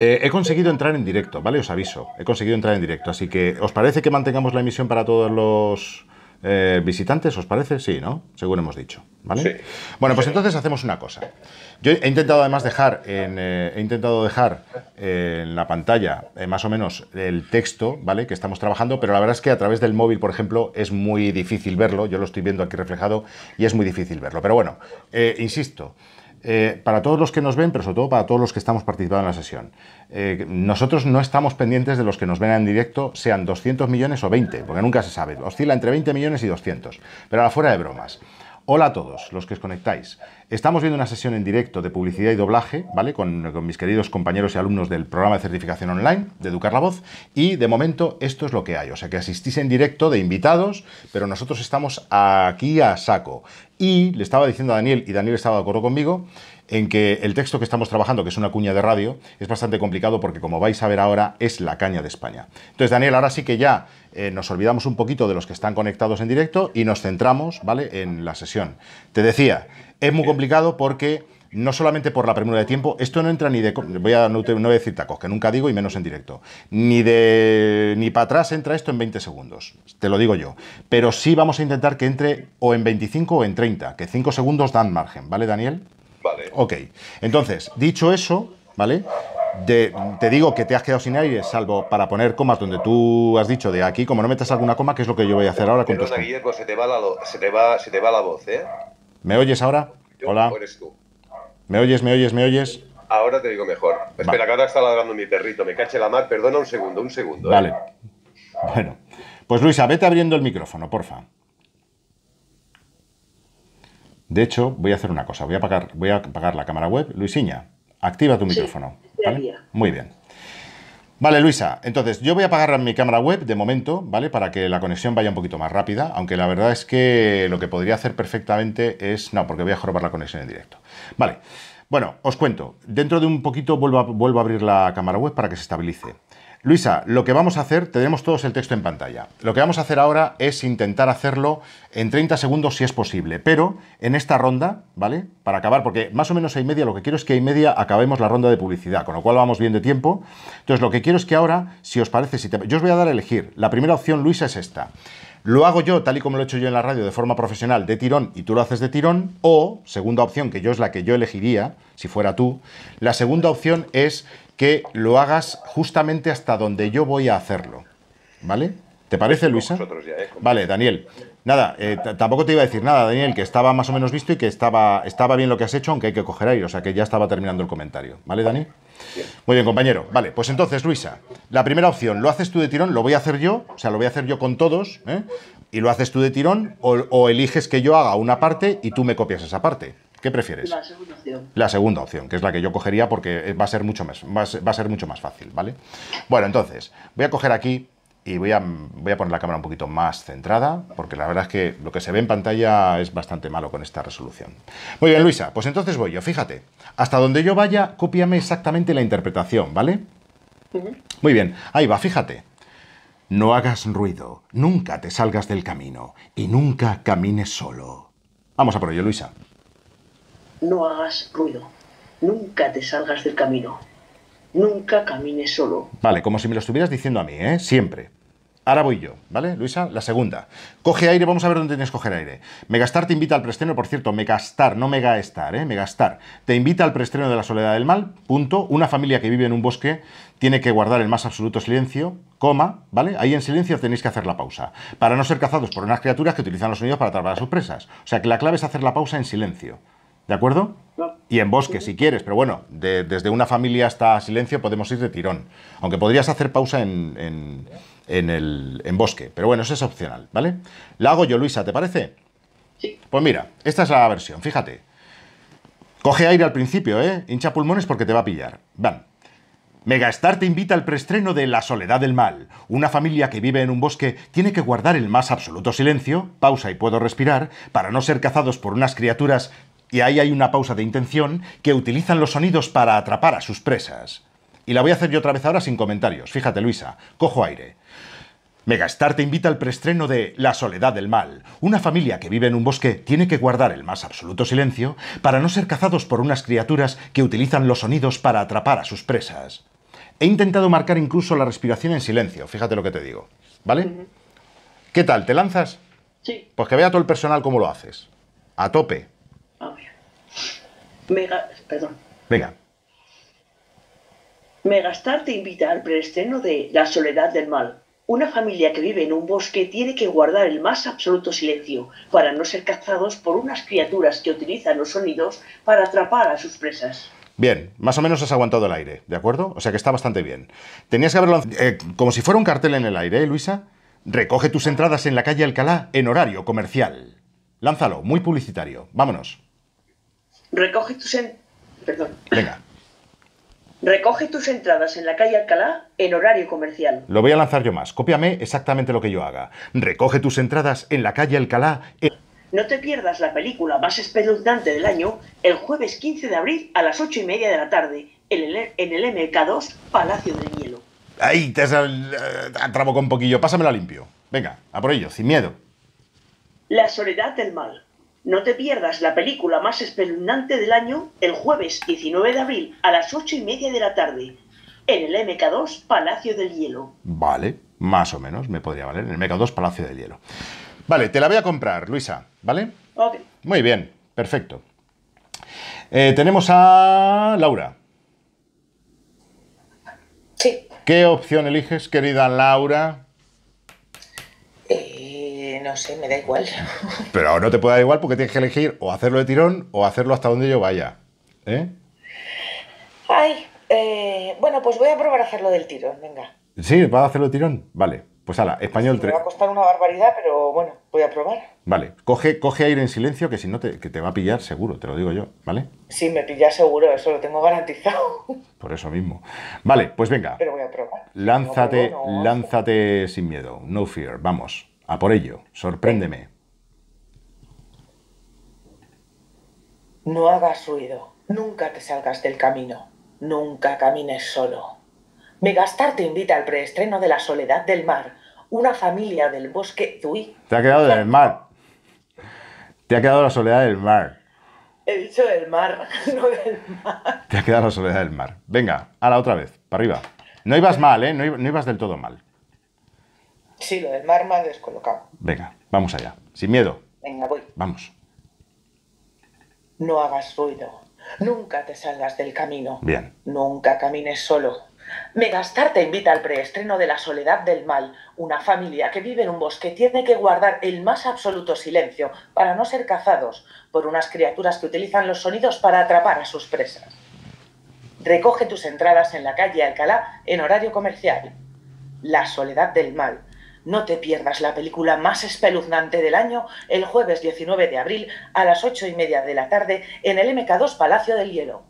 Eh, he conseguido entrar en directo, ¿vale? Os aviso. He conseguido entrar en directo. Así que, ¿os parece que mantengamos la emisión para todos los eh, visitantes? ¿Os parece? Sí, ¿no? Según hemos dicho. ¿Vale? Sí. Bueno, pues entonces hacemos una cosa. Yo he intentado además dejar en, eh, he intentado dejar en la pantalla más o menos el texto, ¿vale? Que estamos trabajando, pero la verdad es que a través del móvil, por ejemplo, es muy difícil verlo. Yo lo estoy viendo aquí reflejado y es muy difícil verlo. Pero bueno, insisto. Eh, para todos los que nos ven, pero sobre todo para todos los que estamos participando en la sesión. Eh, nosotros no estamos pendientes de los que nos ven en directo, sean 200 millones o 20, porque nunca se sabe. Oscila entre 20 millones y 200. Pero ahora fuera de bromas. Hola a todos los que os conectáis. Estamos viendo una sesión en directo de publicidad y doblaje, ¿vale? Con, con, mis queridos compañeros y alumnos del programa de certificación online de Educar la Voz. Y de momento esto es lo que hay. O sea que asistís en directo de invitados, pero nosotros estamos aquí a saco. Y le estaba diciendo a Daniel, y Daniel estaba de acuerdo conmigo, en que el texto que estamos trabajando, que es una cuña de radio, es bastante complicado porque, como vais a ver ahora, es la caña de España. Entonces, Daniel, ahora sí que ya eh, nos olvidamos un poquito de los que están conectados en directo y nos centramos, ¿vale?, en la sesión. Te decía, es muy complicado porque no solamente por la premura de tiempo, esto no entra ni de... Voy a, no, decir tacos, que nunca digo y menos en directo. Ni de... ni para atrás entra esto en 20 segundos, te lo digo yo. Pero sí vamos a intentar que entre o en 25 o en 30, que 5 segundos dan margen, ¿vale, Daniel? Vale. Ok. Entonces, dicho eso, ¿vale? te digo que te has quedado sin aire, salvo para poner comas donde tú has dicho de aquí, como no metas alguna coma, que es lo que yo voy a hacer ahora con tu. se te, va la, se, te va, la voz, ¿eh? ¿Me oyes ahora? Hola. ¿Me oyes, me oyes, me oyes? Ahora te digo mejor. Espera, que ahora está ladrando mi perrito, me cache la mar, perdona un segundo, un segundo. ¿eh? Vale. Bueno, pues Luisa, vete abriendo el micrófono, porfa. De hecho, voy a hacer una cosa. Voy a apagar, voy a la cámara web. Luisiña, activa tu micrófono. Muy bien. Vale, Luisa, entonces yo voy a apagar mi cámara web de momento, ¿vale? Para que la conexión vaya un poquito más rápida, aunque la verdad es que lo que podría hacer perfectamente es... No, porque voy a jorobar la conexión en directo. Vale, bueno, os cuento. Dentro de un poquito vuelvo a abrir la cámara web para que se estabilice. Luisa, lo que vamos a hacer, tenemos todos el texto en pantalla. Lo que vamos a hacer ahora es intentar hacerlo en 30 segundos si es posible, pero en esta ronda, ¿vale? Para acabar, porque más o menos hay media, lo que quiero es que hay media acabemos la ronda de publicidad, con lo cual vamos bien de tiempo. Entonces, lo que quiero es que ahora, si os parece, si te... yo os voy a dar a elegir. La primera opción, Luisa, es esta. Lo hago yo, tal y como lo he hecho yo en la radio, de forma profesional, de tirón, y tú lo haces de tirón, o, segunda opción, que yo es la que yo elegiría, si fuera tú, la segunda opción es que lo hagas justamente hasta donde yo voy a hacerlo. ¿Vale? ¿Te parece, Luisa? ¿eh? Vale, Daniel. Nada, eh, tampoco te iba a decir nada, Daniel, que estaba más o menos visto y que estaba, estaba bien lo que has hecho, aunque hay que coger ahí, o sea que ya estaba terminando el comentario. ¿Vale, Dani? Muy bien, compañero. Vale, pues entonces, Luisa, la primera opción, lo haces tú de tirón, lo voy a hacer yo, o sea, lo voy a hacer yo con todos, ¿eh? y lo haces tú de tirón, o eliges que yo haga una parte y tú me copias esa parte. ¿Qué prefieres? La segunda opción. La segunda opción, que es la que yo cogería porque eh, va a ser mucho más, va a ser mucho más fácil, ¿vale? Bueno, entonces, voy a coger aquí y voy a, voy a poner la cámara un poquito más centrada, porque la verdad es que lo que se ve en pantalla es bastante malo con esta resolución. Muy bien, Luisa, pues entonces voy yo, fíjate. Hasta donde yo vaya, cópiame exactamente la interpretación, ¿vale? Muy bien, ahí va, fíjate. No hagas ruido, nunca te salgas del camino y nunca camines solo. Vamos a por ello, Luisa no hagas ruido, nunca te salgas del camino, nunca camines solo. Vale, como si me lo estuvieras diciendo a mí, ¿eh? Siempre. Ahora voy yo, ¿vale, Luisa? La segunda. Coge aire, vamos a ver dónde tienes que coger aire. Megastar te invita al preestreno, por cierto, Megastar, no Megastar, ¿eh? Megastar. Te invita al preestreno de La Soledad del Mal, punto. Una familia que vive en un bosque tiene que guardar el más absoluto silencio, coma, ¿vale? Ahí en silencio tenéis que hacer la pausa, para no ser cazados por unas criaturas que utilizan los sonidos para atrapar a sus presas. O sea que la clave es hacer la pausa en silencio, ¿De acuerdo? Y en bosque, si quieres, pero bueno, desde una familia hasta silencio podemos ir de tirón. Aunque podrías hacer pausa en, en, el, en bosque, pero bueno, eso es opcional, ¿vale? La hago yo, Luisa, ¿te parece? Sí. Pues mira, esta es la versión, fíjate. Coge aire al principio, ¿eh? Hincha pulmones porque te va a pillar. Van. Megastar te invita al preestreno de La Soledad del Mal. Una familia que vive en un bosque tiene que guardar el más absoluto silencio, pausa y puedo respirar, para no ser cazados por unas criaturas y ahí hay una pausa de intención que utilizan los sonidos para atrapar a sus presas. Y la voy a hacer yo otra vez ahora sin comentarios. Fíjate, Luisa, cojo aire. Megastar te invita al preestreno de La soledad del mal. Una familia que vive en un bosque tiene que guardar el más absoluto silencio para no ser cazados por unas criaturas que utilizan los sonidos para atrapar a sus presas. He intentado marcar incluso la respiración en silencio, fíjate lo que te digo. ¿Vale? ¿Qué tal? ¿Te lanzas? Sí. Pues que vea todo el personal cómo lo haces. A tope. Me perdón. Venga. Megastar te invita al preestreno de La soledad del mal. Una familia que vive en un bosque tiene que guardar el más absoluto silencio para no ser cazados por unas criaturas que utilizan los sonidos para atrapar a sus presas. Bien, más o menos has aguantado el aire, ¿de acuerdo? O sea que está bastante bien. Tenías que haberlo... lanzado. Eh, como si fuera un cartel en el aire, ¿eh, Luisa? Recoge tus entradas en la calle Alcalá en horario comercial. Lánzalo, muy publicitario. Vámonos. Recoge tus, Perdón. Venga. Recoge tus entradas en la calle Alcalá en horario comercial. Lo voy a lanzar yo más. Cópiame exactamente lo que yo haga. Recoge tus entradas en la calle Alcalá. En... No te pierdas la película más espeluznante del año el jueves 15 de abril a las 8 y media de la tarde en el, MK2 Palacio del Hielo. Ahí te has eh, con un poquillo. Pásamelo limpio. Venga, a por ello, sin miedo. La soledad del mal. No te pierdas la película más espeluznante del año el jueves 19 de abril a las 8 y media de la tarde en el MK2 Palacio del Hielo. Vale, más o menos me podría valer. En el MK2 Palacio del Hielo. Vale, te la voy a comprar, Luisa, ¿vale? Ok. Muy bien, perfecto. Eh, tenemos a Laura. Sí. ¿Qué opción eliges, querida Laura? no sé, me da igual. Pero no te puede dar igual porque tienes que elegir o hacerlo de tirón o hacerlo hasta donde yo vaya. ¿Eh? Ay, eh, bueno, pues voy a probar a hacerlo del tirón, venga. Sí, vas a hacerlo de tirón. Vale, pues ala, español 3. me va a costar una barbaridad, pero bueno, voy a probar. Vale, coge, coge aire en silencio que si no te, que te va a pillar seguro, te lo digo yo, ¿vale? Sí, me pilla seguro, eso lo tengo garantizado. Por eso mismo. Vale, pues venga. Pero voy a probar. Lánzate, lánzate sin miedo, no fear, vamos. A por ello, sorpréndeme. No hagas ruido, nunca te salgas del camino, nunca camines solo. Megastar te invita al preestreno de La Soledad del Mar, una familia del bosque Zui. Te ha quedado del mar. Te ha quedado la soledad del mar. He dicho del mar, no del mar. Te ha quedado la soledad del mar. Venga, a la otra vez, para arriba. No ibas mal, ¿eh? No, ibas del todo mal. Sí, lo del mar más descolocado. Venga, vamos allá. Sin miedo. Venga, voy. Vamos. No hagas ruido. Nunca te salgas del camino. Bien. Nunca camines solo. Megastar te invita al preestreno de La Soledad del Mal. Una familia que vive en un bosque tiene que guardar el más absoluto silencio para no ser cazados por unas criaturas que utilizan los sonidos para atrapar a sus presas. Recoge tus entradas en la calle Alcalá en horario comercial. La Soledad del Mal, no te pierdas la película más espeluznante del año el jueves 19 de abril a las 8 y media de la tarde en el MK2 Palacio del Hielo.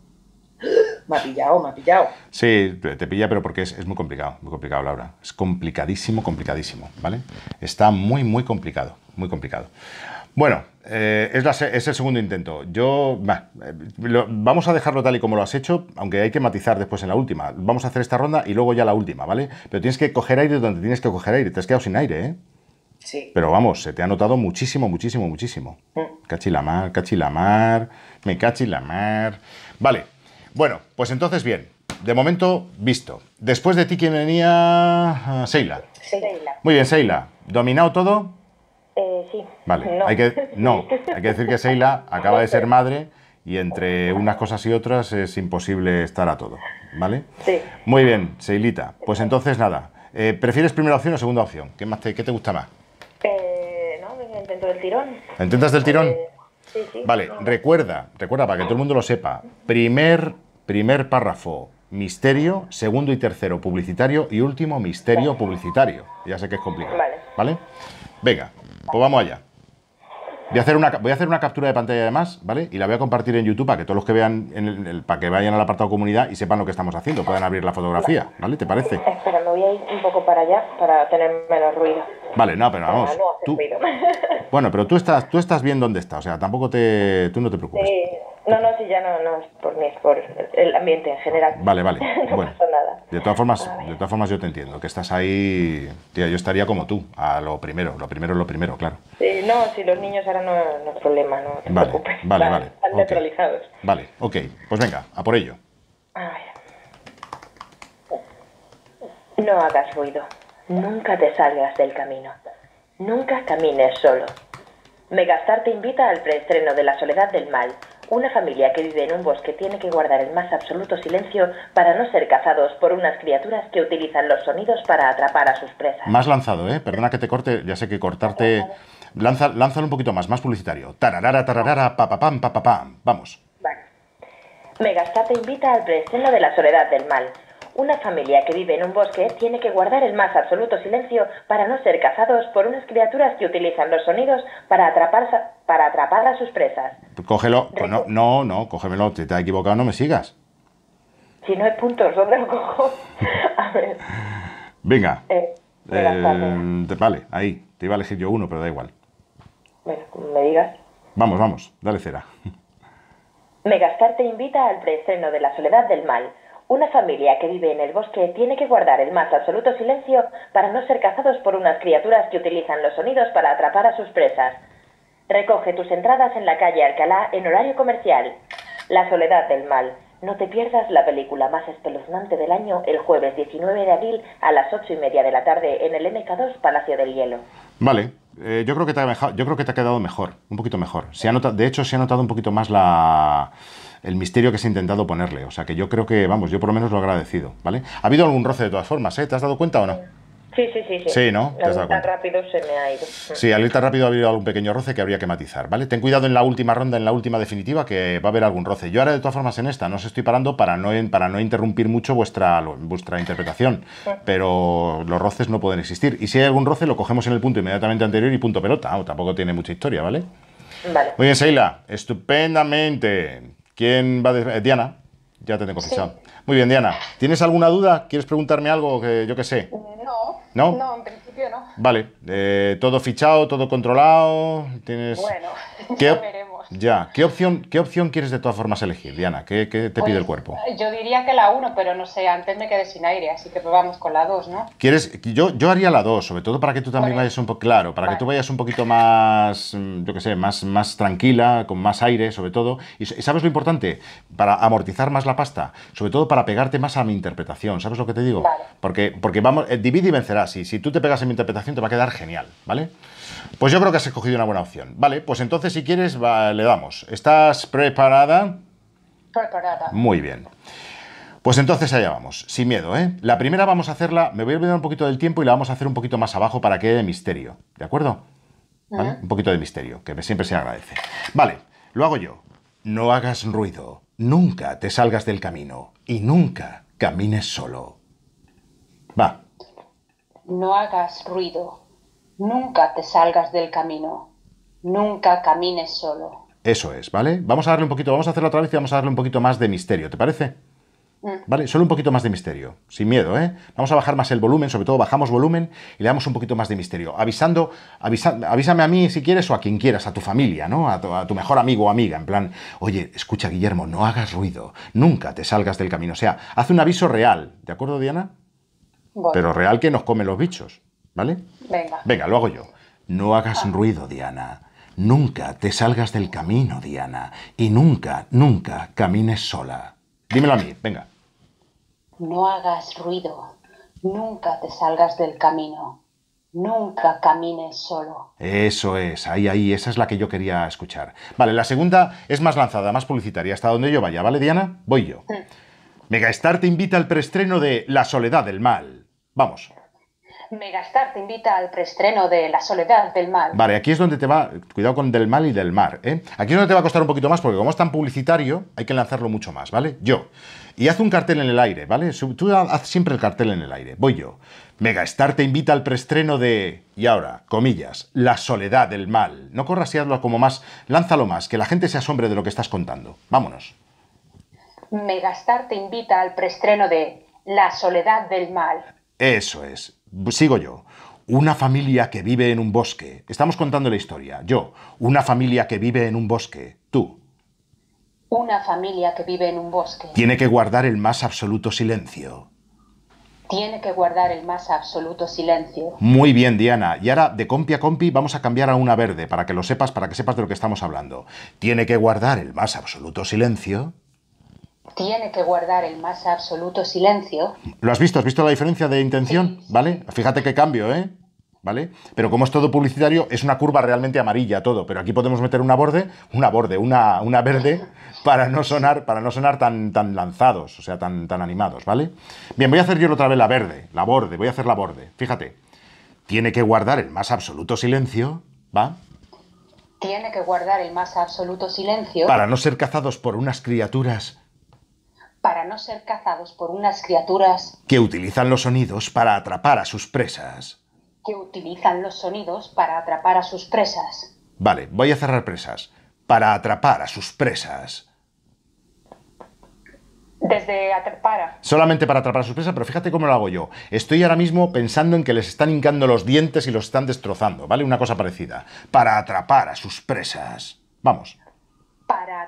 Me ha pillado, me ha pillado. Sí, te pilla, pero porque es, muy complicado, muy complicado, Laura. Es complicadísimo, complicadísimo, ¿vale? Está muy, muy complicado, muy complicado. Bueno, eh, es, el segundo intento. Yo. Eh, vamos a dejarlo tal y como lo has hecho, aunque hay que matizar después en la última. Vamos a hacer esta ronda y luego ya la última, ¿vale? Pero tienes que coger aire donde tienes que coger aire. Te has quedado sin aire, ¿eh? Sí. Pero vamos, se te ha notado muchísimo, muchísimo, muchísimo. Mm. Cachilamar, cachilamar, me cachilamar. Vale. Bueno, pues entonces bien. De momento, visto. Después de ti, ¿quién venía? Ah, Seila. Seila. Muy bien, Seila. ¿Dominado todo? Eh, sí. Vale, no. Hay que, que decir que Seila acaba de ser madre y entre unas cosas y otras es imposible estar a todo, ¿vale? Sí. Muy bien, Seilita. Pues entonces nada, eh, ¿prefieres primera opción o segunda opción? ¿Qué, más te, qué te gusta más? Eh, no, intento del tirón. ¿Intentas del tirón? sí, sí. Vale, recuerda, recuerda para que todo el mundo lo sepa, primer, primer párrafo misterio, segundo y tercero publicitario y último misterio publicitario. Ya sé que es complicado. ¿Vale? Venga, pues vamos allá. Voy a, hacer una, voy a hacer una captura de pantalla además, ¿vale? Y la voy a compartir en YouTube para que todos los que vean, en el, para que vayan al apartado comunidad y sepan lo que estamos haciendo, puedan abrir la fotografía, ¿vale? ¿Te parece? Espera, me voy a ir un poco para allá para tener menos ruido. Vale, no, pero vamos. bueno, pero tú estás, tú estás bien donde está, o sea, tampoco te, tú no te preocupes. No, no, sí, ya no, no es por mí, es por el ambiente en general. Vale, vale. no bueno, nada. De todas, formas, de todas formas, yo te entiendo, que estás ahí, tía, yo estaría como tú, a lo primero, lo primero es lo primero, claro. Sí, no, si los niños ahora no, no problema, no te vale, Vale, vale. Están neutralizados. Vale, ok, pues venga, a por ello. Ah, no hagas ruido, nunca te salgas del camino, nunca camines solo. Megastar te invita al preestreno de La Soledad del Mal, una familia que vive en un bosque tiene que guardar el más absoluto silencio para no ser cazados por unas criaturas que utilizan los sonidos para atrapar a sus presas. Más lanzado, ¿eh? Perdona que te corte, ya sé que cortarte... Lanza, lánzalo un poquito más, más publicitario. Tararara, tararara, papapam, papapam. Vamos. Vale. Megastar te invita al preestreno de La Soledad del Mal, una familia que vive en un bosque tiene que guardar el más absoluto silencio para no ser cazados por unas criaturas que utilizan los sonidos para atrapar, para atrapar a sus presas. Cógelo. Pues no, no, no, cógemelo. Te, te has equivocado, no me sigas. Si no hay puntos, ¿dónde lo cojo? a ver. Venga. Eh, eh vale, ahí. Te iba a elegir yo uno, pero da igual. Bueno, como me digas. Vamos, vamos, dale cera. Megastar te invita al preestreno de La Soledad del Mal, una familia que vive en el bosque tiene que guardar el más absoluto silencio para no ser cazados por unas criaturas que utilizan los sonidos para atrapar a sus presas. Recoge tus entradas en la calle Alcalá en horario comercial. La soledad del mal. No te pierdas la película más espeluznante del año el jueves 19 de abril a las 8 y media de la tarde en el MK2 Palacio del Hielo. Vale, eh, yo, creo que te ha, quedado mejor, un poquito mejor. de hecho, se ha notado un poquito más la el misterio que se ha intentado ponerle. O sea que yo creo que, vamos, yo por lo menos lo he agradecido, ¿vale? ¿Ha habido algún roce de todas formas, eh? ¿Te has dado cuenta o no? Sí, sí, sí. Sí, sí ¿no? ¿Te rápido se me ha ido. Sí, alerta rápido ha habido algún pequeño roce que habría que matizar, ¿vale? Ten cuidado en la última ronda, en la última definitiva, que va a haber algún roce. Yo ahora, de todas formas, en esta no os estoy parando para no, para no interrumpir mucho vuestra, vuestra interpretación, pero los roces no pueden existir. Y si hay algún roce, lo cogemos en el punto inmediatamente anterior y punto pelota. tampoco tiene mucha historia, ¿vale? Vale. Muy bien, Seila, estupendamente. ¿Quién va de... Eh, Diana, ya te tengo fichado. Muy bien, Diana. ¿Tienes alguna duda? ¿Quieres preguntarme algo que yo qué sé? Eh, no. ¿No? en principio no. Vale. Eh, todo fichado, todo controlado. ¿Tienes... Bueno, ¿Qué, ya, ¿qué opción, qué opción quieres de todas formas elegir, Diana? ¿Qué, te pide el pues, cuerpo? Eh, yo diría que la 1, pero no sé, antes me quedé sin aire, así que probamos con la 2, ¿no? ¿Quieres? Yo, yo haría la 2, sobre todo para que tú también vayas un poco, claro, para que tú vayas un poquito más, mm, yo qué sé, más, más tranquila, con más aire, sobre todo. Y ¿sabes lo importante? Para amortizar más la pasta, sobre todo para pegarte más a mi interpretación, ¿sabes lo que te digo? Porque, porque vamos, eh, divide y vencerás, y si tú te pegas en mi interpretación te va a quedar genial, ¿vale? Pues yo creo que has escogido una buena opción. Vale, pues entonces si quieres le damos. ¿Estás preparada? Preparada. Muy bien. Pues entonces allá vamos, sin miedo, ¿eh? La primera vamos a hacerla, me voy a olvidar un poquito del tiempo y la vamos a hacer un poquito más abajo para que haya misterio, ¿de acuerdo? Un poquito de misterio, que siempre se agradece. Vale, lo hago yo. No hagas ruido, nunca te salgas del camino y nunca camines solo. Va. No hagas ruido, Nunca te salgas del camino. Nunca camines solo. Eso es, ¿vale? Vamos a darle un poquito, vamos a hacerlo otra vez y vamos a darle un poquito más de misterio, ¿te parece? Mm. ¿Vale? Solo un poquito más de misterio, sin miedo, ¿eh? Vamos a bajar más el volumen, sobre todo bajamos volumen y le damos un poquito más de misterio. Avisando, avísame a mí si quieres o a quien quieras, a tu familia, ¿no? A tu, mejor amigo o amiga, en plan, oye, escucha Guillermo, no hagas ruido, nunca te salgas del camino. O sea, haz un aviso real, ¿de acuerdo, Diana? Pero real que nos comen los bichos. ¿Vale? Venga. Venga, lo hago yo. No hagas ruido, Diana. Nunca te salgas del camino, Diana. Y nunca, nunca camines sola. Dímelo a mí, venga. No hagas ruido. Nunca te salgas del camino. Nunca camines solo. Eso es, ahí, ahí, esa es la que yo quería escuchar. Vale, la segunda es más lanzada, más publicitaria, hasta donde yo vaya, ¿vale, Diana? Voy yo. Megastar te invita al preestreno de La soledad del mal. Vamos. Megastar te invita al preestreno de La Soledad del Mal. Vale, aquí es donde te va, cuidado con del mal y del mar, ¿eh? Aquí es donde te va a costar un poquito más, porque como es tan publicitario, hay que lanzarlo mucho más, ¿vale? Yo. Y haz un cartel en el aire, ¿vale? Tú haz siempre el cartel en el aire. Voy yo. Megastar te invita al preestreno de... Y ahora, comillas, La Soledad del Mal. No corras y hazlo como más, lánzalo más, que la gente se asombre de lo que estás contando. Vámonos. Megastar te invita al preestreno de... La soledad del mal. Eso es. Sigo yo. Una familia que vive en un bosque. Estamos contando la historia. Yo, una familia que vive en un bosque. Tú. Una familia que vive en un bosque. Tiene que guardar el más absoluto silencio. Tiene que guardar el más absoluto silencio. Muy bien, Diana. Y ahora, de compi a compi, vamos a cambiar a una verde, para que lo sepas, para que sepas de lo que estamos hablando. Tiene que guardar el más absoluto silencio tiene que guardar el más absoluto silencio. ¿Lo has visto? ¿Has visto la diferencia de intención? ¿Vale? Fíjate qué cambio, ¿eh? ¿Vale? Pero como es todo publicitario, es una curva realmente amarilla todo, pero aquí podemos meter una borde, una borde, una, una verde, para no sonar, para no sonar tan, tan lanzados, o sea, tan, tan animados, ¿vale? Bien, voy a hacer yo otra vez la verde, la borde, voy a hacer la borde, fíjate. Tiene que guardar el más absoluto silencio, ¿va? Tiene que guardar el más absoluto silencio. Para no ser cazados por unas criaturas para no ser cazados por unas criaturas que utilizan los sonidos para atrapar a sus presas. Que utilizan los sonidos para atrapar a sus presas. Vale, voy a cerrar presas. Para atrapar a sus presas. Desde atrapar. Solamente para atrapar a sus presas, pero fíjate cómo lo hago yo. Estoy ahora mismo pensando en que les están hincando los dientes y los están destrozando, ¿vale? Una cosa parecida. Para atrapar a sus presas. Vamos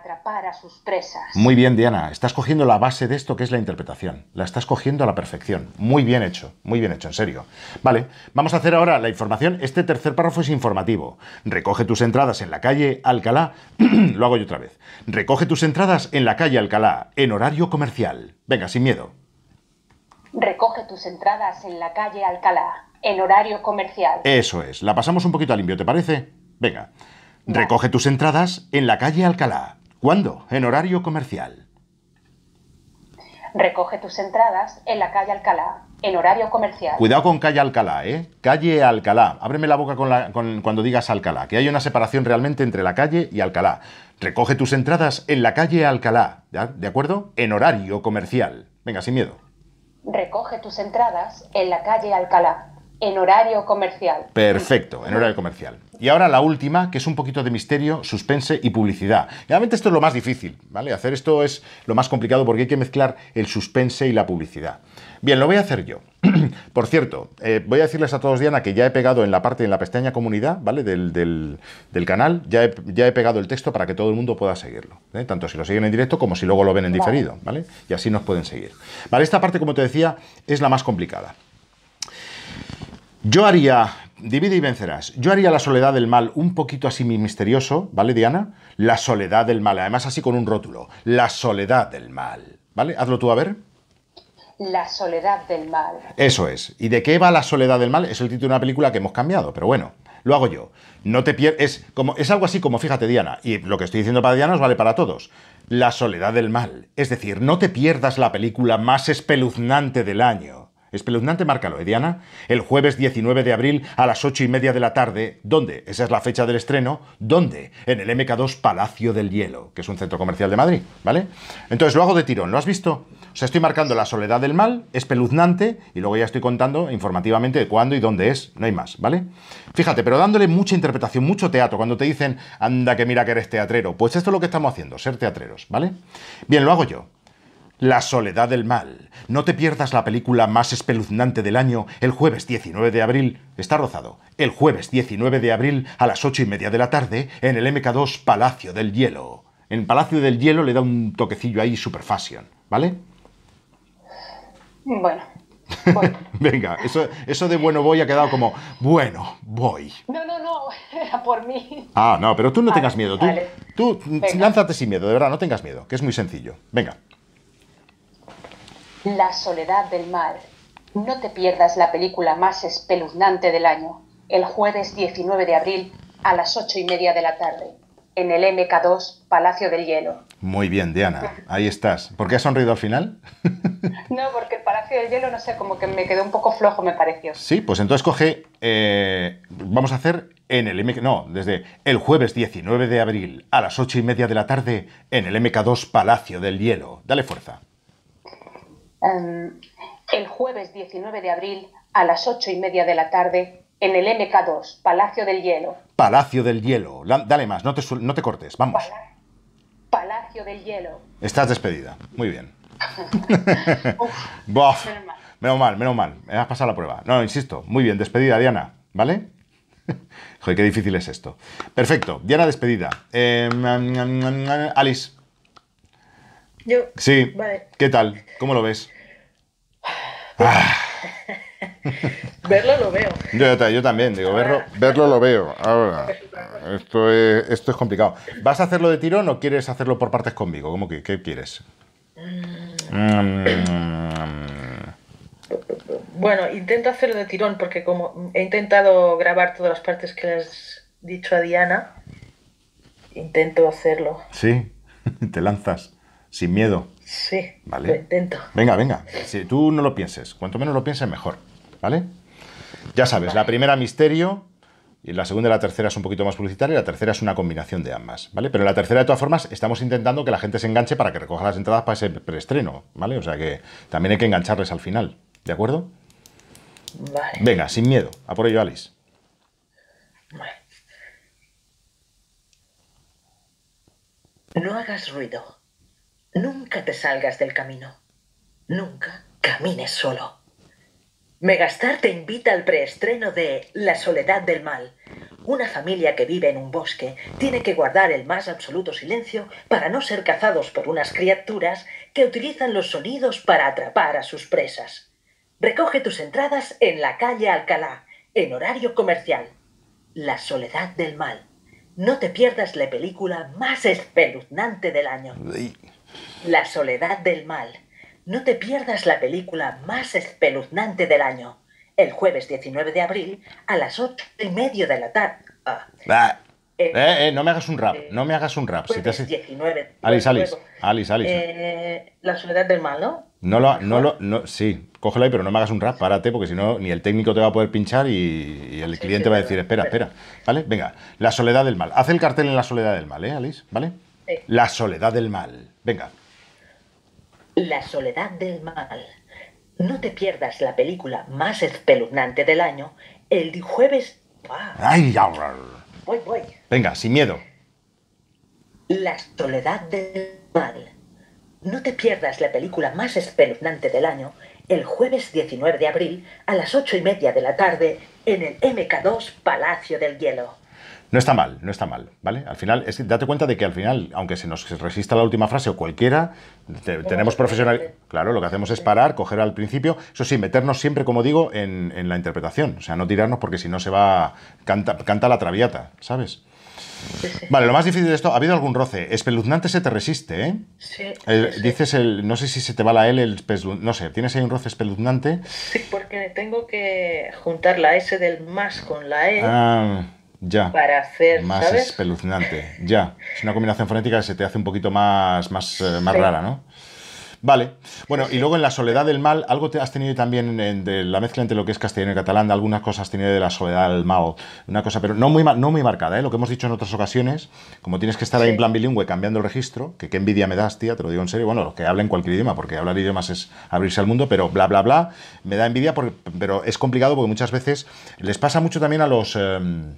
atrapar a sus presas. Muy bien, Diana. Estás cogiendo la base de esto que es la interpretación. La estás cogiendo a la perfección. Muy bien hecho, muy bien hecho, en serio. Vale, vamos a hacer ahora la información. Este tercer párrafo es informativo. Recoge tus entradas en la calle Alcalá. Lo hago yo otra vez. Recoge tus entradas en la calle Alcalá, en horario comercial. Venga, sin miedo. Recoge tus entradas en la calle Alcalá, en horario comercial. Eso es. La pasamos un poquito al limpio, ¿te parece? Venga. Recoge tus entradas en la calle Alcalá, ¿Cuándo? En horario comercial. Recoge tus entradas en la calle Alcalá, en horario comercial. Cuidado con calle Alcalá, ¿eh? Calle Alcalá. Ábreme la boca cuando digas Alcalá, que hay una separación realmente entre la calle y Alcalá. Recoge tus entradas en la calle Alcalá, ¿de acuerdo? En horario comercial. Venga, sin miedo. Recoge tus entradas en la calle Alcalá, en horario comercial. Perfecto, en horario comercial. Y ahora la última, que es un poquito de misterio, suspense y publicidad. Realmente esto es lo más difícil, ¿vale? Hacer esto es lo más complicado porque hay que mezclar el suspense y la publicidad. Bien, lo voy a hacer yo. Por cierto, eh, voy a decirles a todos, Diana, que ya he pegado en la parte, en la pestaña comunidad, ¿vale? Del, canal, ya he, ya he, pegado el texto para que todo el mundo pueda seguirlo. ¿eh? Tanto si lo siguen en directo como si luego lo ven en diferido, ¿vale? Y así nos pueden seguir. Vale, esta parte, como te decía, es la más complicada. Yo haría, divide y vencerás, yo haría la soledad del mal un poquito así misterioso, ¿vale, Diana? La soledad del mal, además así con un rótulo, la soledad del mal, ¿vale? Hazlo tú a ver. La soledad del mal. Eso es. ¿Y de qué va la soledad del mal? Es el título de una película que hemos cambiado, pero bueno, lo hago yo. No te pierdes, como, es algo así como, fíjate Diana, y lo que estoy diciendo para Diana os vale para todos. La soledad del mal. Es decir, no te pierdas la película más espeluznante del año Espeluznante marca Ediana. ¿eh, el jueves 19 de abril a las 8 y media de la tarde, ¿dónde? Esa es la fecha del estreno, ¿dónde? En el MK2 Palacio del Hielo, que es un centro comercial de Madrid, ¿vale? Entonces lo hago de tirón, ¿lo has visto? O sea, estoy marcando la soledad del mal, espeluznante, y luego ya estoy contando informativamente de cuándo y dónde es, no hay más, ¿vale? Fíjate, pero dándole mucha interpretación, mucho teatro, cuando te dicen, anda que mira que eres teatrero, pues esto es lo que estamos haciendo, ser teatreros, ¿vale? Bien, lo hago yo. La soledad del mal. No te pierdas la película más espeluznante del año el jueves 19 de abril. Está rozado. El jueves 19 de abril a las 8 y media de la tarde en el MK2 Palacio del Hielo. En Palacio del Hielo le da un toquecillo ahí super fashion, ¿vale? Bueno. Venga, eso, eso de bueno voy ha quedado como bueno, voy. No, no, no, era por mí. Ah, no, pero tú no tengas miedo. Tú, vale. tú lánzate sin miedo, de verdad, no tengas miedo, que es muy sencillo. Venga. La soledad del mar. No te pierdas la película más espeluznante del año, el jueves 19 de abril a las ocho y media de la tarde, en el MK2 Palacio del Hielo. Muy bien, Diana, ahí estás. ¿Por qué has sonrido al final? no, porque el Palacio del Hielo, no sé, como que me quedó un poco flojo, me pareció. Sí, pues entonces coge. Eh, vamos a hacer en el MK. No, desde el jueves 19 de abril a las ocho y media de la tarde en el MK2 Palacio del Hielo. Dale fuerza. Em, el jueves 19 de abril a las ocho y media de la tarde en el MK2, Palacio del Hielo. Palacio del Hielo. dale más, no te, cortes, vamos. Palacio del Hielo. Estás despedida. Muy bien. menos, mal. menos mal, Me has pasado la prueba. No, insisto. Muy bien, despedida, Diana. ¿Vale? Joder, qué difícil es esto. Perfecto. Diana despedida. Eh, Alice. Yo. Sí. ¿Qué tal? ¿Cómo lo ves? Ah. verlo lo veo. Yo, también, digo, verlo, ah. verlo, lo veo. Ahora, esto es, esto es complicado. ¿Vas a hacerlo de tirón o quieres hacerlo por partes conmigo? ¿Cómo que qué quieres? Mm. Bueno, intento hacerlo de tirón porque como he intentado grabar todas las partes que le has dicho a Diana, intento hacerlo. Sí, te lanzas sin miedo. Sí, ¿vale? Venga, venga, si tú no lo pienses, cuanto menos lo pienses, mejor, ¿vale? Ya sabes, la primera misterio, y la segunda y la tercera es un poquito más publicitaria, la tercera es una combinación de ambas, ¿vale? Pero la tercera, de todas formas, estamos intentando que la gente se enganche para que recoja las entradas para ese preestreno, ¿vale? O sea que también hay que engancharles al final, ¿de acuerdo? Vale. Venga, sin miedo, a por ello, Alice. No hagas ruido. Nunca te salgas del camino. Nunca camines solo. Megastar te invita al preestreno de La soledad del mal. Una familia que vive en un bosque tiene que guardar el más absoluto silencio para no ser cazados por unas criaturas que utilizan los sonidos para atrapar a sus presas. Recoge tus entradas en la calle Alcalá, en horario comercial. La soledad del mal. No te pierdas la película más espeluznante del año. La soledad del mal. No te pierdas la película más espeluznante del año. El jueves 19 de abril a las 8 y medio de la tarde. Ah. Eh, eh, eh, no me hagas un rap, no me hagas un rap. Si 19. Alice, Alice, la soledad del mal, ¿no? No lo, no lo, no, sí, cógela ahí, pero no me hagas un rap, párate, porque si no, ni el técnico te va a poder pinchar y, el cliente va a decir, espera, espera, ¿vale? Venga, la soledad del mal. Haz el cartel en la soledad del mal, ¿eh, Alice? ¿Vale? La soledad del mal. Venga. La soledad del mal. No te pierdas la película más espeluznante del año el jueves. ¡Ay, Voy, voy. Venga, sin miedo. La soledad del mal. No te pierdas la película más espeluznante del año el jueves 19 de abril a las 8 y media de la tarde en el MK2 Palacio del Hielo. No está mal, no está mal, ¿vale? Al final, es, date cuenta de que al final, aunque se nos resista la última frase o cualquiera, tenemos profesional. Claro, lo que hacemos es parar, coger al principio, eso sí, meternos siempre, como digo, en, la interpretación, o sea, no tirarnos porque si no se va, canta, canta la traviata, ¿sabes? Vale, lo más difícil de esto, ha habido algún roce. Espeluznante se te resiste, ¿eh? Sí. Dices el, no sé si se te va la L, el no sé, ¿tienes ahí un roce espeluznante? Sí, porque tengo que juntar la S del más con la E. Ah. Ya. Para hacer. Más espeluznante. Ya. Es una combinación fonética que se te hace un poquito más, más, eh, rara, ¿no? Vale. Bueno, y luego en La Soledad del Mal, algo te has tenido también en, de la mezcla entre lo que es castellano y catalán, algunas cosas has tenido de La Soledad del Mal, una cosa, pero no muy, no muy marcada, ¿eh? lo que hemos dicho en otras ocasiones, como tienes que estar ahí en plan bilingüe cambiando el registro, que qué envidia me das, tía, te lo digo en serio, bueno, los que hablen cualquier idioma, porque hablar idiomas es abrirse al mundo, pero bla, bla, bla, me da envidia, porque, pero es complicado porque muchas veces les pasa mucho también a los... Em,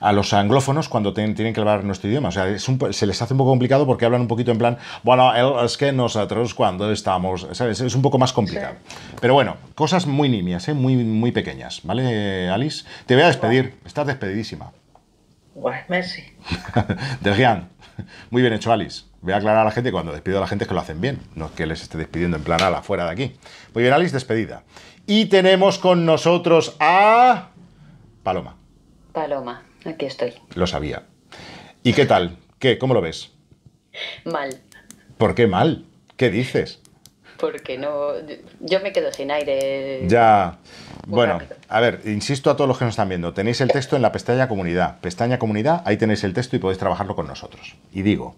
a los anglófonos cuando tienen que hablar nuestro idioma. O sea, se les hace un poco complicado porque hablan un poquito en plan, bueno, es que nosotros cuando estamos, ¿sabes? Es un poco más complicado. Pero bueno, cosas muy nimias, ¿eh? muy, muy pequeñas, ¿vale, Alice? Te voy a despedir, estás despedidísima. Bueno, pues, merci. muy bien hecho, Alice. Voy a aclarar a la gente cuando despido a la gente es que lo hacen bien, no es que les esté despidiendo en plan ala, fuera de aquí. Muy bien, Alice, despedida. Y tenemos con nosotros a Paloma. Paloma. Aquí estoy. Lo sabía. ¿Y qué tal? ¿Qué? ¿Cómo lo ves? Mal. ¿Por qué mal? ¿Qué dices? Porque no. Yo me quedo sin aire. Ya. Bueno, a ver, insisto a todos los que nos están viendo, tenéis el texto en la pestaña comunidad. Pestaña comunidad, ahí tenéis el texto y podéis trabajarlo con nosotros. Y digo,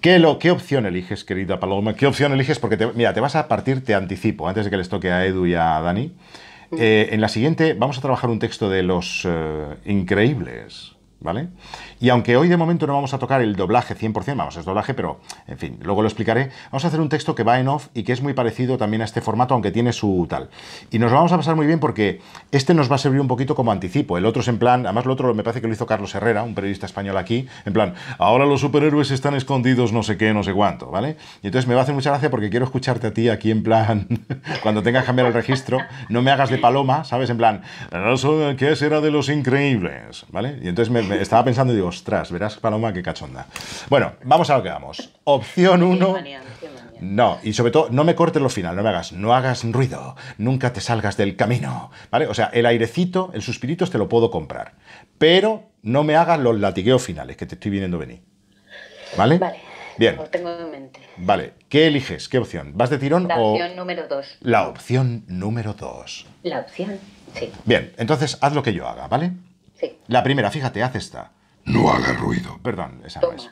¿Qué, lo, ¿Qué, opción eliges, querida Paloma? ¿Qué opción eliges? Porque, mira, te vas a partir, te anticipo, antes de que les toque a Edu y a Dani, eh, en la siguiente vamos a trabajar un texto de los eh, increíbles. ¿Vale? Y aunque hoy de momento no vamos a tocar el doblaje 100%, vamos, es doblaje, pero en fin, luego lo explicaré, vamos a hacer un texto que va en off y que es muy parecido también a este formato, aunque tiene su tal. Y nos vamos a pasar muy bien porque este nos va a servir un poquito como anticipo, el otro es en plan, además lo otro me parece que lo hizo Carlos Herrera, un periodista español aquí, en plan, ahora los superhéroes están escondidos no sé qué, no sé cuánto, ¿vale? Y entonces me va a hacer mucha gracia porque quiero escucharte a ti aquí en plan, cuando tengas que cambiar el registro, no me hagas de paloma, ¿sabes? En plan, ¿qué era de los increíbles? ¿Vale? Y entonces me estaba pensando y digo, ostras, verás, Paloma, qué cachonda. Bueno, vamos a lo que vamos. Opción 1. No, y sobre todo, no me cortes lo final, no me hagas, no hagas ruido, nunca te salgas del camino, ¿vale? O sea, el airecito, el suspirito te lo puedo comprar, pero no me hagas los latigueos finales que te estoy viniendo venir, ¿vale? Vale. Bien. Lo tengo en mente. Vale, ¿qué eliges? ¿Qué opción? ¿Vas de tirón o...? La opción número 2. La opción número dos La opción, sí. Bien, entonces haz lo que yo haga, ¿vale? La primera, fíjate, haz esta. No haga ruido. Perdón, esa no es.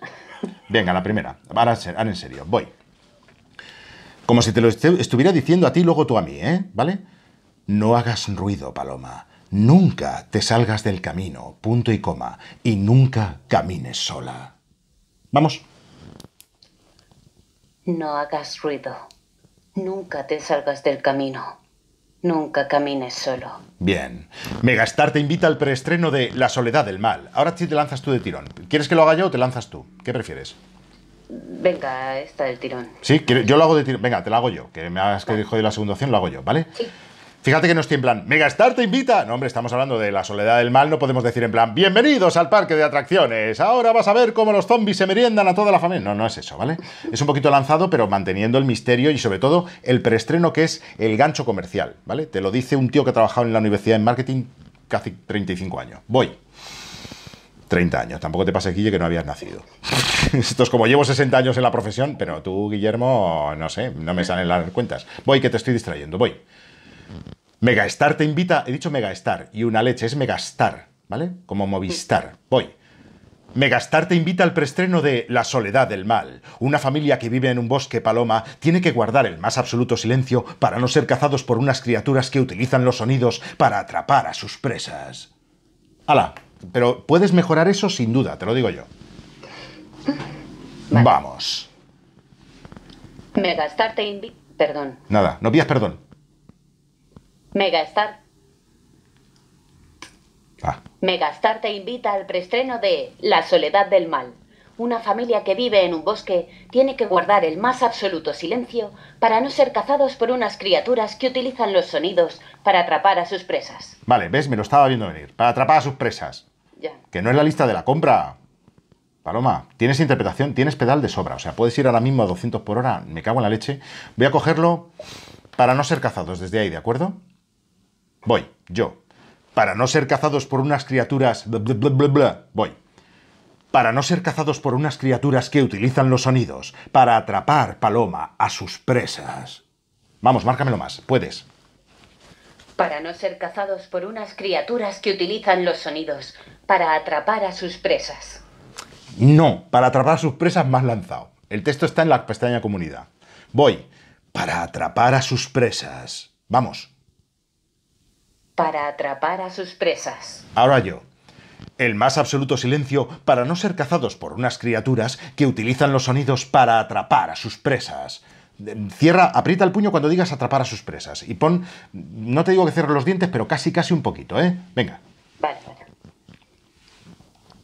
Venga, la primera. Ahora, en serio, voy. Como si te lo estuviera diciendo a ti luego tú a mí, ¿eh? ¿Vale? No hagas ruido, Paloma. Nunca te salgas del camino, punto y coma, y nunca camines sola. Vamos. No hagas ruido. Nunca te salgas del camino. Nunca camines solo. Bien. Megastar te invita al preestreno de La soledad del mal. Ahora sí te lanzas tú de tirón. ¿Quieres que lo haga yo o te lanzas tú? ¿Qué prefieres? Venga, esta del tirón. Sí, yo lo hago de tirón. Venga, te lo hago yo. Que me hagas que dijo de la segunda opción, lo hago yo, ¿vale? Sí. Fíjate que no estoy en plan, Megastar te invita. No, hombre, estamos hablando de la soledad del mal, no podemos decir en plan, bienvenidos al parque de atracciones, ahora vas a ver cómo los zombies se meriendan a toda la familia. No, no es eso, ¿vale? Es un poquito lanzado, pero manteniendo el misterio y sobre todo el preestreno que es el gancho comercial, ¿vale? Te lo dice un tío que ha trabajado en la universidad en marketing casi 35 años. Voy. 30 años. Tampoco te pases, Guille, que no habías nacido. Esto es como llevo 60 años en la profesión, pero tú, Guillermo, no sé, no me salen las cuentas. Voy, que te estoy distrayendo, voy. Megastar te invita, he dicho Megastar, y una leche, es Megastar, ¿vale? Como Movistar. Voy. Megastar te invita al preestreno de La soledad del mal. Una familia que vive en un bosque paloma tiene que guardar el más absoluto silencio para no ser cazados por unas criaturas que utilizan los sonidos para atrapar a sus presas. ¡Hala! Pero puedes mejorar eso sin duda, te lo digo yo. Vamos. Megastar te invita... Perdón. Nada, no pidas perdón. Megastar. Ah. Megastar te invita al preestreno de La soledad del mal. Una familia que vive en un bosque tiene que guardar el más absoluto silencio para no ser cazados por unas criaturas que utilizan los sonidos para atrapar a sus presas. Vale, ves, me lo estaba viendo venir. Para atrapar a sus presas. Ya. Que no es la lista de la compra. Paloma, tienes interpretación, tienes pedal de sobra. O sea, puedes ir ahora mismo a 200 por hora, me cago en la leche. Voy a cogerlo para no ser cazados desde ahí, ¿de acuerdo? Voy, yo. Para no ser cazados por unas criaturas... voy. Para no ser cazados por unas criaturas que utilizan los sonidos para atrapar paloma a sus presas. Vamos, márcamelo más. Puedes para no ser cazados por unas criaturas que utilizan los sonidos para atrapar a sus presas. No, para atrapar a sus presas más lanzado. El texto está en la pestaña comunidad. Voy, para atrapar a sus presas. Vamos para atrapar a sus presas. Ahora yo. El más absoluto silencio para no ser cazados por unas criaturas que utilizan los sonidos para atrapar a sus presas. Cierra, aprieta el puño cuando digas atrapar a sus presas y pon, no te digo que cierre los dientes, pero casi casi un poquito, ¿eh? Venga. Vale, vale.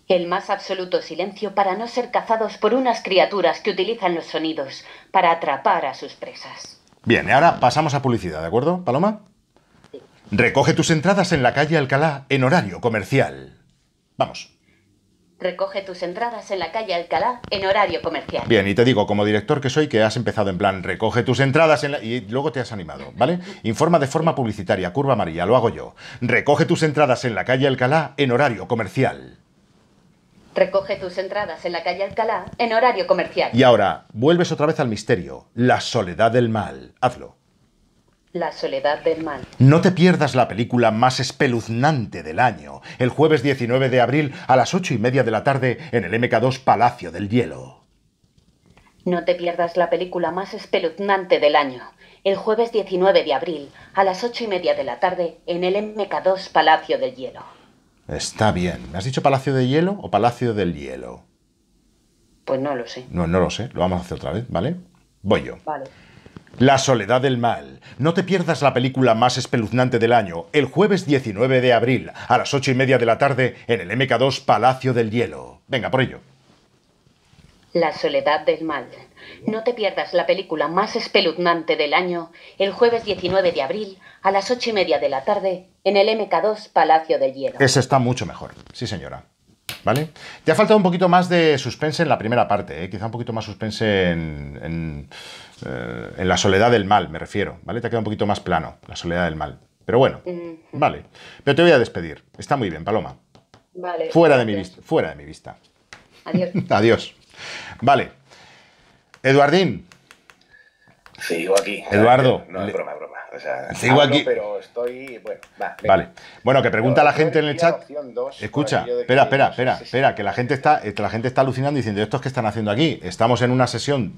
El más absoluto silencio para no ser cazados por unas criaturas que utilizan los sonidos para atrapar a sus presas. Bien, ahora pasamos a publicidad, ¿de acuerdo, Paloma? Recoge tus entradas en la calle Alcalá en horario comercial. Vamos. Recoge tus entradas en la calle Alcalá en horario comercial. Bien, y te digo, como director que soy, que has empezado en plan, recoge tus entradas en la... y luego te has animado, ¿vale? Informa de forma publicitaria, curva amarilla, lo hago yo. Recoge tus entradas en la calle Alcalá en horario comercial. Recoge tus entradas en la calle Alcalá en horario comercial. Y ahora, vuelves otra vez al misterio, la soledad del mal. Hazlo. La soledad del mal. No te pierdas la película más espeluznante del año, el jueves 19 de abril a las ocho y media de la tarde en el MK2 Palacio del Hielo. No te pierdas la película más espeluznante del año, el jueves 19 de abril a las ocho y media de la tarde en el MK2 Palacio del Hielo. Está bien. ¿Me has dicho Palacio de Hielo o Palacio del Hielo? Pues no lo sé. No, no lo sé. Lo vamos a hacer otra vez, ¿vale? Voy yo. Vale. La soledad del mal. No te pierdas la película más espeluznante del año, el jueves 19 de abril, a las 8 y media de la tarde, en el MK2 Palacio del Hielo. Venga, por ello. La soledad del mal. No te pierdas la película más espeluznante del año, el jueves 19 de abril, a las 8 y media de la tarde, en el MK2 Palacio del Hielo. Ese está mucho mejor, sí señora. ¿Vale? Te ha faltado un poquito más de suspense en la primera parte, ¿eh? quizá un poquito más suspense en eh, en la soledad del mal, me refiero, ¿vale? Te queda un poquito más plano, la soledad del mal. Pero bueno, vale. Pero te voy a despedir. Está muy bien, Paloma. Vale. Fuera de mi vista. Fuera de mi vista. Adiós. Adiós. Vale. Eduardín. Sigo aquí. Eduardo. No, es broma, broma. sigo aquí. Pero estoy. Bueno, Vale. Bueno, que pregunta la gente en el chat. Escucha, espera, espera, espera, espera, que la gente está, la gente está alucinando diciendo, ¿estos qué están haciendo aquí? Estamos en una sesión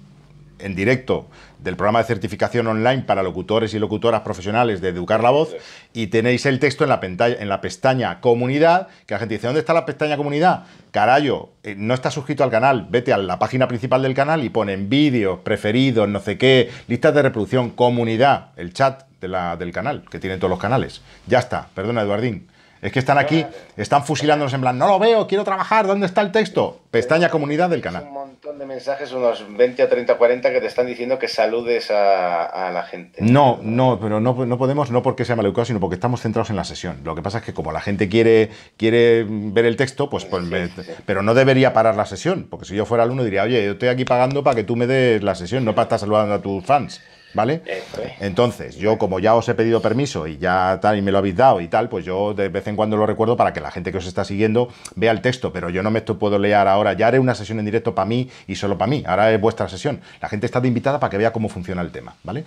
en directo del programa de certificación online para locutores y locutoras profesionales de Educar la Voz y tenéis el texto en la, en la pestaña Comunidad, que la gente dice, ¿dónde está la pestaña Comunidad? Carayo, eh, no estás suscrito al canal, vete a la página principal del canal y ponen vídeos, preferidos, no sé qué, listas de reproducción, Comunidad, el chat del canal, que tienen todos los canales. Ya está, perdona Eduardín. Es que están aquí, están fusilándonos en plan, no lo veo, quiero trabajar, ¿dónde está el texto? Pestaña Comunidad del canal montón de mensajes, unos 20 o 30 o 40 que te están diciendo que saludes a, la gente. No, no, pero no, no, podemos, no porque sea educado, sino porque estamos centrados en la sesión. Lo que pasa es que como la gente quiere, quiere ver el texto, pues, pues pero no debería parar la sesión, porque si yo fuera alumno diría, oye, yo estoy aquí pagando para que tú me des la sesión, no para estar saludando a tus fans. ¿Vale? Entonces, yo como ya os he pedido permiso y ya tal, y me lo habéis dado y tal, pues yo de vez en cuando lo recuerdo para que la gente que os está siguiendo vea el texto, pero yo no me esto puedo leer ahora, ya haré una sesión en directo para mí y solo para mí, ahora es vuestra sesión. La gente está invitada para que vea cómo funciona el tema, ¿vale?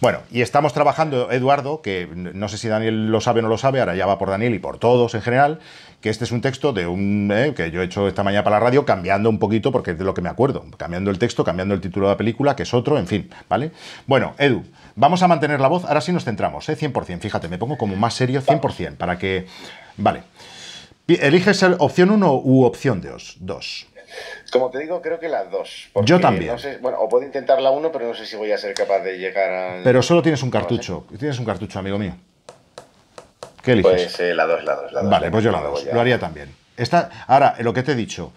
Bueno, y estamos trabajando, Eduardo, que no sé si Daniel lo sabe o no lo sabe, ahora ya va por Daniel y por todos en general, que este es un texto de un eh, que yo he hecho esta mañana para la radio, cambiando un poquito porque es de lo que me acuerdo, cambiando el texto, cambiando el título de la película, que es otro, en fin, ¿vale? Bueno, Edu, vamos a mantener la voz, ahora sí nos centramos, ¿eh? 100%, fíjate, me pongo como más serio 100%, para que... Vale. ¿Eliges opción 1 u opción 2? Como te digo, creo que las dos. Yo también. bueno, o puedo intentar la uno, pero no sé si voy a ser capaz de llegar a... Pero solo tienes un cartucho, tienes un cartucho, amigo mío. ¿Qué Pues eh, la dos, la Vale, pues yo la dos. Lo haría también. ahora, lo que te he dicho.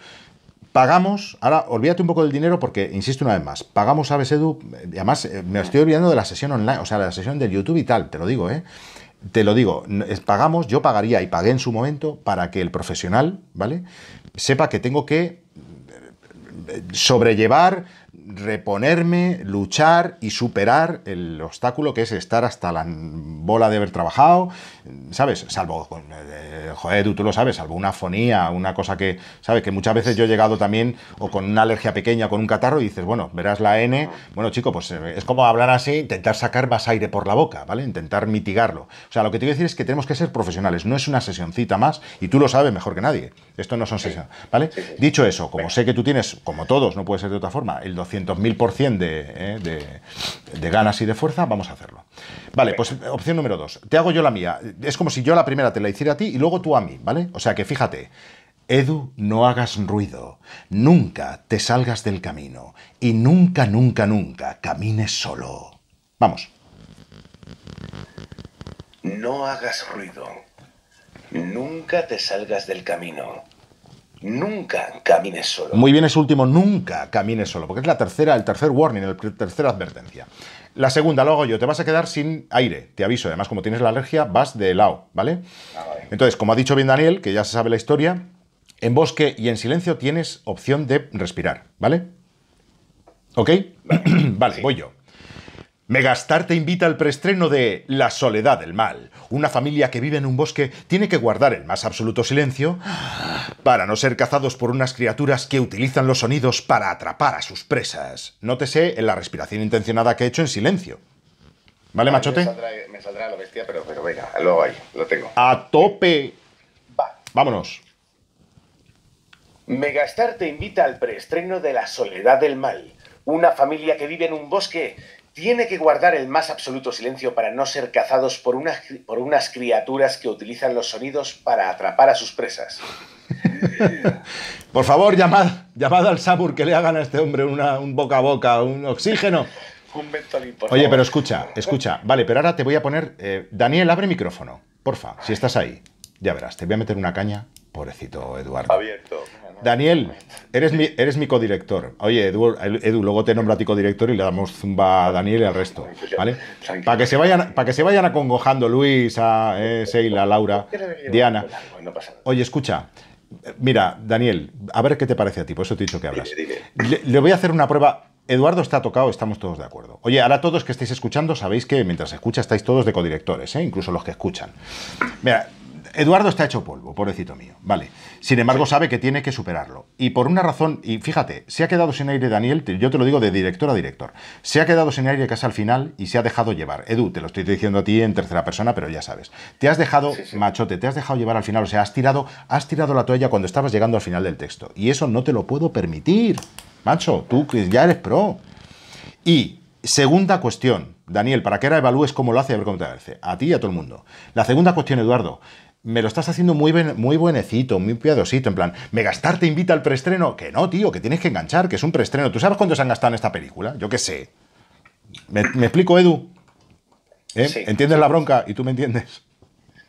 Pagamos, ahora olvídate un poco del dinero porque, insisto una vez más, pagamos a Edu, eh, además eh, me estoy olvidando de la sesión online, o sea, la sesión del YouTube y tal, te lo digo, ¿eh? Te lo digo, pagamos, yo pagaría y pagué en su momento para que el profesional, ¿vale? Sepa que tengo que sobrellevar, reponerme, luchar y superar el obstáculo que es estar hasta la bola de haber trabajado ¿sabes? Salvo, con, eh, joder, tú, lo sabes, salvo una fonía, una cosa que, ¿sabes? Que muchas veces yo he llegado también o con una alergia pequeña, con un catarro y dices, bueno, verás la N, bueno, chico, pues eh, es como hablar así, intentar sacar más aire por la boca, ¿vale? Intentar mitigarlo. O sea, lo que te quiero decir es que tenemos que ser profesionales, no es una sesioncita más y tú lo sabes mejor que nadie. Esto no son sesiones, ¿vale? Dicho eso, como sé que tú tienes, como todos, no puede ser de otra forma, el 200.000% de, eh, de, de ganas y de fuerza, vamos a hacerlo. Vale, pues opción número dos. Te hago yo la mía es como si yo la primera te la hiciera a ti y luego tú a mí, ¿vale? O sea que fíjate, Edu, no hagas ruido, nunca te salgas del camino y nunca, nunca, nunca camines solo. Vamos. No hagas ruido, nunca te salgas del camino. Nunca camines solo. Muy bien, es último, nunca camines solo, porque es la tercera, el tercer warning, la tercera advertencia. La segunda, lo hago yo, te vas a quedar sin aire, te aviso. Además, como tienes la alergia, vas de lado, ah, ¿vale? Entonces, como ha dicho bien Daniel, que ya se sabe la historia, en bosque y en silencio tienes opción de respirar, ¿vale? ¿Ok? Vale, voy yo. Megastar te invita al preestreno de La soledad del mal. Una familia que vive en un bosque tiene que guardar el más absoluto silencio para no ser cazados por unas criaturas que utilizan los sonidos para atrapar a sus presas. Nótese en la respiración intencionada que he hecho en silencio. ¿Vale, machote? Me saldrá, la bestia, pero, venga, luego ahí, lo tengo. ¡A tope! Va. Vámonos. Megastar te invita al preestreno de La soledad del mal. Una familia que vive en un bosque tiene que guardar el más absoluto silencio para no ser cazados por unas, por unas criaturas que utilizan los sonidos para atrapar a sus presas. por favor, llamad, al Sabur que le hagan a este hombre una, un boca a boca, un oxígeno. un Oye, pero escucha, escucha. Vale, pero ahora te voy a poner. Eh, Daniel, abre micrófono, porfa, si estás ahí. Ya verás, te voy a meter una caña. Pobrecito Eduardo. Abierto. Daniel, eres mi, eres mi codirector. Oye, Edu, luego te nombra a ti codirector y le damos zumba a Daniel y al resto, Para que se vayan, para que se vayan acongojando Luis, a Seila, Laura, Diana. Oye, escucha. Mira, Daniel, a ver qué te parece a ti, por eso te he dicho que hablas. Le, voy a hacer una prueba Eduardo está tocado, estamos todos de acuerdo. Oye, ahora todos que estáis escuchando, sabéis que mientras escucha estáis todos de codirectores, ¿eh? incluso los que escuchan. Mira, Eduardo está hecho polvo, pobrecito mío. Vale. Sin embargo, sabe que tiene que superarlo. Y por una razón, y fíjate, se ha quedado sin aire Daniel, yo te lo digo de director a director. Se ha quedado sin aire casi al final y se ha dejado llevar. Edu, te lo estoy diciendo a ti en tercera persona, pero ya sabes. Te has dejado, machote, te has dejado llevar al final. O sea, has tirado, has tirado la toalla cuando estabas llegando al final del texto. Y eso no te lo puedo permitir. Macho, tú ya eres pro. Y segunda cuestión, Daniel, para que ahora evalúes cómo lo hace y a ver cómo te A ti y a todo el mundo. La segunda cuestión, Eduardo me lo estás haciendo muy, bien muy buenecito, muy piadosito, en plan, gastar te invita al preestreno, que no, tío, que tienes que enganchar, que es un preestreno. ¿Tú sabes cuánto se han gastado en esta película? Yo qué sé. ¿Me, explico, Edu? ¿Eh? ¿Entiendes la bronca? ¿Y tú me entiendes?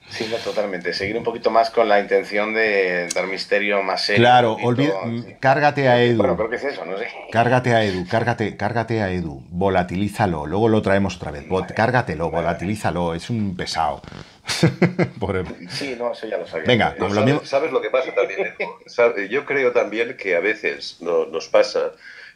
Sí, totalmente. Seguir un poquito más con la intención de dar misterio más serio. Claro, cárgate a Edu. Bueno, creo que es eso, no sé. Cárgate a Edu, cárgate, cárgate a Edu, volatilízalo, luego lo traemos otra vez. Vale, Cárgatelo, volatilízalo, es un pesado. Sí, no, eso ya lo sabía. Venga, eh, sabes, lo que pasa también. Yo creo también que a veces nos pasa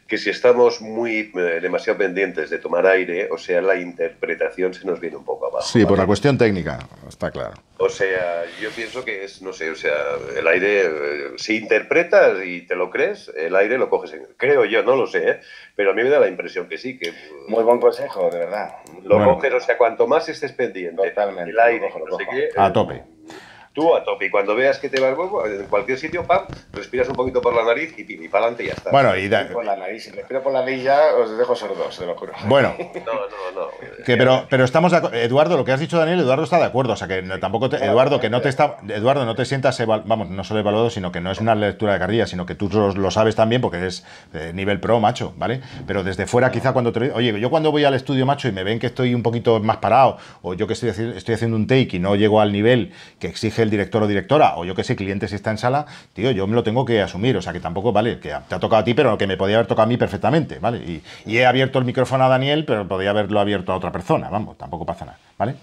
que si estamos muy eh, demasiado pendientes de tomar aire, o sea, la interpretación se nos viene un poco abajo. Sí, por la cuestión técnica, está claro. O sea, yo pienso que es, no sé, o sea, el aire, eh, si interpretas y te lo crees, el aire lo coges en... Creo yo, no lo sé, ¿eh? pero a mí me da la impresión que sí, que... Muy buen consejo, de verdad. Lo coges, o sea, cuanto más estés pendiente, el aire, a eh, tope tú a tope. Y cuando veas que te va el huevo en cualquier sitio, pam, respiras un poquito por la nariz y, y para adelante y ya está. Bueno, y da... por la nariz, si por la nariz ya os dejo sordos, se lo juro. Bueno, no, no, no. pero, pero estamos de acuerdo, Eduardo, lo que has dicho Daniel, Eduardo está de acuerdo, o sea que tampoco Eduardo que no te está Eduardo no te sientas vamos, no solo evaluado, sino que no es una lectura de carrilla, sino que tú lo, sabes también porque es eh, nivel pro, macho, ¿vale? Pero desde fuera quizá cuando te oye, yo cuando voy al estudio, macho, y me ven que estoy un poquito más parado o yo que estoy haciendo un take y no llego al nivel que exige el director o directora, o yo que sé, cliente si está en sala, tío, yo me lo tengo que asumir. O sea, que tampoco, vale, que te ha tocado a ti, pero que me podía haber tocado a mí perfectamente, ¿vale? Y, he abierto el micrófono a Daniel, pero podría haberlo abierto a otra persona, vamos, tampoco pasa nada, ¿vale?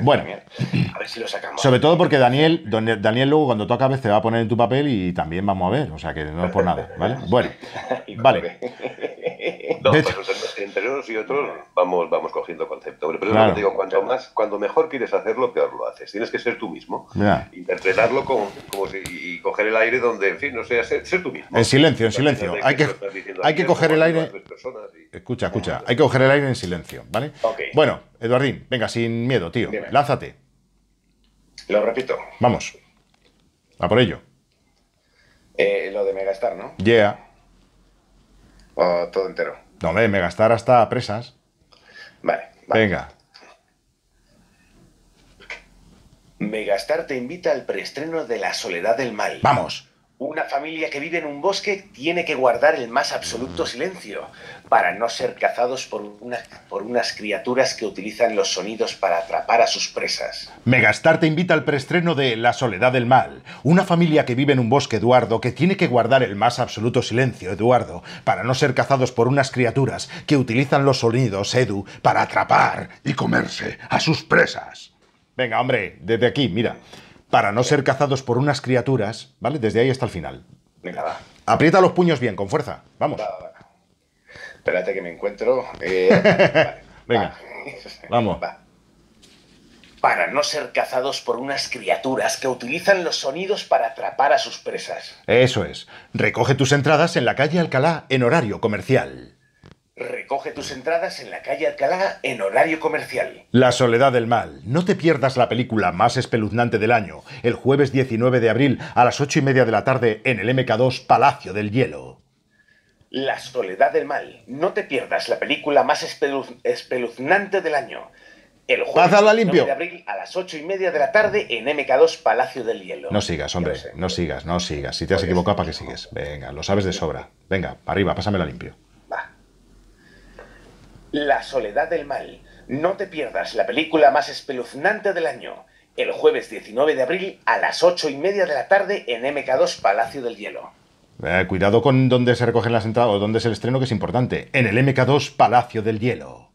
bueno, a ver si lo sacamos. Sobre todo porque Daniel, Daniel luego cuando toca a veces te va a poner en tu papel y también vamos a ver, o sea, que no es por nada, ¿vale? Bueno, vale. No, pues, entre unos y otros vamos, vamos cogiendo concepto. Pero claro. digo, cuanto más, cuando mejor quieres hacerlo, peor lo haces. Tienes que ser tú mismo. Interpretarlo como, si, y coger el aire donde, en fin, no sea ser, tú mismo. En silencio, en silencio. Hay que, coger el aire. Escucha, escucha. Hay que coger el aire en silencio, ¿vale? Bueno, Eduardín, venga, sin miedo, tío. Lázate. Lo repito. Vamos. A por ello. Eh, lo de Megastar, ¿no? Yeah. todo entero. No, de Megastar hasta presas. Vale. vale. Venga. Megastar te invita al preestreno de La Soledad del Mal. Vamos. Una familia que vive en un bosque tiene que guardar el más absoluto silencio para no ser cazados por, por unas criaturas que utilizan los sonidos para atrapar a sus presas. Megastar te invita al preestreno de La Soledad del Mal. Una familia que vive en un bosque, Eduardo, que tiene que guardar el más absoluto silencio, Eduardo, para no ser cazados por unas criaturas que utilizan los sonidos, Edu, para atrapar y comerse a sus presas. Venga, hombre, desde aquí, mira. Para no ser cazados por unas criaturas, ¿vale? Desde ahí hasta el final. Venga, va. Aprieta los puños bien, con fuerza. Vamos. Va, va. Espérate que me encuentro. Eh, Venga. Vamos. Para no ser cazados por unas criaturas que utilizan los sonidos para atrapar a sus presas. Eso es. Recoge tus entradas en la calle Alcalá en horario comercial. Recoge tus entradas en la calle Alcalá en horario comercial. La soledad del mal. No te pierdas la película más espeluznante del año, el jueves 19 de abril a las 8 y media de la tarde en el MK2 Palacio del Hielo. La soledad del mal. No te pierdas la película más espeluznante del año. El jueves 19 de abril a las 8 y media de la tarde en MK2 Palacio del Hielo. No sigas, hombre. No sigas, no sigas. Si te has equivocado, ¿para qué sigues? Venga, lo sabes de sobra. Venga, para arriba, pásamela limpio. La soledad del mal. No te pierdas la película más espeluznante del año. El jueves 19 de abril a las 8 y media de la tarde en MK2 Palacio del Hielo. Eh, cuidado con dónde se recogen las entradas o dónde es el estreno, que es importante. En el MK2 Palacio del Hielo.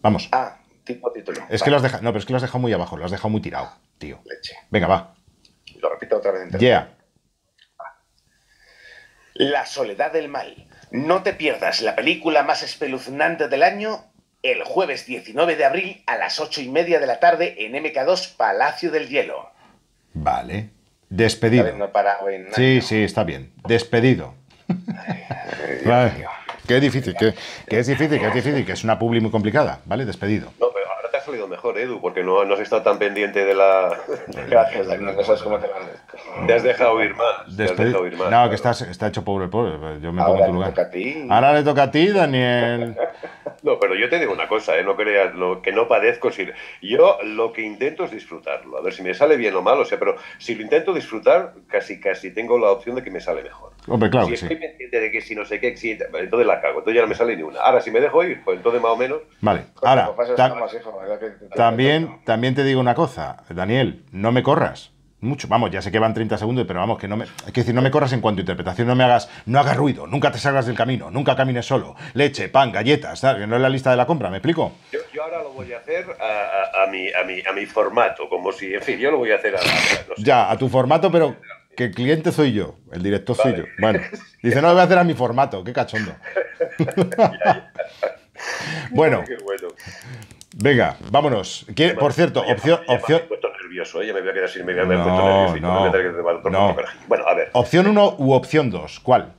Vamos. Ah, tipo título. Es que las deja. No, pero es que las muy abajo, las has dejado muy tirado, tío. Leche. Venga, va. Lo repito otra vez. Ya. La soledad del mal no te pierdas la película más espeluznante del año el jueves 19 de abril a las 8 y media de la tarde en MK2 Palacio del Hielo. Vale. Despedido. sí, sí, está bien. Despedido. Qué difícil, qué es difícil, qué es difícil, que es una publi muy complicada, ¿vale? Despedido salido mejor, Edu, porque no, no has estado tan pendiente de la. Gracias, Daniel, no sabes cómo te Te has dejado ir más. Te ir más no, que estás, está hecho pobre, pobre. Pues, yo me Ahora tu lugar. Le toca a ti. Ahora le toca a ti, Daniel. no, pero yo te digo una cosa, ¿eh? no creas lo, que no padezco. Si, yo lo que intento es disfrutarlo. A ver si me sale bien o mal, o sea, pero si lo intento disfrutar, casi casi tengo la opción de que me sale mejor. Hombre, claro. Si estoy sí. pendiente de que si no sé qué, existe, entonces la cago, entonces ya no me sale ni una. Ahora, si me dejo ir, pues entonces más o menos. Vale, pues ahora. También, también te digo una cosa, Daniel, no me corras. Mucho, vamos, ya sé que van 30 segundos, pero vamos, que no me. que decir, no me corras en cuanto a interpretación, no me hagas, no hagas ruido, nunca te salgas del camino, nunca camines solo. Leche, pan, galletas, ¿sabes? que no es la lista de la compra, ¿me explico? Yo, ahora lo voy a hacer a, a, mi, formato, como si, en fin, yo lo voy a hacer a. Ya, a tu formato, pero que cliente soy yo, el director soy yo. Bueno, dice, no lo voy a hacer a mi formato, qué cachondo. bueno. Venga, vámonos. por cierto, opción. opción... Me nervioso, ¿eh? ya me voy a quedar sin media. No, no. Bueno, a ver. Opción 1 u opción 2, ¿cuál?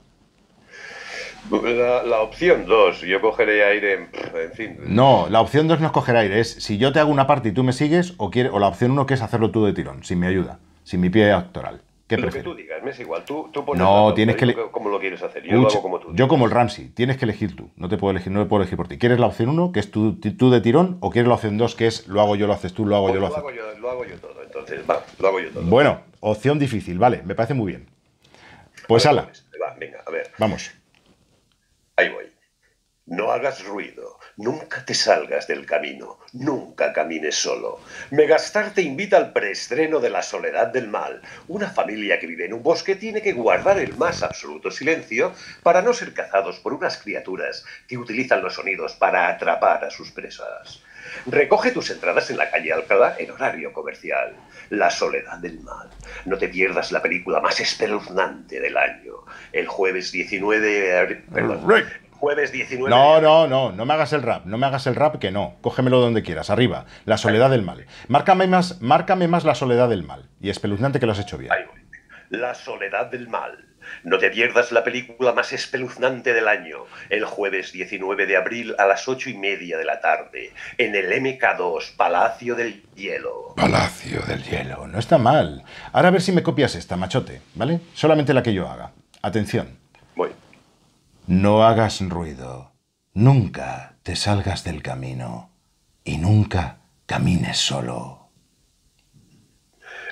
La, opción 2, yo cogeré aire, en, en fin. No, la opción 2 no es coger aire, es si yo te hago una parte y tú me sigues, o, la opción 1 que es hacerlo tú de tirón, sin mi ayuda, sin mi pie actoral que tú digas, me es igual. Tú, no, tienes que como lo quieres hacer. Yo hago como tú. Yo como el Ramsey, tienes que elegir tú. No te puedo elegir, no puedo elegir por ti. ¿Quieres la opción 1, que es tú, tú, de tirón, o quieres la opción 2, que es lo hago yo, lo haces tú, lo hago yo, lo, pues hago yo, lo hago yo todo. Entonces, va, lo hago yo todo. Bueno, opción difícil, vale, me parece muy bien. Pues ala. Pues, venga, a ver. Vamos. Ahí voy. No hagas ruido. Nunca te salgas del camino, nunca camines solo. Megastar te invita al preestreno de La Soledad del Mal. Una familia que vive en un bosque tiene que guardar el más absoluto silencio para no ser cazados por unas criaturas que utilizan los sonidos para atrapar a sus presas. Recoge tus entradas en la calle Alcalá en horario comercial. La soledad del mal. No te pierdas la película más espeluznante del año. El jueves 19 de abril, perdón, jueves 19. No, no, no, no me hagas el rap, no me hagas el rap que no. Cógemelo donde quieras, arriba. La soledad del mal. Márcame más, márcame más la soledad del mal. Y espeluznante que lo has hecho bien. La soledad del mal. No te pierdas la película más espeluznante del año, el jueves 19 de abril a las 8 y media de la tarde, en el MK2, Palacio del Hielo. Palacio del Hielo, no está mal. Ahora a ver si me copias esta, machote, ¿vale? Solamente la que yo haga. Atención. No hagas ruido, nunca te salgas del camino y nunca camines solo.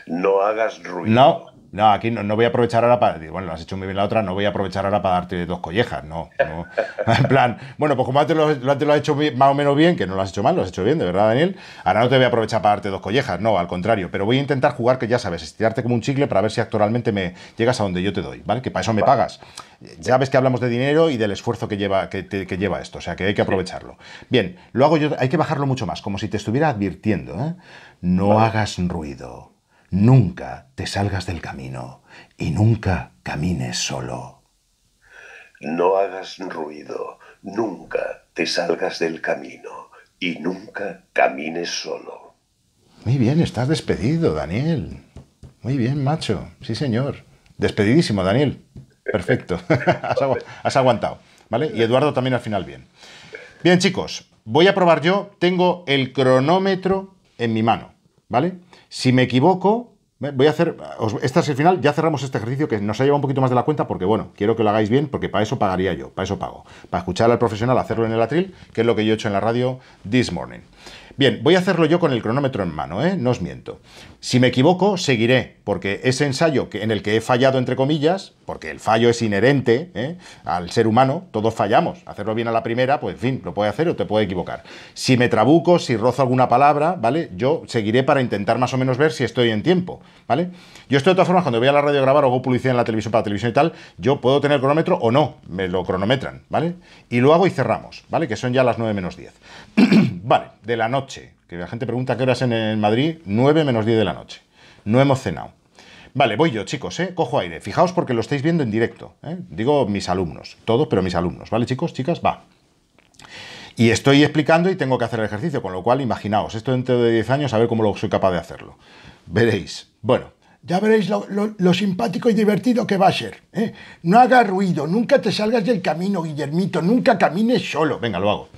No hagas ruido. No, no, aquí no, voy a aprovechar ahora para. Bueno, lo has hecho muy bien la otra, no voy a aprovechar ahora para darte dos collejas, no. En plan, bueno, pues como antes lo, has hecho más o menos bien, que no lo has hecho mal, lo has hecho bien, de verdad, Daniel. Ahora no te voy a aprovechar para darte dos collejas, no, al contrario. Pero voy a intentar jugar, que ya sabes, estirarte como un chicle para ver si actualmente me llegas a donde yo te doy, ¿vale? Que para eso me pagas. Ya ves que hablamos de dinero y del esfuerzo que lleva, que, lleva esto, o sea que hay que aprovecharlo. Bien, lo hago yo, hay que bajarlo mucho más, como si te estuviera advirtiendo, ¿eh? No hagas ruido Nunca te salgas del camino y nunca camines solo. No hagas ruido, nunca te salgas del camino y nunca camines solo. Muy bien, estás despedido, Daniel. Muy bien, macho. Sí, señor. Despedidísimo, Daniel. Perfecto. has, aguantado. ¿Vale? Y Eduardo también al final, bien. Bien, chicos, voy a probar yo. Tengo el cronómetro en mi mano. ¿Vale? Si me equivoco, voy a hacer, esta es el final, ya cerramos este ejercicio que nos ha llevado un poquito más de la cuenta porque, bueno, quiero que lo hagáis bien porque para eso pagaría yo, para eso pago, para escuchar al profesional hacerlo en el atril, que es lo que yo he hecho en la radio this morning. Bien, voy a hacerlo yo con el cronómetro en mano, ¿eh? no os miento. Si me equivoco, seguiré, porque ese ensayo en el que he fallado, entre comillas, porque el fallo es inherente ¿eh? al ser humano, todos fallamos. Hacerlo bien a la primera, pues en fin, lo puede hacer o te puede equivocar. Si me trabuco, si rozo alguna palabra, ¿vale? Yo seguiré para intentar más o menos ver si estoy en tiempo, ¿vale? Yo estoy de todas formas, cuando voy a la radio a grabar o hago publicidad en la televisión para la televisión y tal, yo puedo tener cronómetro o no, me lo cronometran, ¿vale? Y lo hago y cerramos, ¿vale? Que son ya las 9 menos 10. vale, de la noche que la gente pregunta qué horas en, el Madrid, 9 menos 10 de la noche. No hemos cenado. Vale, voy yo, chicos, ¿eh? Cojo aire. Fijaos porque lo estáis viendo en directo. ¿eh? Digo mis alumnos, todos, pero mis alumnos. ¿Vale, chicos, chicas? Va. Y estoy explicando y tengo que hacer el ejercicio, con lo cual imaginaos, esto dentro de 10 años, a ver cómo lo soy capaz de hacerlo. Veréis. Bueno, ya veréis lo, simpático y divertido que va a ser. ¿eh? No hagas ruido, nunca te salgas del camino, Guillermito, nunca camines solo. Venga, lo hago.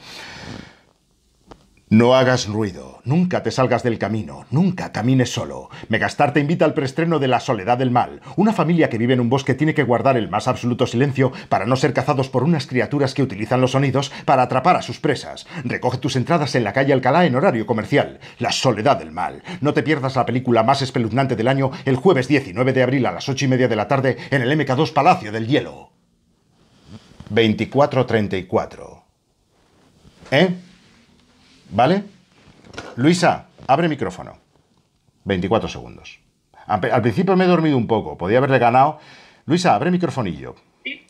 No hagas ruido, nunca te salgas del camino, nunca camines solo. Megastar te invita al preestreno de La Soledad del Mal. Una familia que vive en un bosque tiene que guardar el más absoluto silencio para no ser cazados por unas criaturas que utilizan los sonidos para atrapar a sus presas. Recoge tus entradas en la calle Alcalá en horario comercial. La Soledad del Mal. No te pierdas la película más espeluznante del año el jueves 19 de abril a las 8 y media de la tarde en el MK2 Palacio del Hielo. 2434. ¿Eh? ¿Vale? Luisa, abre micrófono. 24 segundos. Al principio me he dormido un poco, podía haberle ganado. Luisa, abre microfonillo. Sí.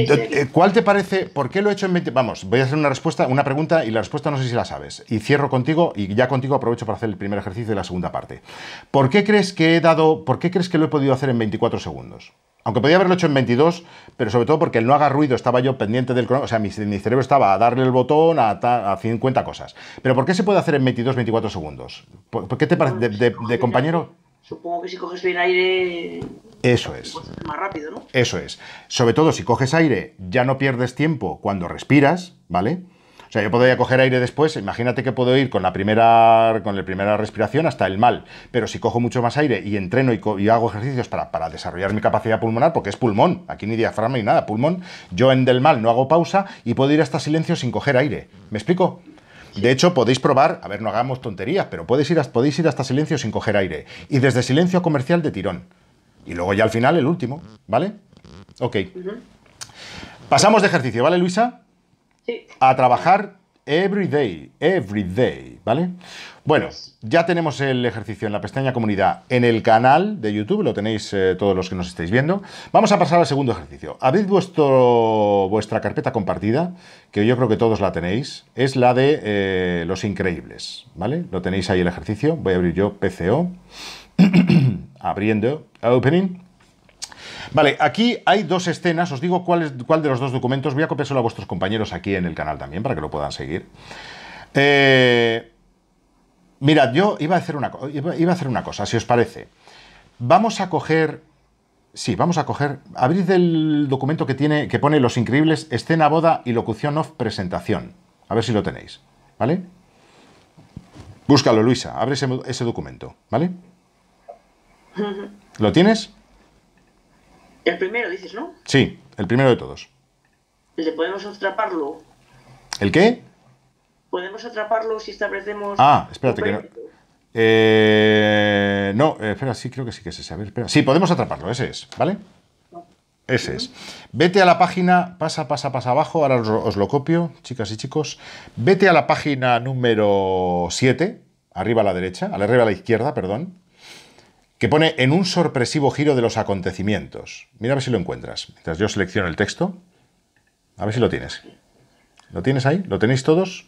Eh, eh, ¿Cuál te parece? ¿Por qué lo he hecho en 20? Vamos, voy a hacer una respuesta, una pregunta y la respuesta no sé si la sabes. Y cierro contigo y ya contigo aprovecho para hacer el primer ejercicio de la segunda parte. ¿Por qué crees que he dado, por qué crees que lo he podido hacer en 24 segundos? Aunque podía haberlo hecho en 22, pero sobre todo porque el no haga ruido estaba yo pendiente del cronómetro. O sea, mi, cerebro estaba a darle el botón a, a, 50 cosas. Pero ¿por qué se puede hacer en 22, 24 segundos? ¿Por, ¿Qué te parece de, compañero? Supongo que si coges bien aire. Eso pues es. Más rápido, ¿no? Eso es. Sobre todo si coges aire, ya no pierdes tiempo cuando respiras, ¿vale? O sea, yo podría coger aire después, imagínate que puedo ir con la primera, con la primera respiración hasta el mal, pero si cojo mucho más aire y entreno y, hago ejercicios para, para, desarrollar mi capacidad pulmonar, porque es pulmón, aquí ni diafragma ni nada, pulmón, yo en del mal no hago pausa y puedo ir hasta silencio sin coger aire. ¿Me explico? De hecho, podéis probar, a ver, no hagamos tonterías, pero podéis ir, podéis ir hasta silencio sin coger aire. Y desde silencio comercial de tirón. Y luego ya al final el último, ¿vale? Ok. Pasamos de ejercicio, ¿vale, Luisa? a trabajar every day, every day, ¿vale? Bueno, ya tenemos el ejercicio en la pestaña comunidad en el canal de YouTube, lo tenéis eh, todos los que nos estáis viendo. Vamos a pasar al segundo ejercicio. Abrid vuestro, vuestra carpeta compartida, que yo creo que todos la tenéis, es la de eh, los increíbles, ¿vale? Lo tenéis ahí el ejercicio, voy a abrir yo PCO, abriendo, opening. Vale, aquí hay dos escenas, os digo cuál, es, cuál de los dos documentos, voy a solo a vuestros compañeros aquí en el canal también para que lo puedan seguir. Eh, mirad, yo iba a, hacer una, iba a hacer una cosa, si os parece. Vamos a coger Sí, vamos a coger. Abrid el documento que tiene, que pone Los Increíbles, escena boda y locución of presentación. A ver si lo tenéis, ¿vale? Búscalo, Luisa, abre ese, ese documento, ¿vale? ¿Lo tienes? El primero, dices, ¿no? Sí, el primero de todos. ¿Le podemos atraparlo? ¿El qué? ¿Podemos atraparlo si establecemos... Ah, espérate, que eh, no... Eh, espera, sí, creo que sí que es ese. Sí, podemos atraparlo, ese es, ¿vale? Ese es. Vete a la página, pasa, pasa, pasa abajo, ahora os, lo copio, chicas y chicos. Vete a la página número 7, arriba a la derecha, al arriba a la izquierda, perdón que pone en un sorpresivo giro de los acontecimientos. Mira a ver si lo encuentras. Mientras yo selecciono el texto, a ver si lo tienes. ¿Lo tienes ahí? ¿Lo tenéis todos?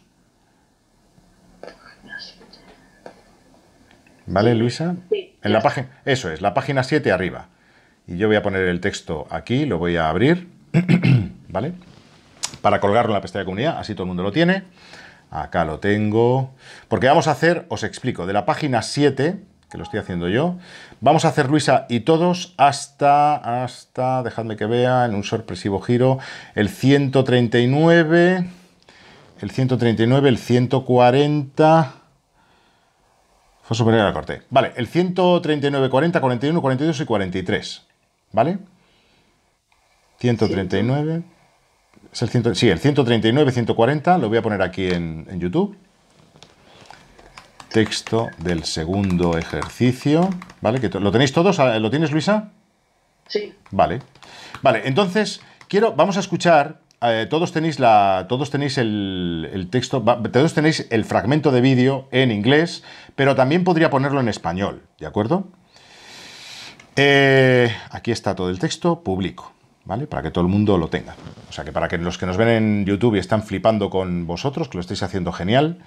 ¿Vale, Luisa? En la página, eso es, la página 7 arriba. Y yo voy a poner el texto aquí, lo voy a abrir, ¿vale? Para colgarlo en la pestaña de comunidad, así todo el mundo lo tiene. Acá lo tengo. Porque vamos a hacer, os explico, de la página 7 que lo estoy haciendo yo. Vamos a hacer Luisa y todos hasta, hasta, dejadme que vea, en un sorpresivo giro, el 139, el 139, el 140... Fue superior la corte. Vale, el 139, 40, 41, 42 y 43. ¿Vale? 139... Es el sí, el 139, 140, lo voy a poner aquí en YouTube texto del segundo ejercicio, ¿vale? Que ¿Lo tenéis todos? Ah, ¿Lo tienes, Luisa? Sí. Vale. Vale, entonces, quiero, vamos a escuchar, eh, todos tenéis, la, todos tenéis el, texto, todos tenéis el fragmento de vídeo en inglés, pero también podría ponerlo en español, ¿de acuerdo? Eh, aquí está todo el texto, público ¿Vale? Para que todo el mundo lo tenga. O sea, que para que los que nos ven en YouTube y están flipando con vosotros, que lo estáis haciendo genial,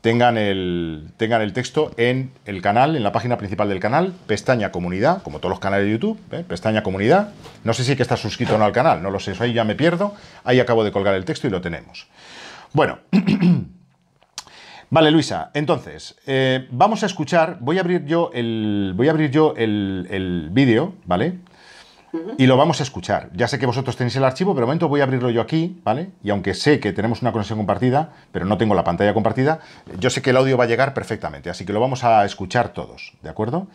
tengan el, tengan el texto en el canal, en la página principal del canal, pestaña comunidad, como todos los canales de YouTube, ¿eh? pestaña comunidad. No sé si que estar suscrito o no al canal, no lo sé, ahí ya me pierdo. Ahí acabo de colgar el texto y lo tenemos. Bueno. Vale, Luisa, entonces, eh, vamos a escuchar, voy a abrir yo el, voy a abrir yo el, el vídeo, ¿vale? y lo vamos a escuchar. Ya sé que vosotros tenéis el archivo, pero de momento voy a abrirlo yo aquí, ¿vale? Y aunque sé que tenemos una conexión compartida, pero no tengo la pantalla compartida, yo sé que el audio va a llegar perfectamente, así que lo vamos a escuchar todos, ¿de acuerdo?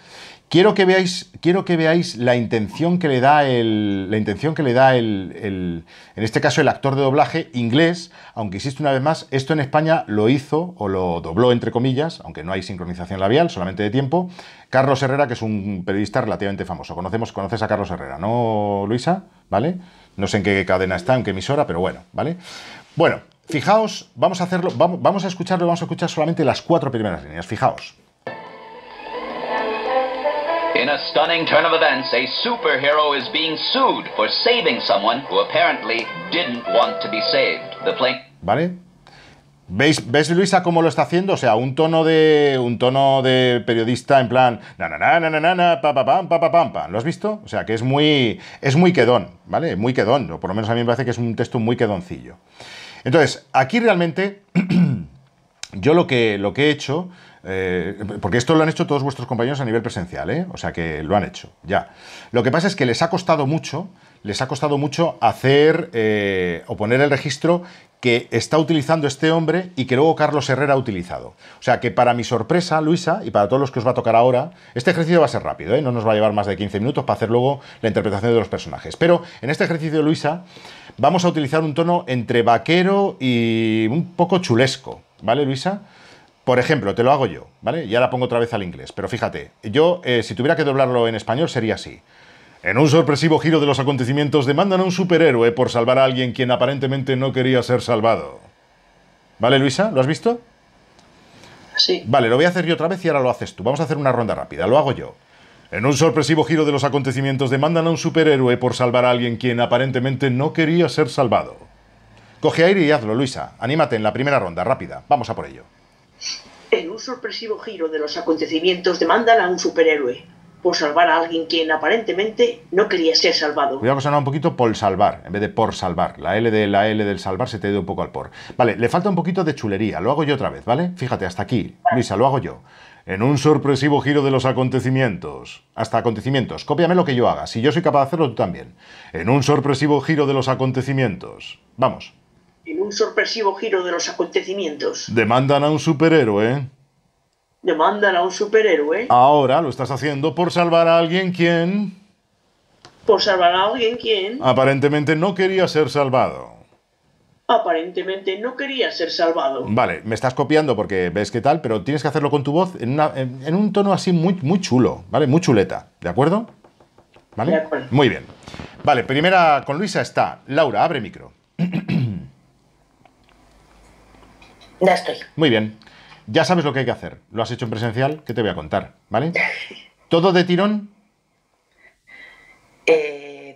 Quiero que veáis, quiero que veáis la intención que le da el. La intención que le da el, En este caso, el actor de doblaje inglés. Aunque existe una vez más, esto en España lo hizo, o lo dobló entre comillas, aunque no hay sincronización labial, solamente de tiempo. Carlos Herrera, que es un periodista relativamente famoso. Conocemos, conoces a Carlos Herrera, ¿no, Luisa? ¿Vale? No sé en qué cadena está, en qué emisora, pero bueno, ¿vale? Bueno, fijaos, vamos a hacerlo, vamos, vamos a escucharlo, vamos a escuchar solamente las cuatro primeras líneas. Fijaos en a stunning turn of events, a superhero is being sued for saving someone who apparently didn't want to be saved. The plane. ¿Vale? ¿Veis, ¿Ves, Luisa cómo lo está haciendo? O sea, un tono de un tono de periodista en plan na na na na na na pa pa pam pa pa. ¿Lo has visto? O sea, que es muy es muy quedón, ¿vale? Muy quedón, o por lo menos a mí me parece que es un texto muy quedoncillo. Entonces, aquí realmente yo lo que lo que he hecho eh, porque esto lo han hecho todos vuestros compañeros a nivel presencial, ¿eh? O sea que lo han hecho, ya. Lo que pasa es que les ha costado mucho, les ha costado mucho hacer eh, o poner el registro que está utilizando este hombre y que luego Carlos Herrera ha utilizado. O sea que para mi sorpresa, Luisa, y para todos los que os va a tocar ahora, este ejercicio va a ser rápido, no nos va a llevar más de 15 minutos para hacer luego la interpretación de los personajes. Pero en este ejercicio, Luisa, vamos a utilizar un tono entre vaquero y un poco chulesco, ¿vale, Luisa? Por ejemplo, te lo hago yo, ¿vale? Y ahora pongo otra vez al inglés, pero fíjate, yo eh, si tuviera que doblarlo en español sería así. En un sorpresivo giro de los acontecimientos demandan a un superhéroe por salvar a alguien quien aparentemente no quería ser salvado. ¿Vale, Luisa? ¿Lo has visto? Sí. Vale, lo voy a hacer yo otra vez y ahora lo haces tú. Vamos a hacer una ronda rápida, lo hago yo. En un sorpresivo giro de los acontecimientos demandan a un superhéroe por salvar a alguien quien aparentemente no quería ser salvado. Coge aire y hazlo, Luisa. Anímate en la primera ronda, rápida. Vamos a por ello. En un sorpresivo giro de los acontecimientos demandan a un superhéroe por salvar a alguien quien aparentemente no quería ser salvado. Voy a sonaba un poquito por salvar, en vez de por salvar. La L de la L del salvar se te dio un poco al por. Vale, le falta un poquito de chulería. Lo hago yo otra vez, ¿vale? Fíjate, hasta aquí. Luisa, lo hago yo. En un sorpresivo giro de los acontecimientos. Hasta acontecimientos. Cópiame lo que yo haga. Si yo soy capaz de hacerlo, tú también. En un sorpresivo giro de los acontecimientos. Vamos en un sorpresivo giro de los acontecimientos. Demandan a un superhéroe. Demandan a un superhéroe. Ahora lo estás haciendo por salvar a alguien ...¿quién?... Por salvar a alguien quien... Aparentemente no quería ser salvado. Aparentemente no quería ser salvado. Vale, me estás copiando porque ves qué tal, pero tienes que hacerlo con tu voz en, un tono así muy, muy chulo, ¿vale? Muy chuleta, ¿de acuerdo? ¿Vale? Muy bien. Vale, primera con Luisa está. Laura, abre micro. Ya estoy. Muy bien. Ya sabes lo que hay que hacer. Lo has hecho en presencial, que te voy a contar, ¿vale? ¿Todo de tirón?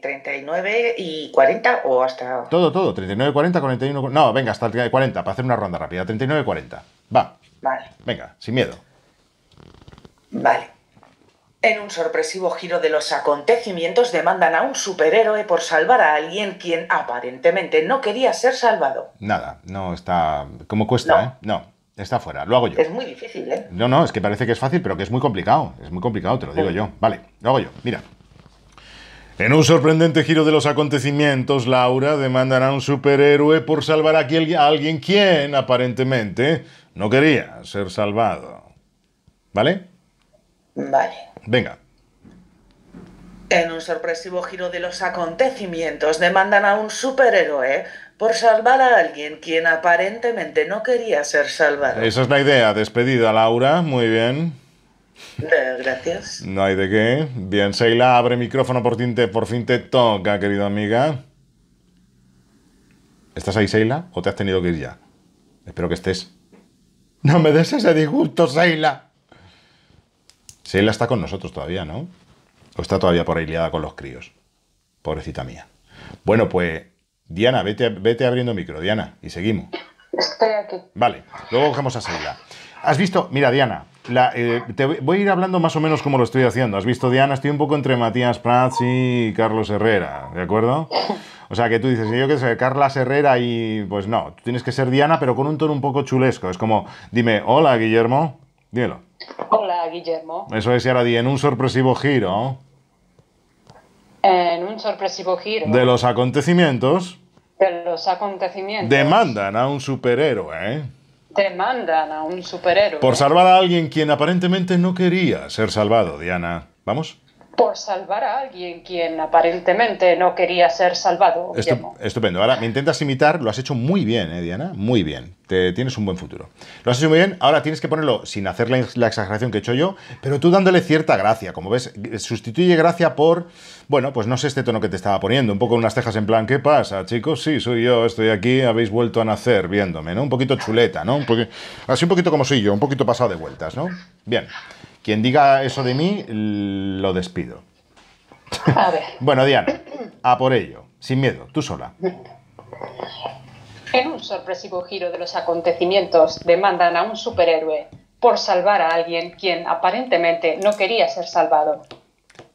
39 eh, y 40 o hasta... Todo, todo. 39, 40, 41... No, venga, hasta el 40, para hacer una ronda rápida. 39, 40. Va. Vale. Venga, sin miedo. Vale. En un sorpresivo giro de los acontecimientos demandan a un superhéroe por salvar a alguien quien aparentemente no quería ser salvado. Nada, no está... ¿Cómo cuesta, no. ¿eh? No. Está fuera, lo hago yo. Es muy difícil, ¿eh? No, no, es que parece que es fácil, pero que es muy complicado. Es muy complicado, te lo digo mm. yo. Vale, lo hago yo. Mira. En un sorprendente giro de los acontecimientos, Laura demandan a un superhéroe por salvar a, a alguien quien, aparentemente, no quería ser salvado. ¿Vale? Vale. Venga. En un sorpresivo giro de los acontecimientos, demandan a un superhéroe por salvar a alguien quien aparentemente no quería ser salvado. Esa es la idea. Despedida, Laura. Muy bien. Eh, gracias. No hay de qué. Bien, Seila, abre micrófono por, Tinte. por fin te toca, querida amiga. ¿Estás ahí, Seila? ¿O te has tenido que ir ya? Espero que estés. No me des ese disgusto, Seila. Sheila está con nosotros todavía, ¿no? O está todavía por ahí liada con los críos. Pobrecita mía. Bueno, pues, Diana, vete, vete abriendo micro, Diana, y seguimos. Estoy aquí. Vale, luego vamos a Sheila. Has visto, mira, Diana, eh, te voy a ir hablando más o menos como lo estoy haciendo. Has visto, Diana, estoy un poco entre Matías Prats y Carlos Herrera, ¿de acuerdo? O sea, que tú dices, yo qué sé, Carla Herrera y... Pues no, tú tienes que ser Diana, pero con un tono un poco chulesco. Es como, dime, hola, Guillermo. Hola, Guillermo. Eso es, y ahora en un sorpresivo giro. En un sorpresivo giro. De los acontecimientos. De los acontecimientos. Demandan a un superhéroe. ¿eh? Demandan a un superhéroe. Por salvar a alguien quien aparentemente no quería ser salvado, Diana. ¿Vamos? por salvar a alguien quien aparentemente no quería ser salvado. estupendo. Ahora me intentas imitar, lo has hecho muy bien, ¿eh, Diana, muy bien. Te, tienes un buen futuro. Lo has hecho muy bien, ahora tienes que ponerlo sin hacer la, exageración que he hecho yo, pero tú dándole cierta gracia. Como ves, sustituye gracia por, bueno, pues no sé este tono que te estaba poniendo, un poco unas cejas en plan, ¿qué pasa, chicos? Sí, soy yo, estoy aquí, habéis vuelto a nacer viéndome, ¿no? Un poquito chuleta, ¿no? así un poquito como soy yo, un poquito pasado de vueltas, ¿no? Bien. Quien diga eso de mí, lo despido. A ver. bueno, Diana, a por ello, sin miedo, tú sola. En un sorpresivo giro de los acontecimientos, demandan a un superhéroe por salvar a alguien quien aparentemente no quería ser salvado.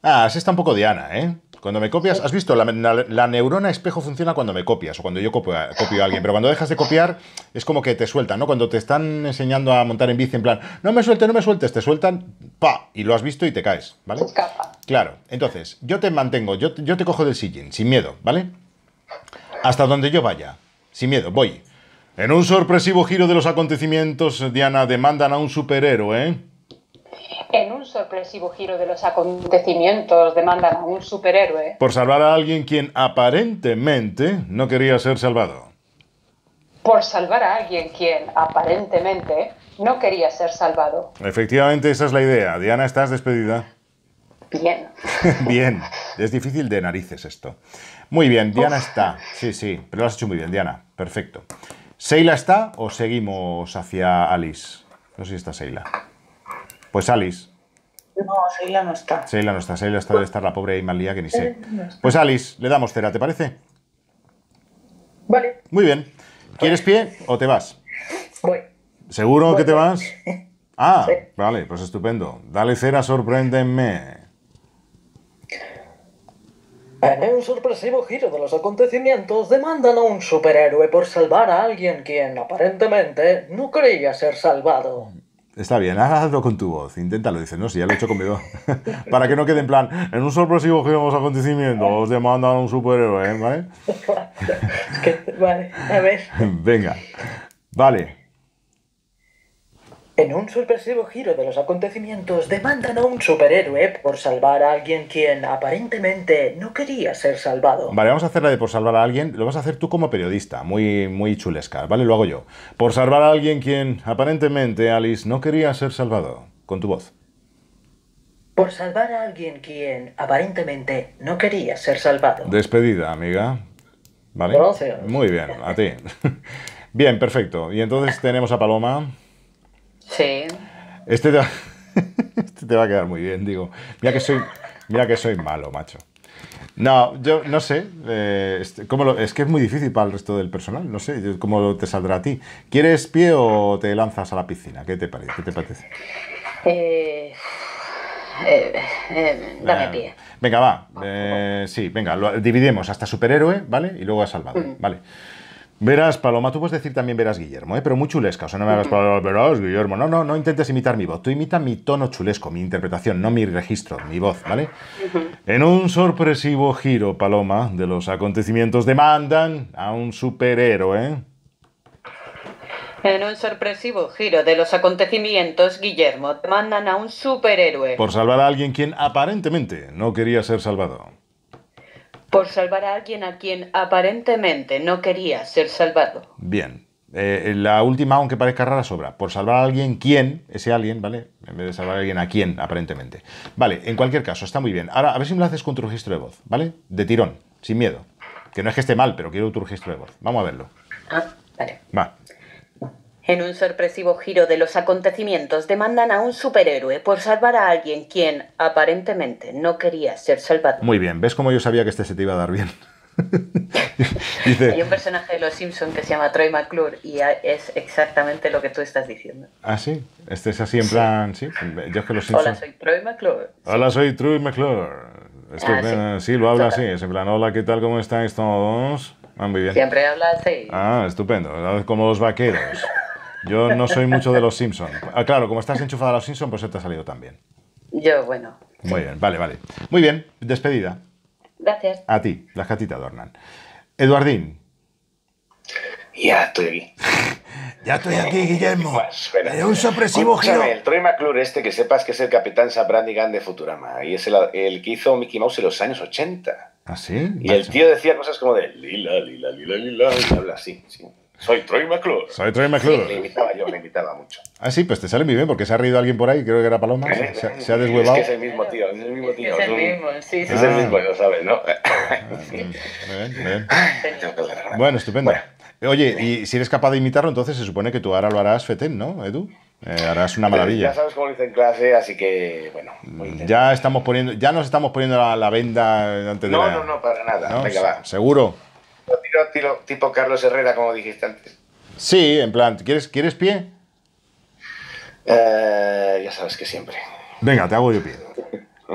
Ah, así está un poco Diana, ¿eh? Cuando me copias, has visto, la, neurona espejo funciona cuando me copias o cuando yo copio a, alguien, pero cuando dejas de copiar es como que te sueltan, ¿no? Cuando te están enseñando a montar en bici, en plan, no me sueltes, no me sueltes, te sueltan, pa, y lo has visto y te caes, ¿vale? Claro, entonces, yo te mantengo, yo, yo te cojo del sillín, sin miedo, ¿vale? Hasta donde yo vaya, sin miedo, voy. En un sorpresivo giro de los acontecimientos, Diana, demandan a un superhéroe, ¿eh? en un sorpresivo giro de los acontecimientos, demandan a un superhéroe. Por salvar a alguien quien aparentemente no quería ser salvado. Por salvar a alguien quien aparentemente no quería ser salvado. Efectivamente, esa es la idea. Diana, estás despedida. Bien. bien. Es difícil de narices esto. Muy bien, Diana está. Sí, sí, pero lo has hecho muy bien, Diana. Perfecto. ¿Seila está o seguimos hacia Alice? No sé si está Seila. Pues Alice. No, Seila no está. Seila no está, Seila está de estar la pobre y mal que ni sé. pues Alice, le damos cera, ¿te parece? Vale. Muy bien. ¿Quieres pie o te vas? Voy. ¿Seguro que te vas? Ah, vale, pues estupendo. Dale cera, sorpréndeme. En un sorpresivo giro de los acontecimientos, demandan a un superhéroe por salvar a alguien quien aparentemente no creía ser salvado. Está bien, hazlo con tu voz, inténtalo, dice, no, si ya lo he hecho con mi voz. Para que no quede en plan, en un sorpresivo vemos acontecimientos, os demandan un superhéroe, ¿eh? ¿vale? vale, a ver. Venga, vale. En un sorpresivo giro de los acontecimientos, demandan a un superhéroe por salvar a alguien quien aparentemente no quería ser salvado. Vale, vamos a hacer la de por salvar a alguien. Lo vas a hacer tú como periodista, muy, muy chulesca, ¿vale? Lo hago yo. Por salvar a alguien quien aparentemente, Alice, no quería ser salvado. Con tu voz. Por salvar a alguien quien aparentemente no quería ser salvado. Despedida, amiga. ¿Vale? Muy bien, a ti. bien, perfecto. Y entonces tenemos a Paloma. Sí. Este, este te, va, a quedar muy bien, digo. Mira que soy, mira que soy malo, macho. No, yo no sé. Eh, este, ¿cómo es que es muy difícil para el resto del personal. No sé cómo te saldrá a ti. ¿Quieres pie o te lanzas a la piscina? ¿Qué te parece? ¿Qué te parece? Eh, eh, dame pie. Venga, va. sí, venga, lo, dividimos hasta superhéroe, ¿vale? Y luego a salvado, mm. ¿vale? Verás, Paloma, tú puedes decir también verás Guillermo, ¿eh? pero muy chulesca. O sea, no me hagas palabras, verás Guillermo. No, no, no intentes imitar mi voz. Tú imita mi tono chulesco, mi interpretación, no mi registro, mi voz, ¿vale? En un sorpresivo giro, Paloma, de los acontecimientos, demandan a un superhéroe. En un sorpresivo giro de los acontecimientos, Guillermo, demandan a un superhéroe. Por salvar a alguien quien aparentemente no quería ser salvado por salvar a alguien a quien aparentemente no quería ser salvado. Bien. Eh, eh, la última, aunque parezca rara, sobra. Por salvar a alguien, ¿quién? Ese alguien, ¿vale? En vez de salvar a alguien, ¿a quién? Aparentemente. Vale, en cualquier caso, está muy bien. Ahora, a ver si me lo haces con tu registro de voz, ¿vale? De tirón, sin miedo. Que no es que esté mal, pero quiero tu registro de voz. Vamos a verlo. Ah, vale. Va. En un sorpresivo giro de los acontecimientos, demandan a un superhéroe por salvar a alguien quien, aparentemente, no quería ser salvado. Muy bien, ¿ves cómo yo sabía que este se te iba a dar bien? Hay un personaje de Los Simpson que se llama Troy McClure y es exactamente lo que tú estás diciendo. Ah, sí, este es así en plan, sí. Yo es que los Simpson... Hola, soy Troy McClure. Hola, soy Troy McClure. Ah, sí. lo habla así, en plan, hola, ¿qué tal? ¿Cómo estáis todos? Ah, muy bien. Siempre habla así. Ah, estupendo, como los vaqueros. Yo no soy mucho de los Simpsons. Ah, claro, como estás enchufada a los Simpsons, pues él te ha salido también. Yo, bueno. Muy bien, vale, vale. Muy bien, despedida. Gracias. A ti, las que adornan. Eduardín. Ya estoy aquí. ya estoy aquí, Guillermo. Es un sorpresivo giro. El Troy McClure este, que sepas que es el capitán Sabrandigan de Futurama. Y es el, que hizo Mickey Mouse en los años 80. ¿Ah, sí? Y el tío decía cosas como de lila, lila, lila, lila, y habla así. Sí. Soy Troy McClure. Soy Troy McClure. Sí, le invitaba yo, le invitaba mucho. Ah, sí, pues te sale muy bien porque se ha reído alguien por ahí, creo que era Paloma. Se, ha deshuevado. Es que es el mismo tío, es el mismo tío. Es el mismo, sí, sí. Es el ah. mismo, lo sabes, ¿no? Ah, bueno, estupendo. Oye, y si eres capaz de imitarlo, entonces se supone que tú ahora lo harás Feten ¿no, Edu? Eh, harás una maravilla. Ya sabes cómo lo hice en clase, así que bueno. Mm, ya estamos poniendo, ya nos estamos poniendo la, venda antes de. No, no, no, para nada. Venga, va. Seguro. Tiro, tipo Carlos Herrera, como dijiste antes. Sí, en plan, ¿quieres, ¿quieres pie? Eh, ya sabes que siempre. Venga, te hago yo pie.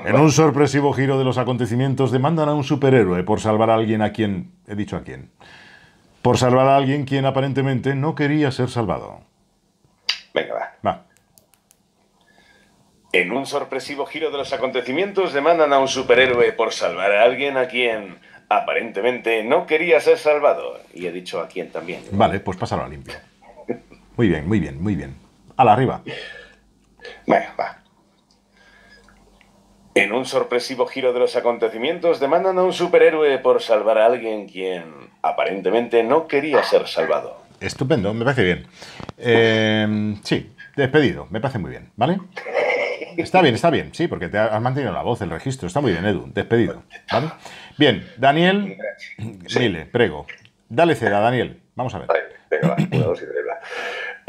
En un sorpresivo giro de los acontecimientos, demandan a un superhéroe por salvar a alguien a quien. He dicho a quién. Por salvar a alguien quien aparentemente no quería ser salvado. Venga, va. Va. En un sorpresivo giro de los acontecimientos, demandan a un superhéroe por salvar a alguien a quien Aparentemente no quería ser salvado, y he dicho a quién también. Vale, pues pasaron a limpio. Muy bien, muy bien, muy bien. A la arriba. Bueno, va. En un sorpresivo giro de los acontecimientos, demandan a un superhéroe por salvar a alguien quien aparentemente no quería ser salvado. Estupendo, me parece bien. Eh, sí, despedido, me parece muy bien, ¿vale? Está bien, está bien, sí, porque te has mantenido la voz, el registro. Está muy bien, Edu, despedido. Bien, Daniel, sí. prego. Dale ceda, Daniel. Vamos a ver. venga,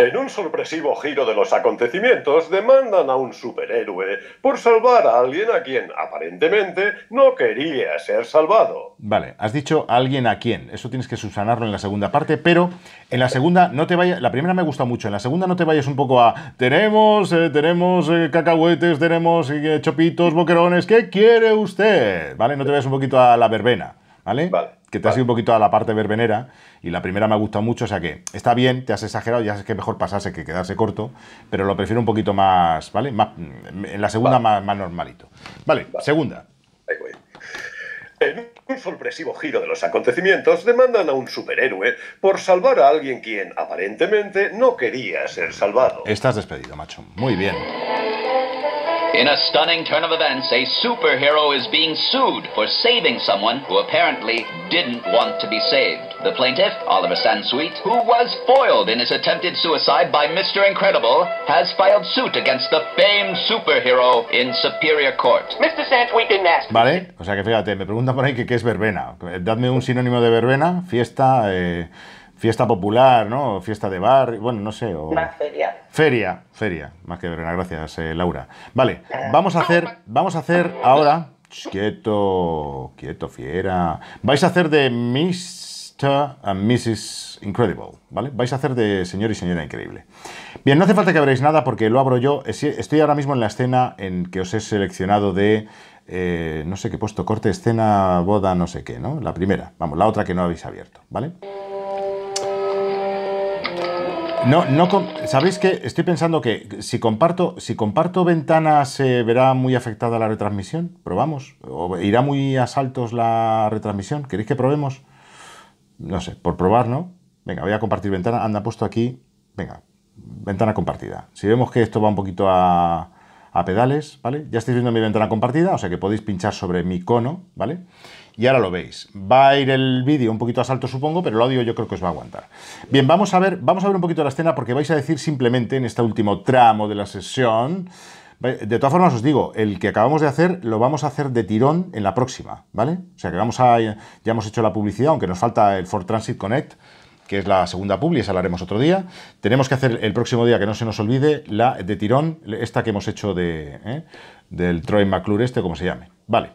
en un sorpresivo giro de los acontecimientos, demandan a un superhéroe por salvar a alguien a quien, aparentemente, no quería ser salvado. Vale, has dicho alguien a quien. Eso tienes que subsanarlo en la segunda parte, pero en la segunda no te vayas. La primera me gusta mucho, en la segunda no te vayas un poco a. Tenemos, eh, tenemos eh, cacahuetes, tenemos eh, chopitos, boquerones, ¿qué quiere usted? Vale, no te vayas un poquito a la verbena. ¿vale? Que te has ido un poquito a la parte verbenera y la primera me ha gustado mucho, o sea que está bien, te has exagerado, ya sabes que mejor pasarse que quedarse corto, pero lo prefiero un poquito más, ¿vale? Mm, en la segunda más, normalito. Vale, segunda. En un sorpresivo giro de los acontecimientos, demandan a un superhéroe por salvar a alguien quien aparentemente no quería ser salvado. Estás despedido, macho. Muy bien. In a stunning turn of events, a superhero is being sued for saving someone who apparently didn't want to be saved. The plaintiff, Oliver Sansweet, who was foiled in his attempted suicide by Mr. Incredible, has filed suit against the famed superhero in Superior Court. Mr. Sansweet didn't ask. Vale, o sea que fíjate, me preguntan por ahí que qué es verbena. Dadme un sinónimo de verbena, fiesta, eh... fiesta popular, ¿no? Fiesta de bar, bueno, no sé. O... feria. Feria, feria, más que verena, gracias, eh, Laura. Vale, vamos a hacer, vamos a hacer ahora. quieto, quieto, fiera. Vais a hacer de Mr. and Mrs. Incredible, ¿vale? Vais a hacer de señor y señora increíble. Bien, no hace falta que abráis nada porque lo abro yo. Estoy ahora mismo en la escena en que os he seleccionado de eh, no sé qué puesto, corte, escena, boda, no sé qué, ¿no? La primera, vamos, la otra que no habéis abierto, ¿vale? No, no, ¿sabéis qué? Estoy pensando que si comparto, si comparto ventana se verá muy afectada la retransmisión. Probamos. ¿O irá muy a saltos la retransmisión. ¿Queréis que probemos? No sé, por probar, ¿no? Venga, voy a compartir ventana. Anda, puesto aquí. Venga, ventana compartida. Si vemos que esto va un poquito a, pedales, ¿vale? Ya estáis viendo mi ventana compartida, o sea que podéis pinchar sobre mi cono vale y ahora lo veis. Va a ir el vídeo un poquito a salto, supongo, pero el audio yo creo que os va a aguantar. Bien, vamos a ver, vamos a ver un poquito la escena porque vais a decir simplemente en este último tramo de la sesión. De todas formas, os digo, el que acabamos de hacer lo vamos a hacer de tirón en la próxima, ¿vale? O sea que vamos a. Ya hemos hecho la publicidad, aunque nos falta el Ford Transit Connect, que es la segunda publi, esa la haremos otro día. Tenemos que hacer el próximo día, que no se nos olvide, la de tirón, esta que hemos hecho de, ¿eh? del Troy McClure, este, como se llame. Vale.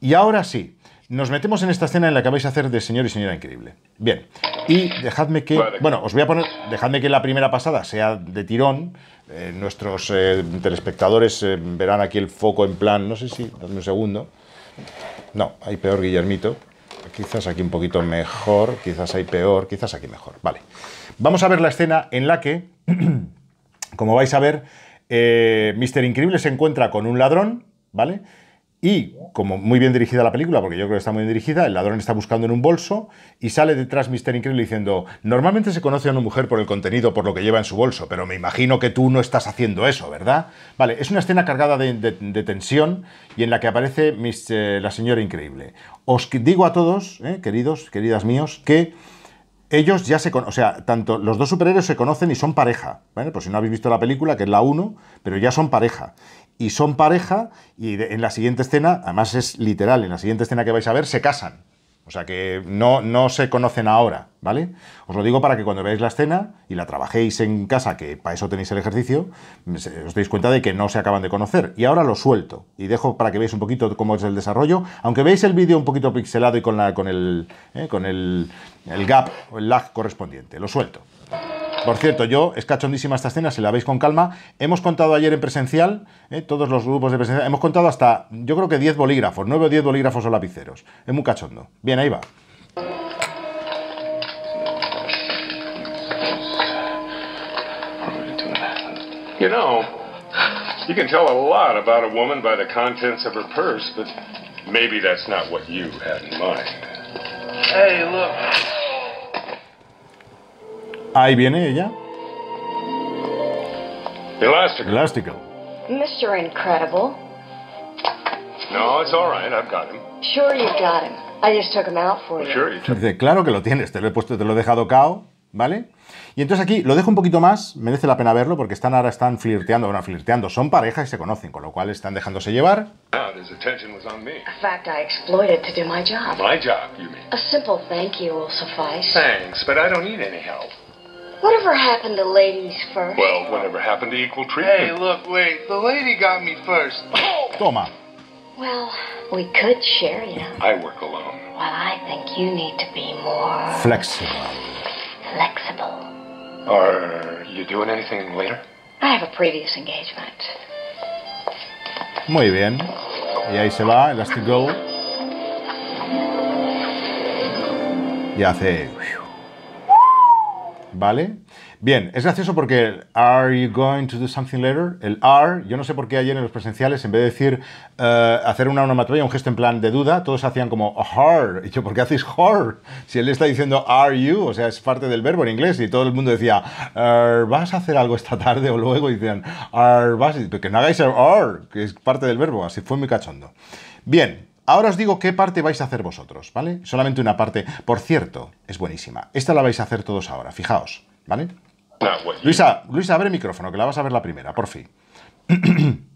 Y ahora sí, nos metemos en esta escena en la que vais a hacer de señor y señora increíble. Bien. Y dejadme que. Bueno, os voy a poner. Dejadme que la primera pasada sea de tirón. Eh, nuestros eh, telespectadores eh, verán aquí el foco en plan. No sé si. Dadme un segundo. No, hay peor Guillermito. Quizás aquí un poquito mejor. Quizás hay peor. Quizás aquí mejor. Vale. Vamos a ver la escena en la que. como vais a ver. Mister Increíble se encuentra con un ladrón. ¿Vale? Y como muy bien dirigida la película, porque yo creo que está muy bien dirigida, el ladrón está buscando en un bolso y sale detrás Mister Increíble diciendo, normalmente se conoce a una mujer por el contenido, por lo que lleva en su bolso, pero me imagino que tú no estás haciendo eso, ¿verdad? Vale, es una escena cargada de, tensión y en la que aparece eh, la señora Increíble. Os digo a todos, eh, queridos, queridas míos, que ellos ya se conocen, o sea, tanto los dos superhéroes se conocen y son pareja. Bueno, pues si no habéis visto la película, que es la 1, pero ya son pareja y son pareja y en la siguiente escena, además es literal, en la siguiente escena que vais a ver se casan. O sea que no, no se conocen ahora, ¿vale? Os lo digo para que cuando veáis la escena y la trabajéis en casa, que para eso tenéis el ejercicio, os deis cuenta de que no se acaban de conocer. Y ahora lo suelto y dejo para que veáis un poquito cómo es el desarrollo. Aunque veáis el vídeo un poquito pixelado y con, la, con, el, eh, con el gap o el lag correspondiente. Lo suelto. Por cierto, yo, es cachondísima esta escena, si la veis con calma. Hemos contado ayer en presencial, ¿eh? todos los grupos de presencial, hemos contado hasta, yo creo que 10 bolígrafos, 9 o 10 bolígrafos o lapiceros. Es muy cachondo. Bien, ahí va. You know, you can tell a lot about a woman by the contents of her purse, but maybe that's not what you had in mind. Hey, look. Ahí viene ella. Elastical. Elastical. Mr. Incredible. No, it's all right. I've got him. Sure you got him. I just took him out for you. Sure you took Dice, claro que lo tienes, te lo he puesto, te lo he dejado cao, ¿vale? Y entonces aquí lo dejo un poquito más, merece la pena verlo porque están ahora están flirteando, bueno, flirteando, son pareja y se conocen, con lo cual están dejándose llevar. no, his attention was on me. A fact I exploited to do my job. My job, you mean? A simple thank you will suffice. Thanks, but I don't need any help. Whatever happened to ladies first? Well, whatever happened to equal treatment? Hey, look, wait. The lady got me first. Toma. Well, we could share, you know. I work alone. Well, I think you need to be more... Flexible. Flexible. Are you doing anything later? I have a previous engagement. Muy bien. Y ahí se va, Elastic Girl. Y hace... ¿Vale? Bien, es gracioso porque ¿Are you going to do something later? El are, yo no sé por qué ayer en los presenciales, en vez de decir eh, hacer una onomatopeya, un gesto en plan de duda, todos hacían como are Y yo, ¿por qué hacéis are? Si él está diciendo are you, o sea, es parte del verbo en inglés, y todo el mundo decía, er, ¿vas a hacer algo esta tarde o luego? Y decían, are, vas, que no hagáis el er, are, que es parte del verbo, así fue muy cachondo. Bien, Ahora os digo qué parte vais a hacer vosotros, ¿vale? Solamente una parte. Por cierto, es buenísima. Esta la vais a hacer todos ahora, fijaos, ¿vale? Ah, Luisa, Luisa, abre el micrófono, que la vas a ver la primera, por fin.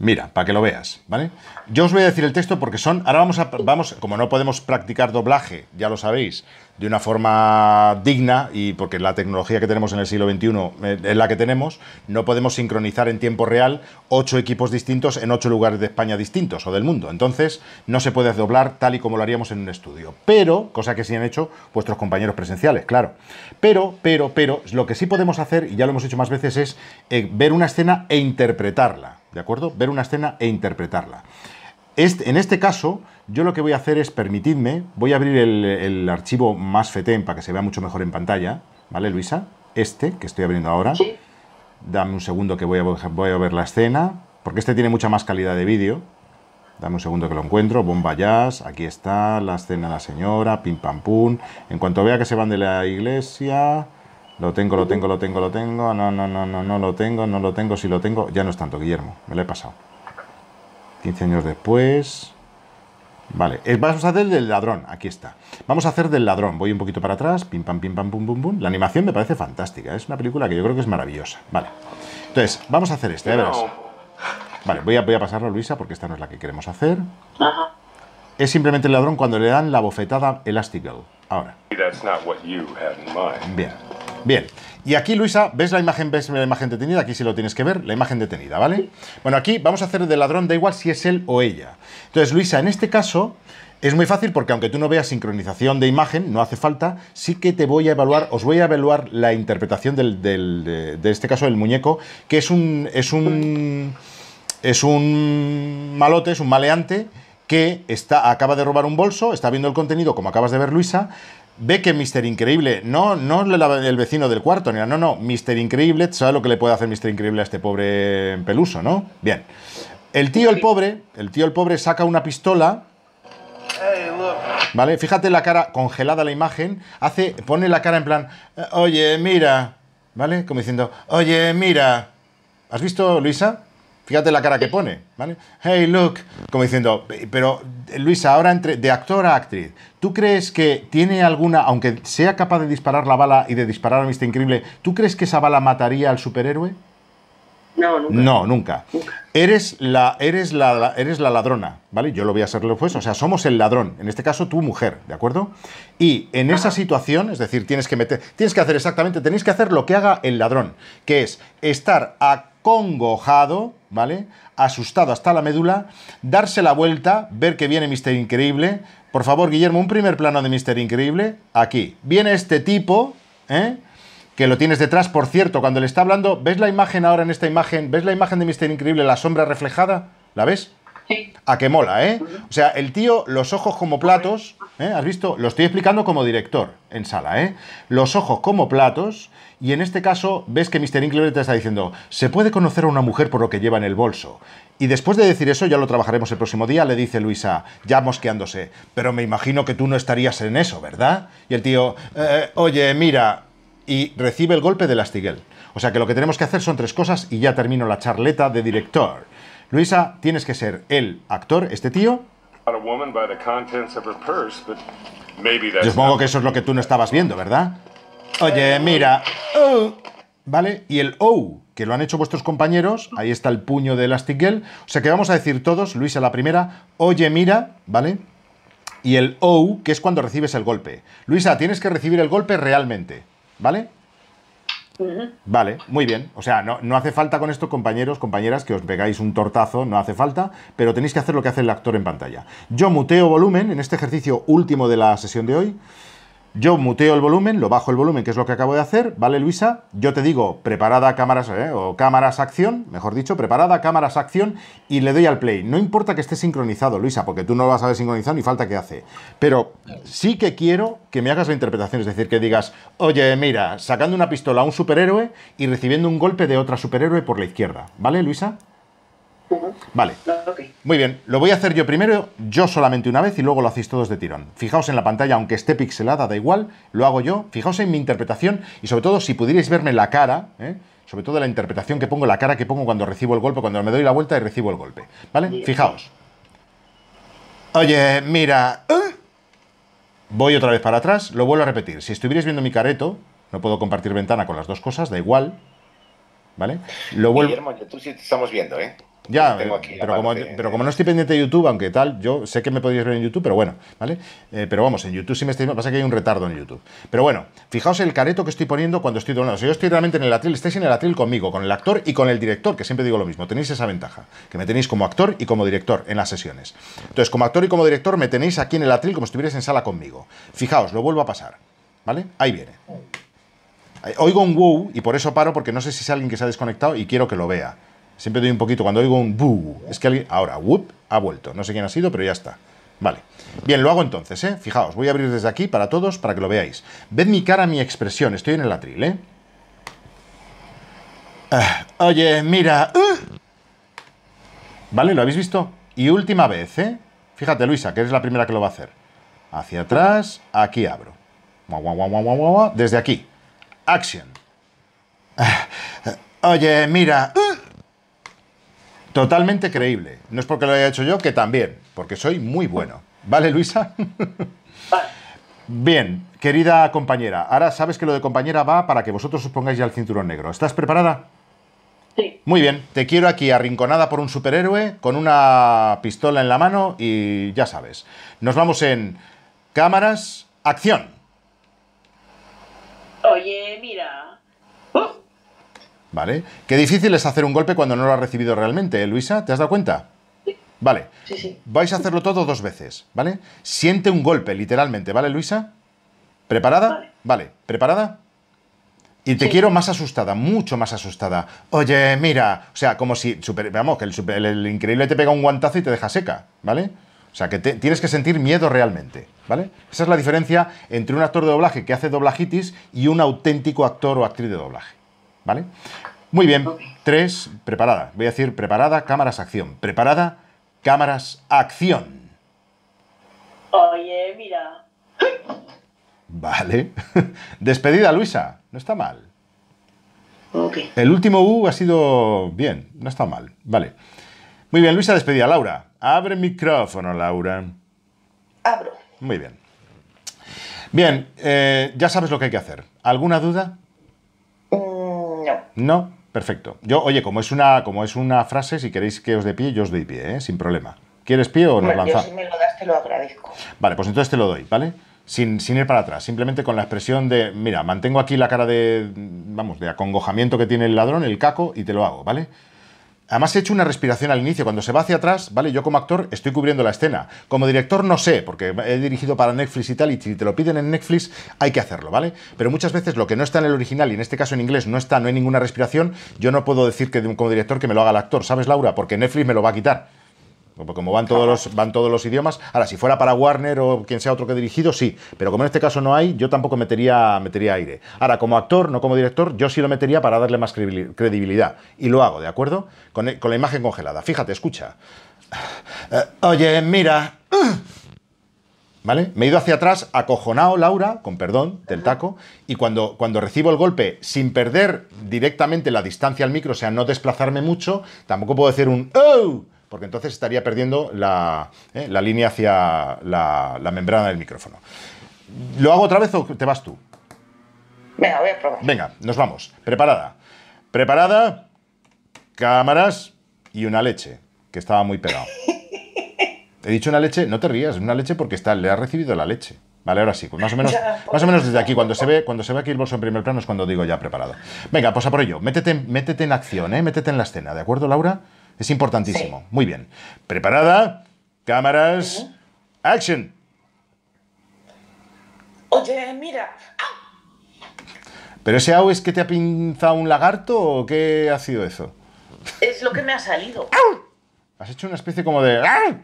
Mira, para que lo veas, ¿vale? Yo os voy a decir el texto porque son. Ahora vamos a. Vamos, como no podemos practicar doblaje, ya lo sabéis, de una forma digna y porque la tecnología que tenemos en el siglo XXI eh, es la que tenemos, no podemos sincronizar en tiempo real ocho equipos distintos en ocho lugares de España distintos o del mundo. Entonces, no se puede doblar tal y como lo haríamos en un estudio. Pero, cosa que sí han hecho vuestros compañeros presenciales, claro. Pero, pero, pero, lo que sí podemos hacer, y ya lo hemos hecho más veces, es eh, ver una escena e interpretarla. ¿de acuerdo? Ver una escena e interpretarla. Este, en este caso, yo lo que voy a hacer es, permitidme, voy a abrir el, archivo más fetén para que se vea mucho mejor en pantalla, ¿vale, Luisa? Este, que estoy abriendo ahora. Dame un segundo que voy a, voy a ver la escena, porque este tiene mucha más calidad de vídeo. Dame un segundo que lo encuentro. Bomba jazz, aquí está, la escena de la señora, pim pam pum. En cuanto vea que se van de la iglesia, lo tengo, lo tengo, lo tengo, lo tengo. No, no, no, no, no lo tengo, no lo tengo. Si lo tengo, ya no es tanto, Guillermo. Me lo he pasado. 15 años después. Vale, eh, vamos a hacer del ladrón, aquí está. Vamos a hacer del ladrón, voy un poquito para atrás, pim pam, pim pam, pum, pum, pum. La animación me parece fantástica, es una película que yo creo que es maravillosa. Vale, entonces, vamos a hacer este Vale, voy a, voy a pasarlo, Luisa, porque esta no es la que queremos hacer. Es simplemente el ladrón cuando le dan la bofetada elástica. Ahora. Bien. Bien. Y aquí, Luisa, ¿ves la imagen, ves la imagen detenida? Aquí sí lo tienes que ver, la imagen detenida, ¿vale? Bueno, aquí vamos a hacer de ladrón, da igual si es él o ella. Entonces, Luisa, en este caso, es muy fácil porque aunque tú no veas sincronización de imagen, no hace falta, sí que te voy a evaluar, os voy a evaluar la interpretación de, de, este caso del muñeco, que es un, es un, es un malote, es un maleante que está, acaba de robar un bolso, está viendo el contenido, como acabas de ver Luisa, ve que Mr. Increíble, no, no el vecino del cuarto, ni no, no, Mr. Increíble, ¿sabes lo que le puede hacer Mr. Increíble a este pobre peluso, no? Bien. El tío el pobre, el tío el pobre saca una pistola. ¿Vale? Fíjate la cara congelada la imagen, hace pone la cara en plan, eh, "Oye, mira." ¿Vale? Como diciendo, "Oye, mira." ¿Has visto, Luisa? Fíjate la cara que pone, ¿vale? Hey, look, como diciendo, pero Luisa, ahora entre de actor a actriz, ¿tú crees que tiene alguna, aunque sea capaz de disparar la bala y de disparar a Mr. Increíble, ¿tú crees que esa bala mataría al superhéroe? No, nunca. Eres, la, eres, la, eres la ladrona, ¿vale? Yo lo voy a lo pues, O sea, somos el ladrón. En este caso, tu mujer, ¿de acuerdo? Y en esa situación, es decir, tienes que meter. Tienes que hacer exactamente, tenéis que hacer lo que haga el ladrón, que es estar acongojado, ¿vale? Asustado hasta la médula, darse la vuelta, ver que viene Mister Increíble. Por favor, Guillermo, un primer plano de Mister Increíble. Aquí. Viene este tipo, ¿eh? que lo tienes detrás. Por cierto, cuando le está hablando, ¿ves la imagen ahora en esta imagen? ¿Ves la imagen de Mister Increíble, la sombra reflejada? ¿La ves? Sí. A que mola, ¿eh? O sea, el tío, los ojos como platos, ¿eh? ¿Has visto? Lo estoy explicando como director en sala, ¿eh? Los ojos como platos, y en este caso ves que Mr. Increíble te está diciendo, se puede conocer a una mujer por lo que lleva en el bolso. Y después de decir eso, ya lo trabajaremos el próximo día, le dice Luisa, ya mosqueándose, pero me imagino que tú no estarías en eso, ¿verdad? Y el tío, eh, oye, mira, y recibe el golpe de Lastiguel. O sea que lo que tenemos que hacer son tres cosas y ya termino la charleta de director. Luisa, tienes que ser el actor, este tío. Yo supongo que eso es lo que tú no estabas viendo, ¿verdad? Oye, mira. Oh, ¿Vale? Y el oh, que lo han hecho vuestros compañeros. Ahí está el puño de Elastic O sea que vamos a decir todos, Luisa la primera, oye, mira, ¿vale? Y el oh, que es cuando recibes el golpe. Luisa, tienes que recibir el golpe realmente. ¿Vale? Vale, muy bien. O sea, no, no, hace falta con esto, compañeros, compañeras, que os pegáis un tortazo, no hace falta, pero tenéis que hacer lo que hace el actor en pantalla. Yo muteo volumen en este ejercicio último de la sesión de hoy. Yo muteo el volumen, lo bajo el volumen, que es lo que acabo de hacer, ¿vale, Luisa? Yo te digo, preparada cámaras, eh, o cámaras acción, mejor dicho, preparada cámaras acción, y le doy al play. No importa que esté sincronizado, Luisa, porque tú no lo vas a ver sincronizado ni falta que hace. Pero sí que quiero que me hagas la interpretación, es decir, que digas, oye, mira, sacando una pistola a un superhéroe y recibiendo un golpe de otra superhéroe por la izquierda, ¿vale, Luisa? Vale. Muy bien, lo voy a hacer yo primero, yo solamente una vez y luego lo hacéis todos de tirón. Fijaos en la pantalla, aunque esté pixelada, da igual, lo hago yo. Fijaos en mi interpretación y sobre todo si pudierais verme la cara, ¿eh? sobre todo la interpretación que pongo, la cara que pongo cuando recibo el golpe, cuando me doy la vuelta y recibo el golpe. ¿Vale? Fijaos. Oye, mira. ¿eh? Voy otra vez para atrás, lo vuelvo a repetir. Si estuvierais viendo mi careto, no puedo compartir ventana con las dos cosas, da igual. ¿Vale? Lo vuelvo... Guillermo, tú sí te estamos viendo, ¿eh? Ya, pero, como, eh, eh. no estoy pendiente de YouTube, aunque tal, yo sé que me podéis ver en YouTube, pero bueno, ¿vale? Eh, pero vamos, en YouTube sí me estáis... Pasa que hay un retardo en YouTube. Pero bueno, fijaos el careto que estoy poniendo cuando estoy Si yo estoy realmente en el atril, estáis en el atril conmigo, con el actor y con el director, que siempre digo lo mismo. Tenéis esa ventaja, que me tenéis como actor y como director en las sesiones. Entonces, como actor y como director, me tenéis aquí en el atril como si estuvierais en sala conmigo. Fijaos, lo vuelvo a pasar, ¿vale? Ahí viene. Oigo un wow y por eso paro, porque no sé si es alguien que se ha desconectado y quiero que lo vea. Siempre doy un poquito, cuando oigo un bu, es que alguien, ahora, whoop, ha vuelto. No sé quién ha sido, pero ya está. Vale. Bien, lo hago entonces, ¿eh? Fijaos, voy a abrir desde aquí para todos, para que lo veáis. Ved mi cara, mi expresión, estoy en el atril, ¿eh? Ah, oye, mira... Uh. ¿Vale? ¿Lo habéis visto? Y última vez, ¿eh? Fíjate, Luisa, que eres la primera que lo va a hacer. Hacia atrás, aquí abro. Desde aquí. Action. Ah, oye, mira... Uh. Totalmente creíble. No es porque lo haya hecho yo, que también, porque soy muy bueno. ¿Vale, Luisa? Bien, querida compañera, ahora sabes que lo de compañera va para que vosotros os pongáis ya el cinturón negro. ¿Estás preparada? Sí. Muy bien, te quiero aquí arrinconada por un superhéroe con una pistola en la mano y ya sabes. Nos vamos en cámaras, acción. Oye, mira. ¡Oh! ¿Vale? Qué difícil es hacer un golpe cuando no lo has recibido realmente, ¿eh, Luisa? ¿Te has dado cuenta? Sí. Vale. Sí, sí. Vais a hacerlo todo dos veces, ¿vale? Siente un golpe, literalmente, ¿vale, Luisa? ¿Preparada? Vale. ¿Preparada? Y te quiero más asustada, mucho más asustada. Oye, mira, o sea, como si, vamos, que el, increíble te pega un guantazo y te deja seca, ¿vale? O sea, que tienes que sentir miedo realmente, ¿vale? Esa es la diferencia entre un actor de doblaje que hace doblajitis y un auténtico actor o actriz de doblaje, ¿vale? Muy bien, tres, preparada. Voy a decir preparada, cámaras, acción. Preparada, cámaras, acción. Oye, mira. Vale. Despedida, Luisa. No está mal. El último U ha sido bien, no está mal. Vale. Muy bien, Luisa, despedida. Laura, abre micrófono, Laura. Abro. Muy bien. Bien, eh, ya sabes lo que hay que hacer. ¿Alguna duda? Mm, no. ¿No? Perfecto. Yo, oye, como es una, como es una frase, si queréis que os dé pie, yo os doy pie, ¿eh? sin problema. ¿Quieres pie o nos lanzamos? Si me lo das, te lo agradezco. Vale, pues entonces te lo doy, ¿vale? Sin, sin, ir para atrás, simplemente con la expresión de, mira, mantengo aquí la cara de, vamos, de acongojamiento que tiene el ladrón, el caco, y te lo hago, ¿vale? Además he hecho una respiración al inicio, cuando se va hacia atrás, ¿vale? Yo como actor estoy cubriendo la escena. Como director no sé, porque he dirigido para Netflix y tal, y si te lo piden en Netflix hay que hacerlo, ¿vale? Pero muchas veces lo que no está en el original, y en este caso en inglés no está, no hay ninguna respiración, yo no puedo decir que como director que me lo haga el actor, ¿sabes Laura? Porque Netflix me lo va a quitar. Como van todos, los, van todos los idiomas. Ahora, si fuera para Warner o quien sea otro que dirigido, sí. Pero como en este caso no hay, yo tampoco metería, metería aire. Ahora, como actor, no como director, yo sí lo metería para darle más credibilidad. Y lo hago, ¿de acuerdo? Con, e, la imagen congelada. Fíjate, escucha. Eh, oye, mira. ¿Vale? Me he ido hacia atrás, acojonado, Laura, con perdón, del taco, y cuando, cuando recibo el golpe, sin perder directamente la distancia al micro, o sea, no desplazarme mucho, tampoco puedo decir un ¡Oh! porque entonces estaría perdiendo la, eh, la línea hacia la, membrana del micrófono. ¿Lo hago otra vez o te vas tú? Venga, voy a probar. Venga, nos vamos. Preparada. Preparada, cámaras y una leche, que estaba muy pegado. He dicho una leche, no te rías, una leche porque está, le ha recibido la leche. Vale, ahora sí, pues más o menos, más o menos desde aquí, cuando se, ve, cuando se ve aquí el bolso en primer plano es cuando digo ya preparado. Venga, pues a por ello, métete, métete en acción, ¿eh? métete en la escena, ¿de acuerdo, Laura? Es importantísimo. Muy bien. ¿Preparada? Cámaras. Action. Oye, mira. ¿Pero ese au es que te ha pinzado un lagarto o qué ha sido eso? Es lo que me ha salido. Has hecho una especie como de. ¡ah!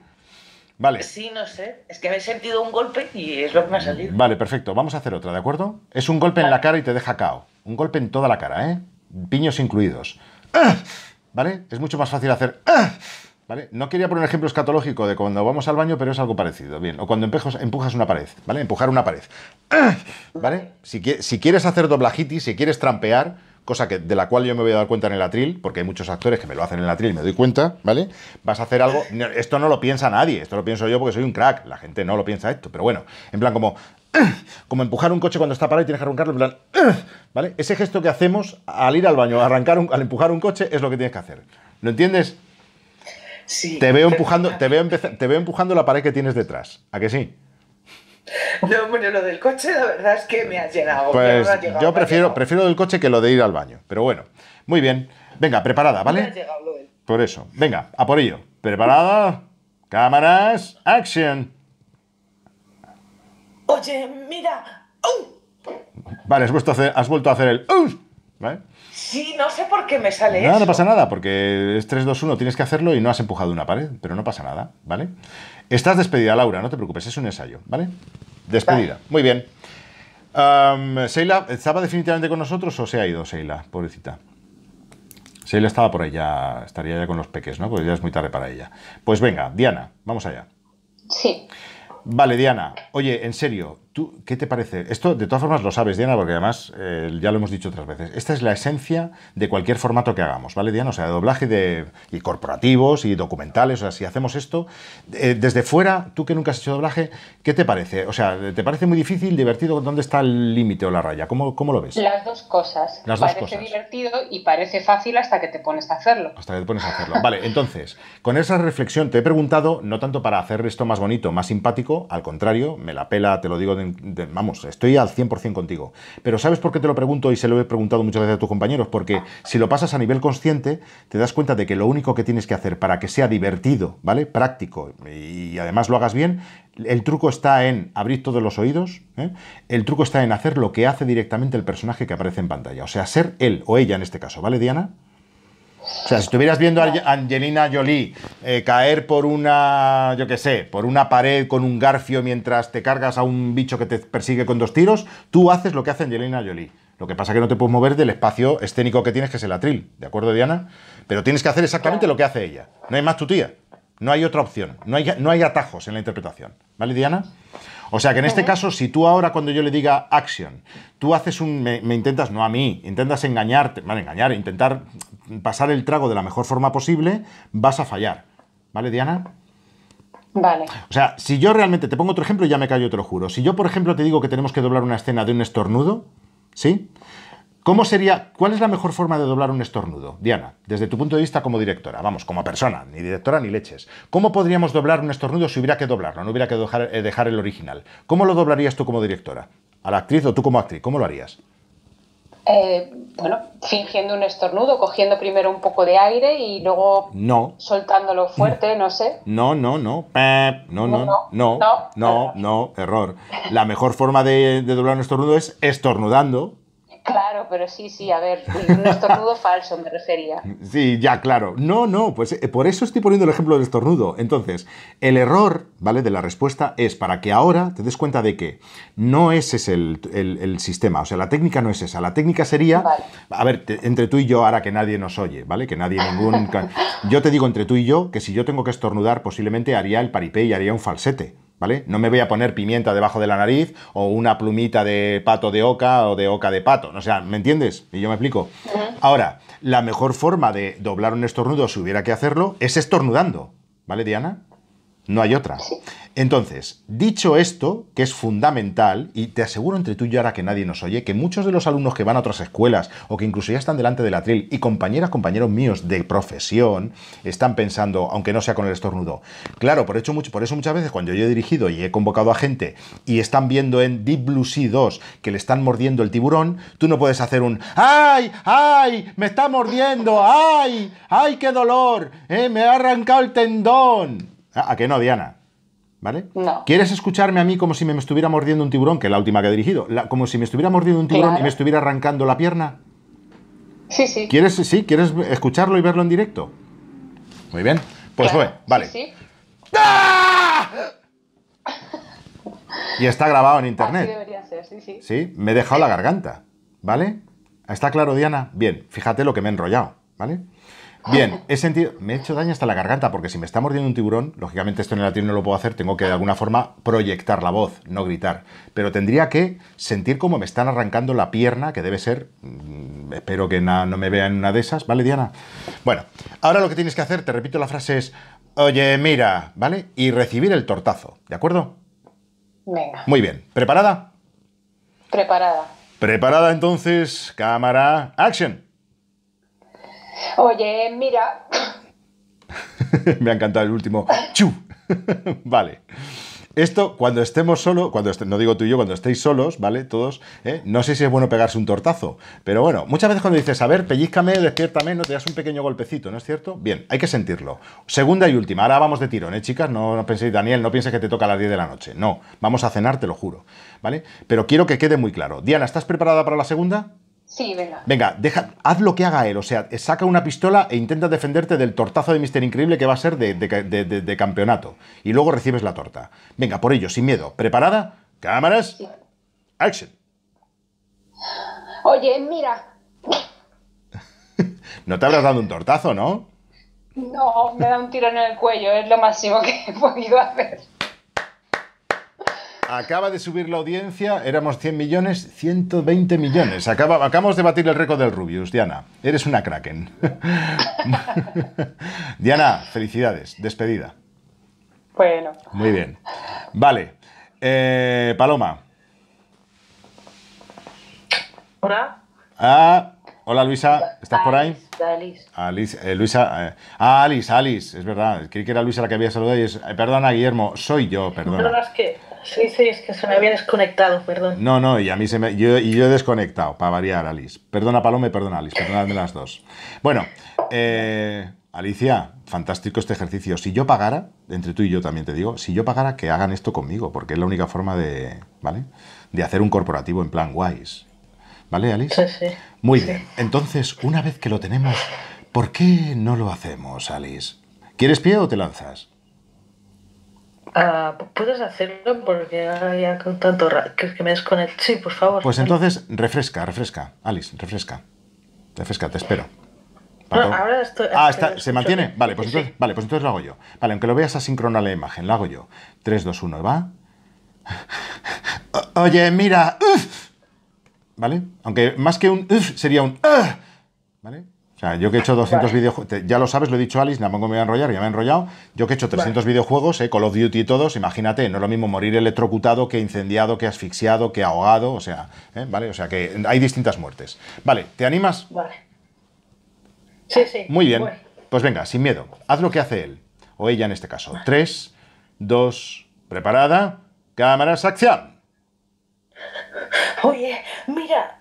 Vale. Sí, no sé. Es que me he sentido un golpe y es lo que me ha salido. Vale, perfecto. Vamos a hacer otra, ¿de acuerdo? Es un golpe en la cara y te deja cao. Un golpe en toda la cara, ¿eh? Piños incluidos. ¡Ah! ¿vale? Es mucho más fácil hacer... ¡ah! ¿Vale? No quería poner ejemplo escatológico de cuando vamos al baño, pero es algo parecido. Bien, o cuando empujas, empujas una pared, ¿vale? Empujar una pared. ¡ah! ¿Vale? Si, si quieres hacer doblajitis, si quieres trampear, cosa que, de la cual yo me voy a dar cuenta en el atril, porque hay muchos actores que me lo hacen en el atril y me doy cuenta, ¿vale? Vas a hacer algo, esto no lo piensa nadie, esto lo pienso yo porque soy un crack, la gente no lo piensa esto, pero bueno, en plan como, como empujar un coche cuando está parado y tienes que arrancarlo, en plan, ¿vale? Ese gesto que hacemos al ir al baño, al, arrancar un, al empujar un coche, es lo que tienes que hacer. ¿Lo entiendes? Sí. Te veo empujando, te veo, te empujando la pared que tienes detrás. ¿A que sí? No, bueno, lo del coche, la verdad es que me ha llenado. Pues, yo prefiero, prefiero del coche que lo de ir al baño. Pero bueno, muy bien. Venga, preparada, ¿vale? Por eso. Venga, a por ello. Preparada. Cámaras. Action. Oye, mira. ¡Uh! Vale, has vuelto, a hacer, hacer el. Sí, no sé por qué me sale no, No pasa nada, porque es 3, 2, 1, tienes que hacerlo y no has empujado una pared, pero no pasa nada, ¿vale? Estás despedida, Laura, no te preocupes, es un ensayo, ¿vale? Despedida. Muy bien. Seila, ¿estaba definitivamente con nosotros o se ha ido Seila, pobrecita? Seila estaba por allá. estaría ya con los peques, ¿no? Porque ya es muy tarde para ella. Pues venga, Diana, vamos allá. Sí. Vale, Diana, oye, en serio, ¿Tú qué te parece? Esto, de todas formas, lo sabes, Diana, porque además eh, ya lo hemos dicho otras veces. Esta es la esencia de cualquier formato que hagamos, ¿vale, Diana? O sea, de doblaje de, y corporativos y documentales. O sea, si hacemos esto, eh, desde fuera, tú que nunca has hecho doblaje, ¿qué te parece? O sea, ¿te parece muy difícil, divertido? ¿Dónde está el límite o la raya? ¿Cómo, ¿Cómo, lo ves? Las dos cosas. Las parece divertido y parece fácil hasta que te pones a hacerlo. Hasta que te pones a hacerlo. Vale, entonces, con esa reflexión te he preguntado, no tanto para hacer esto más bonito, más simpático, al contrario, me la pela, te lo digo de vamos, estoy al 100% contigo. Pero ¿sabes por qué te lo pregunto y se lo he preguntado muchas veces a tus compañeros? Porque si lo pasas a nivel consciente, te das cuenta de que lo único que tienes que hacer para que sea divertido, ¿vale? Práctico y además lo hagas bien, el truco está en abrir todos los oídos, ¿eh? el truco está en hacer lo que hace directamente el personaje que aparece en pantalla, o sea, ser él o ella en este caso, ¿vale, Diana? O sea, si estuvieras viendo a Angelina Jolie eh, caer por una, yo qué sé, por una pared con un garfio mientras te cargas a un bicho que te persigue con dos tiros, tú haces lo que hace Angelina Jolie. Lo que pasa es que no te puedes mover del espacio escénico que tienes, que es el atril, ¿de acuerdo, Diana? Pero tienes que hacer exactamente lo que hace ella. No hay más tu tía. No hay otra opción. No hay, no hay atajos en la interpretación. ¿Vale, Diana? O sea que en este caso, si tú ahora cuando yo le diga action, tú haces un... Me, intentas, no a mí, intentas engañarte, vale, engañar, intentar pasar el trago de la mejor forma posible, vas a fallar. ¿Vale, Diana? Vale. O sea, si yo realmente, te pongo otro ejemplo y ya me callo, te lo juro. Si yo, por ejemplo, te digo que tenemos que doblar una escena de un estornudo, ¿sí? ¿Cómo sería, cuál es la mejor forma de doblar un estornudo? Diana, desde tu punto de vista como directora, vamos, como persona, ni directora ni leches. ¿Cómo podríamos doblar un estornudo si hubiera que doblarlo, no hubiera que dejar, eh, el original? ¿Cómo lo doblarías tú como directora? ¿A la actriz o tú como actriz? ¿Cómo lo harías? Eh, bueno, fingiendo un estornudo, cogiendo primero un poco de aire y luego soltándolo fuerte, no sé. No, no, no. No, no, no, no, no, no, error. La mejor forma de doblar un estornudo es estornudando Claro, pero sí, sí, a ver, un estornudo falso me refería. Sí, ya, claro. No, no, pues eh, por eso estoy poniendo el ejemplo del estornudo. Entonces, el error, ¿vale? De la respuesta es para que ahora te des cuenta de que no ese es el, el, sistema, o sea, la técnica no es esa. La técnica sería, a ver, entre tú y yo, ahora que nadie nos oye, ¿vale? Que nadie, ningún... yo te digo entre tú y yo que si yo tengo que estornudar, posiblemente haría el paripé y haría un falsete. ¿vale? No me voy a poner pimienta debajo de la nariz o una plumita de pato de oca o de oca de pato. O sea, ¿me entiendes? Y yo me explico. Ahora, la mejor forma de doblar un estornudo, si hubiera que hacerlo, es estornudando. ¿Vale, Diana? No hay otra. Entonces, dicho esto, que es fundamental, y te aseguro entre tú y yo ahora que nadie nos oye, que muchos de los alumnos que van a otras escuelas o que incluso ya están delante del atril y compañeras, compañeros míos de profesión, están pensando, aunque no sea con el estornudo. Claro, por, hecho, por eso muchas veces cuando yo he dirigido y he convocado a gente y están viendo en Deep Blue Sea 2 que le están mordiendo el tiburón, tú no puedes hacer un ¡ay! ¡ay! ¡me está mordiendo! ¡ay! ¡ay, qué dolor! ¡eh! ¡me ha arrancado el tendón! Ah, ¿A que no, Diana? ¿Vale? ¿Quieres escucharme a mí como si me estuviera mordiendo un tiburón, que es la última que he dirigido? como si me estuviera mordiendo un tiburón y me estuviera arrancando la pierna. Sí, sí. ¿Quieres, sí, ¿quieres escucharlo y verlo en directo? Muy bien. Pues voy, vale. ¡Ah! Y está grabado en internet. Sí, debería ser, sí, sí. Sí, me he dejado la garganta, ¿vale? ¿Está claro, Diana? Bien, fíjate lo que me he enrollado, ¿vale? Bien, he sentido. Me he hecho daño hasta la garganta, porque si me está mordiendo un tiburón, lógicamente esto en el latín no lo puedo hacer, tengo que de alguna forma proyectar la voz, no gritar. Pero tendría que sentir como me están arrancando la pierna, que debe ser. Mm, espero que no me vean una de esas, ¿vale, Diana? Bueno, ahora lo que tienes que hacer, te repito la frase es. Oye, mira, ¿vale? Y recibir el tortazo, ¿de acuerdo? Venga. Muy bien. ¿Preparada? Preparada. Preparada entonces, cámara, action. Oye, mira. Me ha encantado el último. ¡Chu! vale. Esto, cuando estemos solos, cuando no digo tú y yo, cuando estéis solos, ¿vale? Todos, ¿eh? no sé si es bueno pegarse un tortazo, pero bueno, muchas veces cuando dices, a ver, pellizcame, despiértame, ¿no? Te das un pequeño golpecito, ¿no es cierto? Bien, hay que sentirlo. Segunda y última, ahora vamos de tirón, ¿eh, chicas? No, no penséis, Daniel, no pienses que te toca a las 10 de la noche. No, vamos a cenar, te lo juro, ¿vale? Pero quiero que quede muy claro. Diana, ¿estás preparada para la segunda? venga. Venga, deja, haz lo que haga él. O sea, saca una pistola e intenta defenderte del tortazo de Mister Increíble que va a ser de, campeonato. Y luego recibes la torta. Venga, por ello, sin miedo. ¿Preparada? Cámaras. Action. Oye, mira. no te habrás dado un tortazo, ¿no? No, me da un tiro en el cuello. Es lo máximo que he podido hacer. Acaba de subir la audiencia, éramos 100 millones, 120 millones. Acaba, acabamos de batir el récord del Rubius, Diana. Eres una kraken. Diana, felicidades, despedida. Bueno. Muy bien. Vale. Eh, Paloma. Hola. Ah, hola Luisa, ¿estás por ahí? Alice. Alice eh, Luisa. Eh, ah, Alice, Alice, es verdad. Creí que era Luisa la que había saludado y es. perdona, Guillermo, soy yo, perdona. ¿Perdonas qué? Sí, sí, es que se me había desconectado, perdón. No, no, y a mí se me. Yo, y yo he desconectado, para variar, Alice. Perdona, Paloma, perdona, Alice, perdonadme las dos. Bueno, eh, Alicia, fantástico este ejercicio. Si yo pagara, entre tú y yo también te digo, si yo pagara, que hagan esto conmigo, porque es la única forma de. ¿Vale? De hacer un corporativo en plan guays. ¿Vale, Alice? Sí, sí. Muy bien. Entonces, una vez que lo tenemos, ¿por qué no lo hacemos, Alice? ¿Quieres pie o te lanzas? Ah, ¿Puedes hacerlo? Porque ya con tanto que, que me desconecto. Sí, por favor. Pues entonces refresca, refresca. Alice, refresca. Refresca, te espero. ah, está, ¿se mantiene? Vale pues, entonces, pues entonces lo hago yo. Vale, aunque lo veas asíncrona la imagen, lo hago yo. 3, 2, 1, va. oye, mira. Uf. ¿Vale? Aunque más que un uf sería un ¿Vale? yo que he hecho 200 videojuegos, ya lo sabes, lo he dicho Alice, tampoco me voy a enrollar, ya me he enrollado. Yo que he hecho 300 videojuegos, eh, Call of Duty y todos, imagínate, no es lo mismo morir electrocutado que incendiado, que asfixiado, que ahogado, o sea, eh, ¿vale? O sea, que hay distintas muertes. Vale, ¿te animas? Vale. Sí, sí. Muy bien. Pues venga, sin miedo, haz lo que hace él, o ella en este caso. 3, 2, preparada, cámaras, acción. Oye, mira.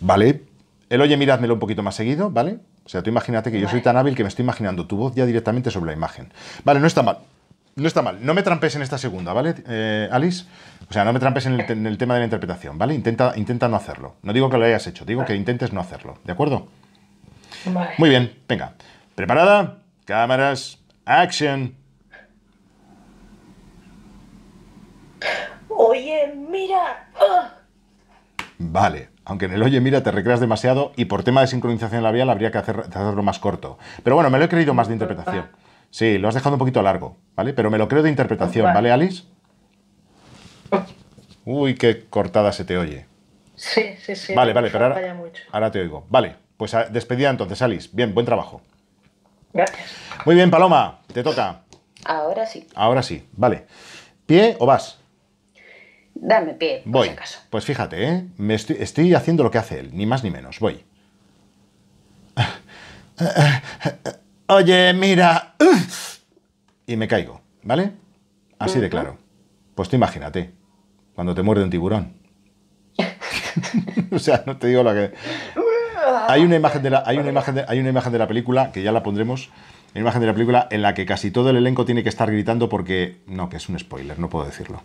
Vale, el oye, miradmelo un poquito más seguido, ¿vale? O sea, tú imagínate que yo soy tan hábil que me estoy imaginando tu voz ya directamente sobre la imagen. Vale, no está mal. No está mal. No me trampes en esta segunda, ¿vale, eh, Alice? O sea, no me trampes en el, tema de la interpretación, ¿vale? Intenta, intenta no hacerlo. No digo que lo hayas hecho, digo que intentes no hacerlo, ¿de acuerdo? Muy bien, venga. ¿Preparada? Cámaras, action. Oye, mira. Ah. Vale aunque en el oye mira te recreas demasiado y por tema de sincronización labial habría que hacerlo más corto. Pero bueno, me lo he creído más de interpretación. Sí, lo has dejado un poquito largo, ¿vale? Pero me lo creo de interpretación, ¿vale, Alice? Uy, qué cortada se te oye. Sí, sí, sí. Vale, vale, pero ahora, ahora te oigo. Vale, pues despedida entonces, Alice. Bien, buen trabajo. Gracias. Muy bien, Paloma, te toca. Ahora sí. Ahora sí, vale. ¿Pie o vas? Dame pie. voy. Si acaso. Pues fíjate, ¿eh? Me estoy, haciendo lo que hace él, ni más ni menos. Voy. Oye, mira. Y me caigo, ¿vale? Así de claro. Pues tú imagínate, cuando te muerde un tiburón. o sea, no te digo lo que. Hay una imagen de la, hay una imagen hay una imagen de la película que ya la pondremos. una imagen de la película en la que casi todo el elenco tiene que estar gritando porque. No, que es un spoiler, no puedo decirlo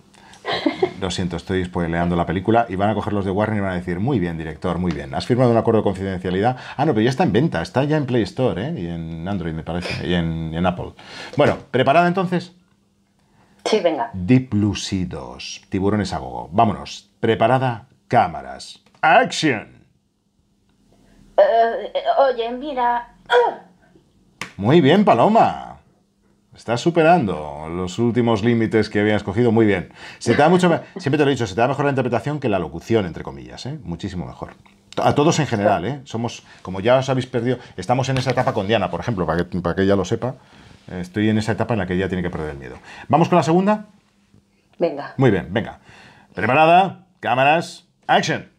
lo siento, estoy spoileando la película, y van a coger los de Warner y van a decir, muy bien, director, muy bien, has firmado un acuerdo de confidencialidad. Ah, no, pero ya está en venta, está ya en Play Store, ¿eh? Y en Android, me parece, y en, Apple. Bueno, ¿preparada entonces? Sí, venga. Deep tiburones a gogo. Vámonos. Preparada, cámaras. ¡Action! Eh, oye, mira. Muy bien, Paloma. Estás superando los últimos límites que habías escogido. Muy bien. Se te da mucho, siempre te lo he dicho, se te da mejor la interpretación que la locución, entre comillas, ¿eh? muchísimo mejor. A todos en general, ¿eh? Somos, como ya os habéis perdido, estamos en esa etapa con Diana, por ejemplo, para que, para que ella lo sepa. Eh, estoy en esa etapa en la que ella tiene que perder el miedo. ¿Vamos con la segunda? Venga. Muy bien, venga. Preparada, cámaras, action.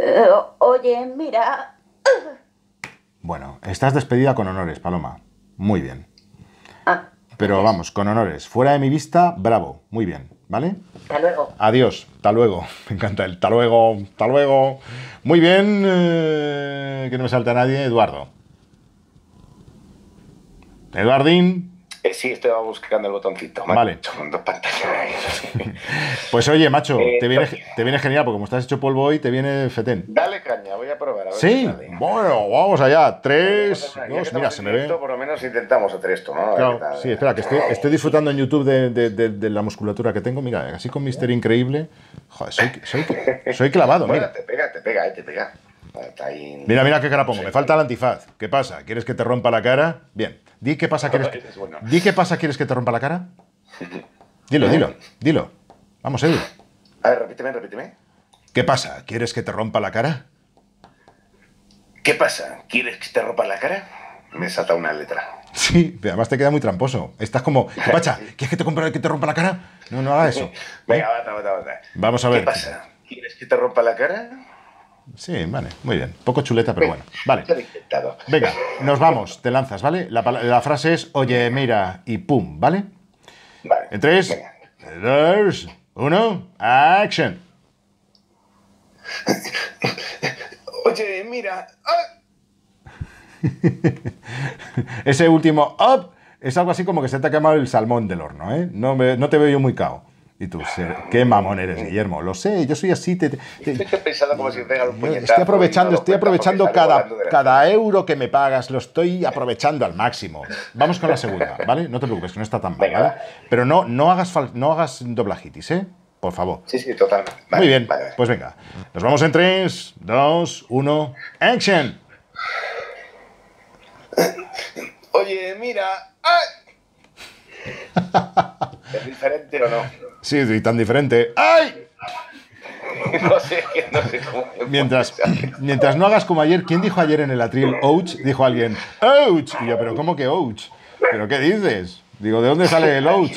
Eh, oye, mira. Bueno, estás despedida con honores, Paloma. Muy bien. Ah. Pero vamos, con honores. Fuera de mi vista, bravo. Muy bien, ¿vale? Hasta luego. Adiós, hasta luego. Me encanta el hasta luego, hasta luego. Muy bien, eh, que no me salta nadie, Eduardo. Eduardín. Eh, sí, estoy buscando el botoncito. vale. Con dos pantallas. pues oye, macho, eh, te, viene, te, viene, genial, porque como estás hecho polvo hoy, te viene fetén. Dale caña, voy a probar. A ver sí, bueno, vamos allá. Tres, dos, mira, se me ve. Por lo menos intentamos hacer esto, ¿no? Claro, sí, espera, que estoy, disfrutando en YouTube de, la musculatura que tengo. Mira, así con Mister Increíble. Joder, soy, soy, soy clavado, bueno, Te pega, te pega, eh, te pega. Mira, mira qué cara pongo. Me falta el antifaz. ¿Qué pasa? ¿Quieres que te rompa la cara? Bien. Di qué pasa, quieres que... Di qué pasa, quieres que te rompa la cara. Dilo, dilo, dilo. Vamos, Edu. A ver, repíteme, repíteme. ¿Qué pasa? ¿Quieres que te rompa la cara? ¿Qué pasa? ¿Quieres que te rompa la cara? Me salta una letra. Sí, pero además te queda muy tramposo. Estás como, ¿qué ¿Quieres que te, que te rompa la cara? No, no haga eso. Venga, bata, bata, bata. Vamos a ver. ¿Qué pasa? ¿Quieres que te rompa la cara? Sí, vale, muy bien. Poco chuleta, pero bueno. Vale. Venga, nos vamos, te lanzas, ¿vale? La, frase es oye, mira y pum, ¿vale? Vale. En tres, dos, uno, action. Oye, mira. Ah. Ese último up es algo así como que se te ha quemado el salmón del horno, ¿eh? No, no te veo yo muy cao. Y tú, qué mamón eres, Guillermo. Lo sé, yo soy así. estoy pensando como si pegas un puñetazo. Estoy aprovechando, estoy aprovechando cada, cada euro que me pagas, lo estoy aprovechando al máximo. Vamos con la segunda, ¿vale? No te preocupes, que no está tan mal, ¿vale? Pero no, no, hagas, no hagas doblajitis, ¿eh? Por favor. Sí, sí, total. Muy bien, pues venga. Nos vamos en 3, 2, 1, ¡action! Oye, mira. ¡Ay! ¿Es diferente o no? Sí, tan diferente. ¡Ay! no sé, no sé cómo. Mientras, mientras no hagas como ayer, ¿quién dijo ayer en el atril ouch? Dijo alguien, ouch. Y yo, ¿pero cómo que ouch? ¿Pero qué dices? Digo, ¿de dónde sale el ouch?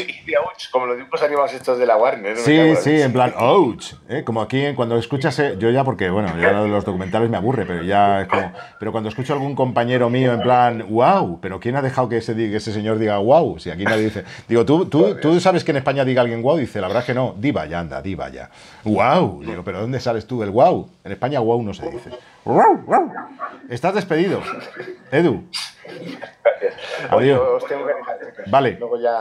como los dibujos animados estos de la Warner. Sí, sí, en plan ouch. ¿eh? Como aquí, cuando escuchas, eh, yo ya porque, bueno, ya los documentales me aburre, pero ya es como... Pero cuando escucho a algún compañero mío en plan, wow, pero ¿quién ha dejado que ese, que ese señor diga wow? Si aquí nadie dice... Digo, ¿tú, tú, tú sabes que en España diga alguien wow? Dice, la verdad es que no, diva ya, anda, diva ya. Wow. Digo, ¿pero dónde sales tú el wow? En España wow no se dice. Estás despedido. Edu. Gracias. Adiós. vale. Luego ya...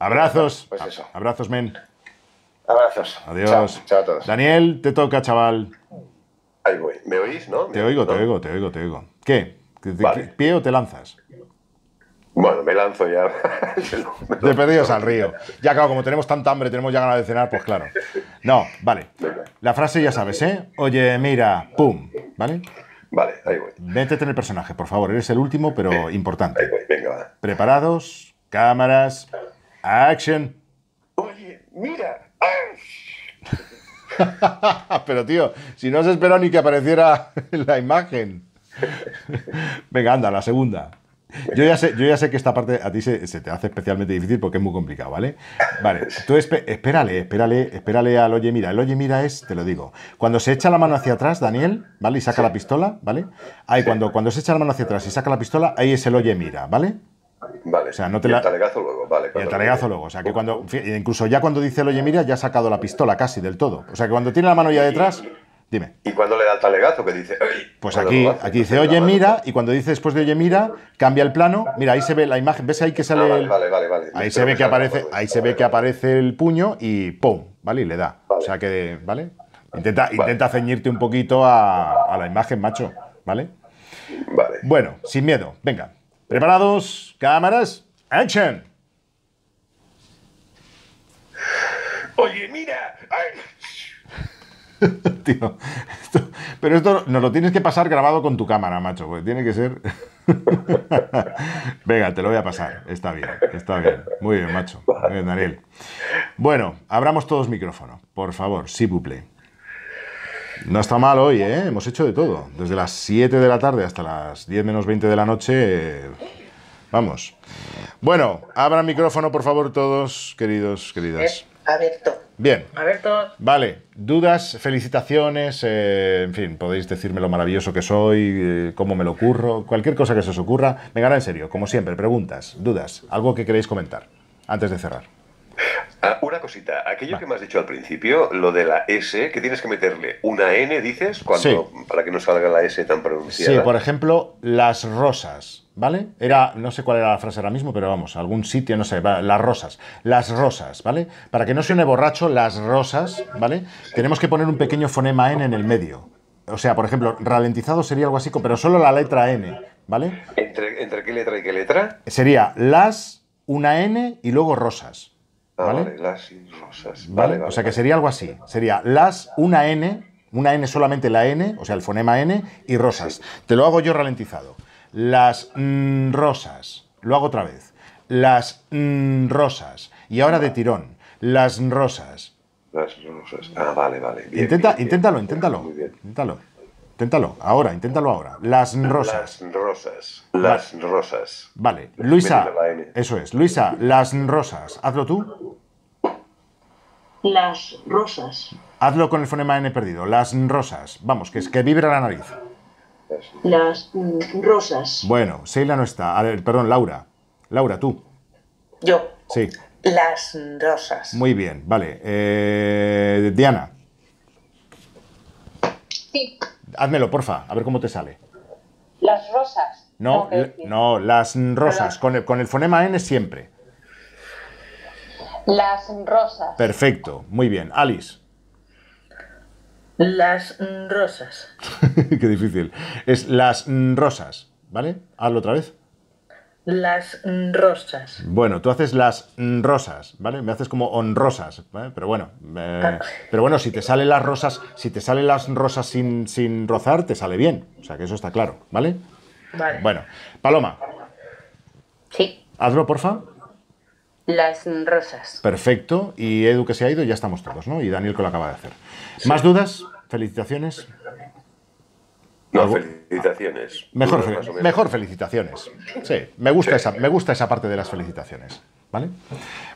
Abrazos. Pues eso. Abrazos, men. Abrazos. Adiós. Chao. a todos. Daniel, te toca, chaval. Ahí voy. ¿Me oís, no? te oigo, te oigo, te oigo, te oigo. ¿Qué? ¿Te, ¿Pie o te lanzas? Bueno, me lanzo ya. De perdidos al río. Ya, claro, como tenemos tanta hambre, tenemos ya ganas de cenar, pues claro. No, vale. La frase ya sabes, ¿eh? Oye, mira, pum, ¿vale? Vale, ahí voy. Métete en el personaje, por favor. Eres el último, pero importante. venga, va. ¿Preparados? Cámaras. Action. Oye, mira. pero tío, si no se esperado ni que apareciera la imagen. Venga, anda, la segunda. Yo ya, sé, yo ya sé que esta parte a ti se, te hace especialmente difícil porque es muy complicado, ¿vale? Vale, tú espérale, espérale, al oye mira. El oye mira es, te lo digo, cuando se echa la mano hacia atrás, Daniel, ¿vale? Y saca la pistola, ¿vale? Ahí, cuando, cuando se echa la mano hacia atrás y saca la pistola, ahí es el oye mira, ¿vale? Vale. O no te el talegazo luego, vale. el luego. O sea, que cuando. Incluso ya cuando dice el oye mira, ya ha sacado la pistola casi del todo. O sea, que cuando tiene la mano ya detrás, ¿Y cuándo le da el talegazo que dice? Pues aquí, aquí dice, oye, mira, y cuando dice después de oye, mira, cambia el plano. Mira, ahí se ve la imagen, ¿ves ahí que sale? Ah, vale, vale, vale, ahí se ve pues que, aparece, ahí se ve que aparece el puño y ¡pum! ¿Vale? Y le da. O sea que, ¿vale? Intenta, intenta ceñirte un poquito a, la imagen, macho, ¿vale? Vale. Bueno, sin miedo, venga. ¿Preparados? ¿Cámaras? ¡Action! Oye, mira. pero esto nos lo tienes que pasar grabado con tu cámara, macho, porque tiene que ser. Venga, te lo voy a pasar. Está bien, está bien. Muy bien, macho. Muy bien, Daniel. Bueno, abramos todos micrófono, por favor, Si buple. No está mal hoy, ¿eh? Hemos hecho de todo. Desde las 7 de la tarde hasta las 10 menos 20 de la noche. Vamos. Bueno, abran micrófono, por favor, todos, queridos, queridas. Eh, Abierto. Bien. Vale, dudas, felicitaciones, eh, en fin, podéis decirme lo maravilloso que soy, eh, cómo me lo ocurro, cualquier cosa que se os ocurra. me en serio, como siempre, preguntas, dudas, algo que queréis comentar antes de cerrar. Ah, una cosita, aquello que me has dicho al principio, lo de la S, que tienes que meterle una N, dices, para que no salga la S tan pronunciada. Sí, por ejemplo, las rosas, ¿vale? Era, no sé cuál era la frase ahora mismo, pero vamos, algún sitio, no sé, las rosas, las rosas, ¿vale? Para que no suene borracho, las rosas, ¿vale? Tenemos que poner un pequeño fonema N en el medio. O sea, por ejemplo, ralentizado sería algo así, pero solo la letra N, ¿vale? entre qué letra y qué letra? Sería las, una N y luego rosas. ¿vale? Las rosas. ¿Vale? o sea que sería algo así. Sería las, una N, una N solamente la N, o sea, el fonema N, y rosas. Te lo hago yo ralentizado. Las mm, rosas. Lo hago otra vez. Las mm, rosas. Y ahora de tirón. Las rosas. Las rosas. Ah, vale, vale. inténtalo, inténtalo. Muy bien. Inténtalo. Inténtalo, ahora, inténtalo ahora. Las rosas. Las rosas. Las rosas. Vale, Luisa. Eso es, Luisa, las rosas. Hazlo tú. Las rosas. Hazlo con el fonema N perdido. Las rosas. Vamos, que es que vibra la nariz. Las mm, rosas. Bueno, Seila no está. perdón, Laura. Laura, tú. Yo. Sí. Las rosas. Muy bien, vale. Eh, Diana. Sí. Hazmelo, porfa, a ver cómo te sale. Las rosas. No, no, las rosas. Con el, con el, fonema N siempre. Las rosas. Perfecto, muy bien. Alice. Las rosas. Qué difícil. Es las rosas, ¿vale? Hazlo otra vez las rosas. Bueno, tú haces las rosas, ¿vale? Me haces como honrosas, ¿vale? Pero bueno, pero bueno, si te salen las rosas, si te salen las rosas sin, sin rozar, te sale bien. O sea que eso está claro, ¿vale? Vale. Bueno, Paloma. Sí. Hazlo, porfa. Las rosas. Perfecto. Y Edu que se ha ido, ya estamos todos, ¿no? Y Daniel que lo acaba de hacer. ¿Más dudas? Felicitaciones felicitaciones. Mejor, mejor felicitaciones. Sí, me gusta, Esa, me gusta esa parte de las felicitaciones. ¿Vale?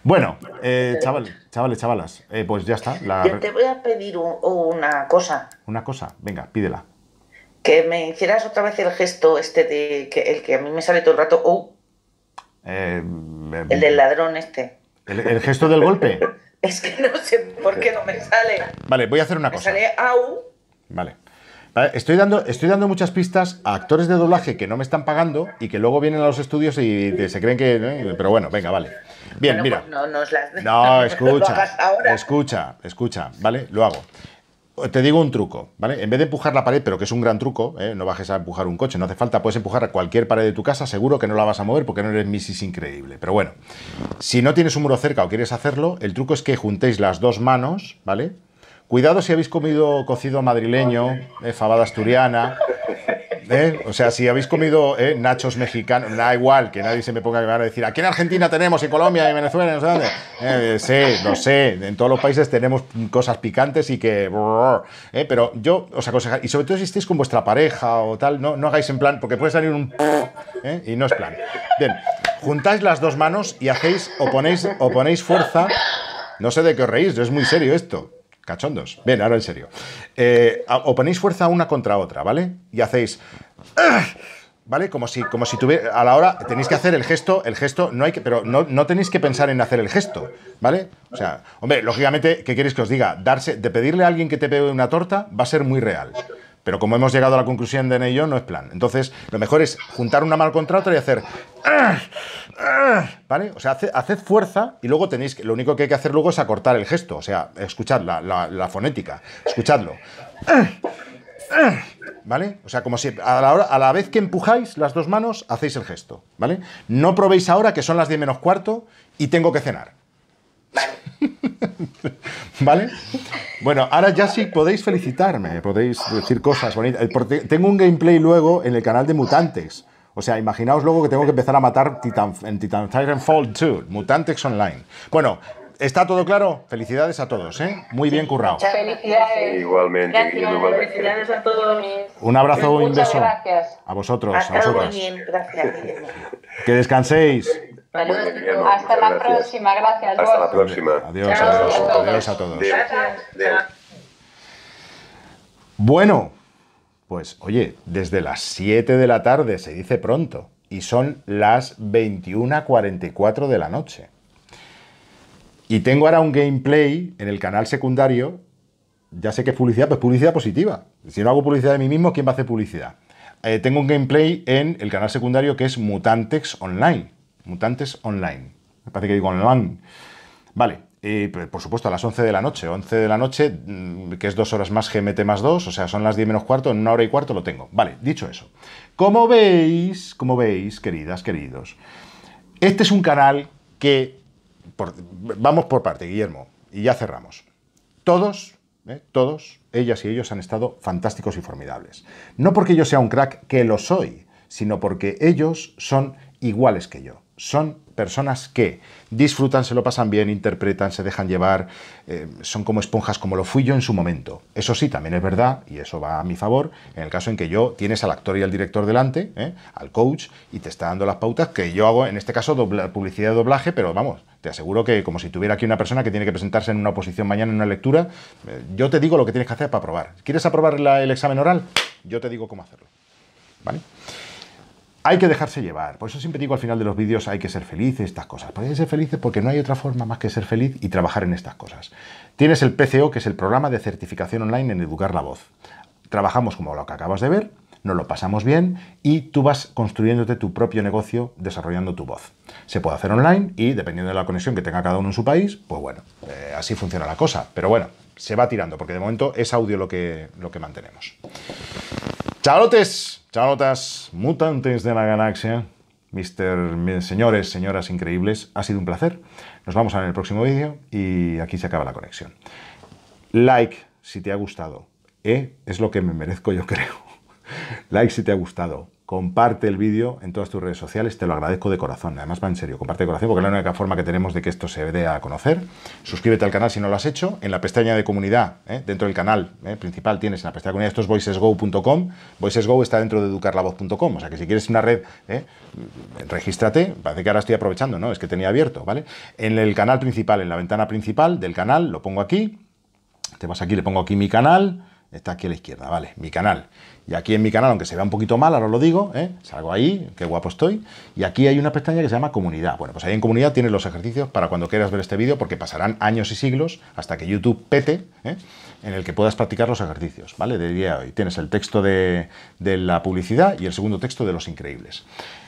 Bueno, eh, chavales, chavales, chavalas, eh, pues ya está. te voy a pedir una cosa. Una cosa, venga, pídela. Que me hicieras otra vez el gesto este de que el que a mí me sale todo el rato, oh". eh, em, el del ladrón este. el, gesto del golpe? es que no sé por qué no me sale. Vale, voy a hacer una cosa. Me sale au. Vale. Estoy dando, estoy dando muchas pistas a actores de doblaje que no me están pagando y que luego vienen a los estudios y se creen que. ¿eh? Pero bueno, venga, vale. Bien, mira. Pues no, no, no, las... no, escucha. escucha, escucha, ¿vale? Lo hago. Te digo un truco, ¿vale? En vez de empujar la pared, pero que es un gran truco, ¿eh? no bajes a empujar un coche, no hace falta, puedes empujar a cualquier pared de tu casa, seguro que no la vas a mover porque no eres misis increíble. Pero bueno, si no tienes un muro cerca o quieres hacerlo, el truco es que juntéis las dos manos, ¿vale? Cuidado si habéis comido cocido madrileño, eh, fabada asturiana. Eh, o sea, si habéis comido eh, nachos mexicanos, da igual, que nadie se me ponga a decir, aquí en Argentina tenemos, en Colombia, en Venezuela, no sé dónde. sí, no sé, en todos los países tenemos cosas picantes y que... pero yo os aconsejo, y sobre todo si estáis con vuestra pareja o tal, no, no hagáis en plan, porque puede salir un... y no es plan. Bien, juntáis las dos manos y hacéis o ponéis, o ponéis fuerza. No sé de qué os reís, es muy serio esto. Cachondos. Bien, ahora en serio. Eh, o ponéis fuerza una contra otra, ¿vale? Y hacéis... ¡ah! ¿Vale? Como si, como si tuviera. A la hora tenéis que hacer el gesto, el gesto no hay que. Pero no, no, tenéis que pensar en hacer el gesto, ¿vale? O sea, hombre, lógicamente, ¿qué queréis que os diga? Darse, de pedirle a alguien que te pegue una torta va a ser muy real. Pero como hemos llegado a la conclusión de ello, no es plan. Entonces, lo mejor es juntar una mal contra y hacer... ¿Vale? O sea, haced fuerza y luego tenéis que... Lo único que hay que hacer luego es acortar el gesto. O sea, escuchad la, la, fonética. Escuchadlo. ¿Vale? O sea, como si a la, a la vez que empujáis las dos manos, hacéis el gesto. ¿Vale? No probéis ahora que son las 10 menos cuarto y tengo que cenar. Vale. ¿Vale? Bueno, ahora ya sí podéis felicitarme, podéis decir cosas bonitas. Eh, tengo un gameplay luego en el canal de Mutantes. O sea, imaginaos luego que tengo que empezar a matar en Titan Titanfall 2, Mutantex Online. Bueno, ¿está todo claro? Felicidades a todos, ¿eh? Muy bien currado. felicidades. Igualmente. a todos. Un abrazo, un beso. A vosotros, a vosotros. Que descanséis. Hasta la próxima, gracias. Hasta la próxima. Adiós, a todos. Bueno, pues oye, desde las 7 de la tarde se dice pronto y son las 21.44 de la noche. Y tengo ahora un gameplay en el canal secundario. Ya sé que es publicidad, pues publicidad positiva. Si no hago publicidad de mí mismo, ¿quién va a hacer publicidad? Eh, tengo un gameplay en el canal secundario que es Mutantex Online Mutantes Online. Me parece que digo online. Vale, eh, por supuesto a las 11 de la noche. 11 de la noche, mm, que es dos horas más GMT más dos. o sea, son las 10 menos cuarto, en una hora y cuarto lo tengo. Vale, dicho eso. Como veis, como veis, queridas, queridos, este es un canal que... vamos por parte, Guillermo, y ya cerramos. Todos, eh, todos, ellas y ellos han estado fantásticos y formidables. No porque yo sea un crack, que lo soy, sino porque ellos son iguales que yo son personas que disfrutan, se lo pasan bien, interpretan, se dejan llevar, eh, son como esponjas como lo fui yo en su momento. Eso sí, también es verdad, y eso va a mi favor, en el caso en que yo tienes al actor y al director delante, eh, al coach, y te está dando las pautas que yo hago, en este caso, publicidad de doblaje, pero vamos, te aseguro que como si tuviera aquí una persona que tiene que presentarse en una oposición mañana en una lectura, eh, yo te digo lo que tienes que hacer para aprobar. ¿Quieres aprobar el examen oral? Yo te digo cómo hacerlo. ¿Vale? Hay que dejarse llevar. Por eso siempre digo al final de los vídeos hay que ser felices, estas cosas. que ser felices porque no hay otra forma más que ser feliz y trabajar en estas cosas. Tienes el PCO, que es el programa de certificación online en educar la voz. Trabajamos como lo que acabas de ver, nos lo pasamos bien y tú vas construyéndote tu propio negocio desarrollando tu voz. Se puede hacer online y dependiendo de la conexión que tenga cada uno en su país, pues bueno, eh, así funciona la cosa. Pero bueno, se va tirando porque de momento es audio lo que, lo que mantenemos chalotes chalotas mutantes de la galaxia, mister, señores, señoras increíbles, ha sido un placer. Nos vamos a ver en el próximo vídeo y aquí se acaba la conexión. Like si te ha gustado. ¿eh? Es lo que me merezco, yo creo. like si te ha gustado comparte el vídeo en todas tus redes sociales, te lo agradezco de corazón. Además va en serio, comparte de corazón porque es la única forma que tenemos de que esto se dé a conocer. Suscríbete al canal si no lo has hecho. En la pestaña de comunidad, ¿eh? dentro del canal ¿eh? principal tienes en la pestaña de comunidad, esto es voicesgo.com. Voicesgo está dentro de educarlavoz.com, o sea que si quieres una red, ¿eh? regístrate. Parece que ahora estoy aprovechando, ¿no? Es que tenía abierto, ¿vale? En el canal principal, en la ventana principal del canal, lo pongo aquí. Te vas aquí, le pongo aquí mi canal. Está aquí a la izquierda, ¿vale? Mi canal. Y aquí en mi canal, aunque se vea un poquito mal, ahora lo digo, ¿eh? salgo ahí, qué guapo estoy. Y aquí hay una pestaña que se llama Comunidad. Bueno, pues ahí en Comunidad tienes los ejercicios para cuando quieras ver este vídeo, porque pasarán años y siglos hasta que YouTube pete, ¿eh? en el que puedas practicar los ejercicios, ¿vale? De día a hoy. Tienes el texto de, de la publicidad y el segundo texto de Los Increíbles.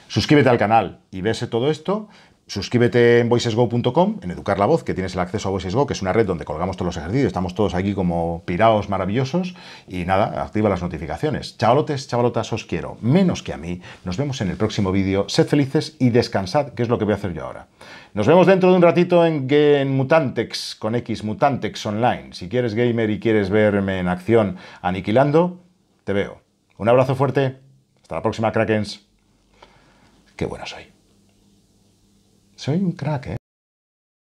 Suscríbete al canal y vese todo esto, Suscríbete en voicesgo.com, en Educar la Voz, que tienes el acceso a VoicesGo, que es una red donde colgamos todos los ejercicios. Estamos todos aquí como pirados maravillosos. Y nada, activa las notificaciones. Chavalotes, chavalotas, os quiero. Menos que a mí. Nos vemos en el próximo vídeo. Sed felices y descansad, que es lo que voy a hacer yo ahora. Nos vemos dentro de un ratito en, en Mutantex, con X, Mutantex Online. Si quieres gamer y quieres verme en acción aniquilando, te veo. Un abrazo fuerte. Hasta la próxima, Krakens. Qué bueno soy. Soy un crack, ¿eh?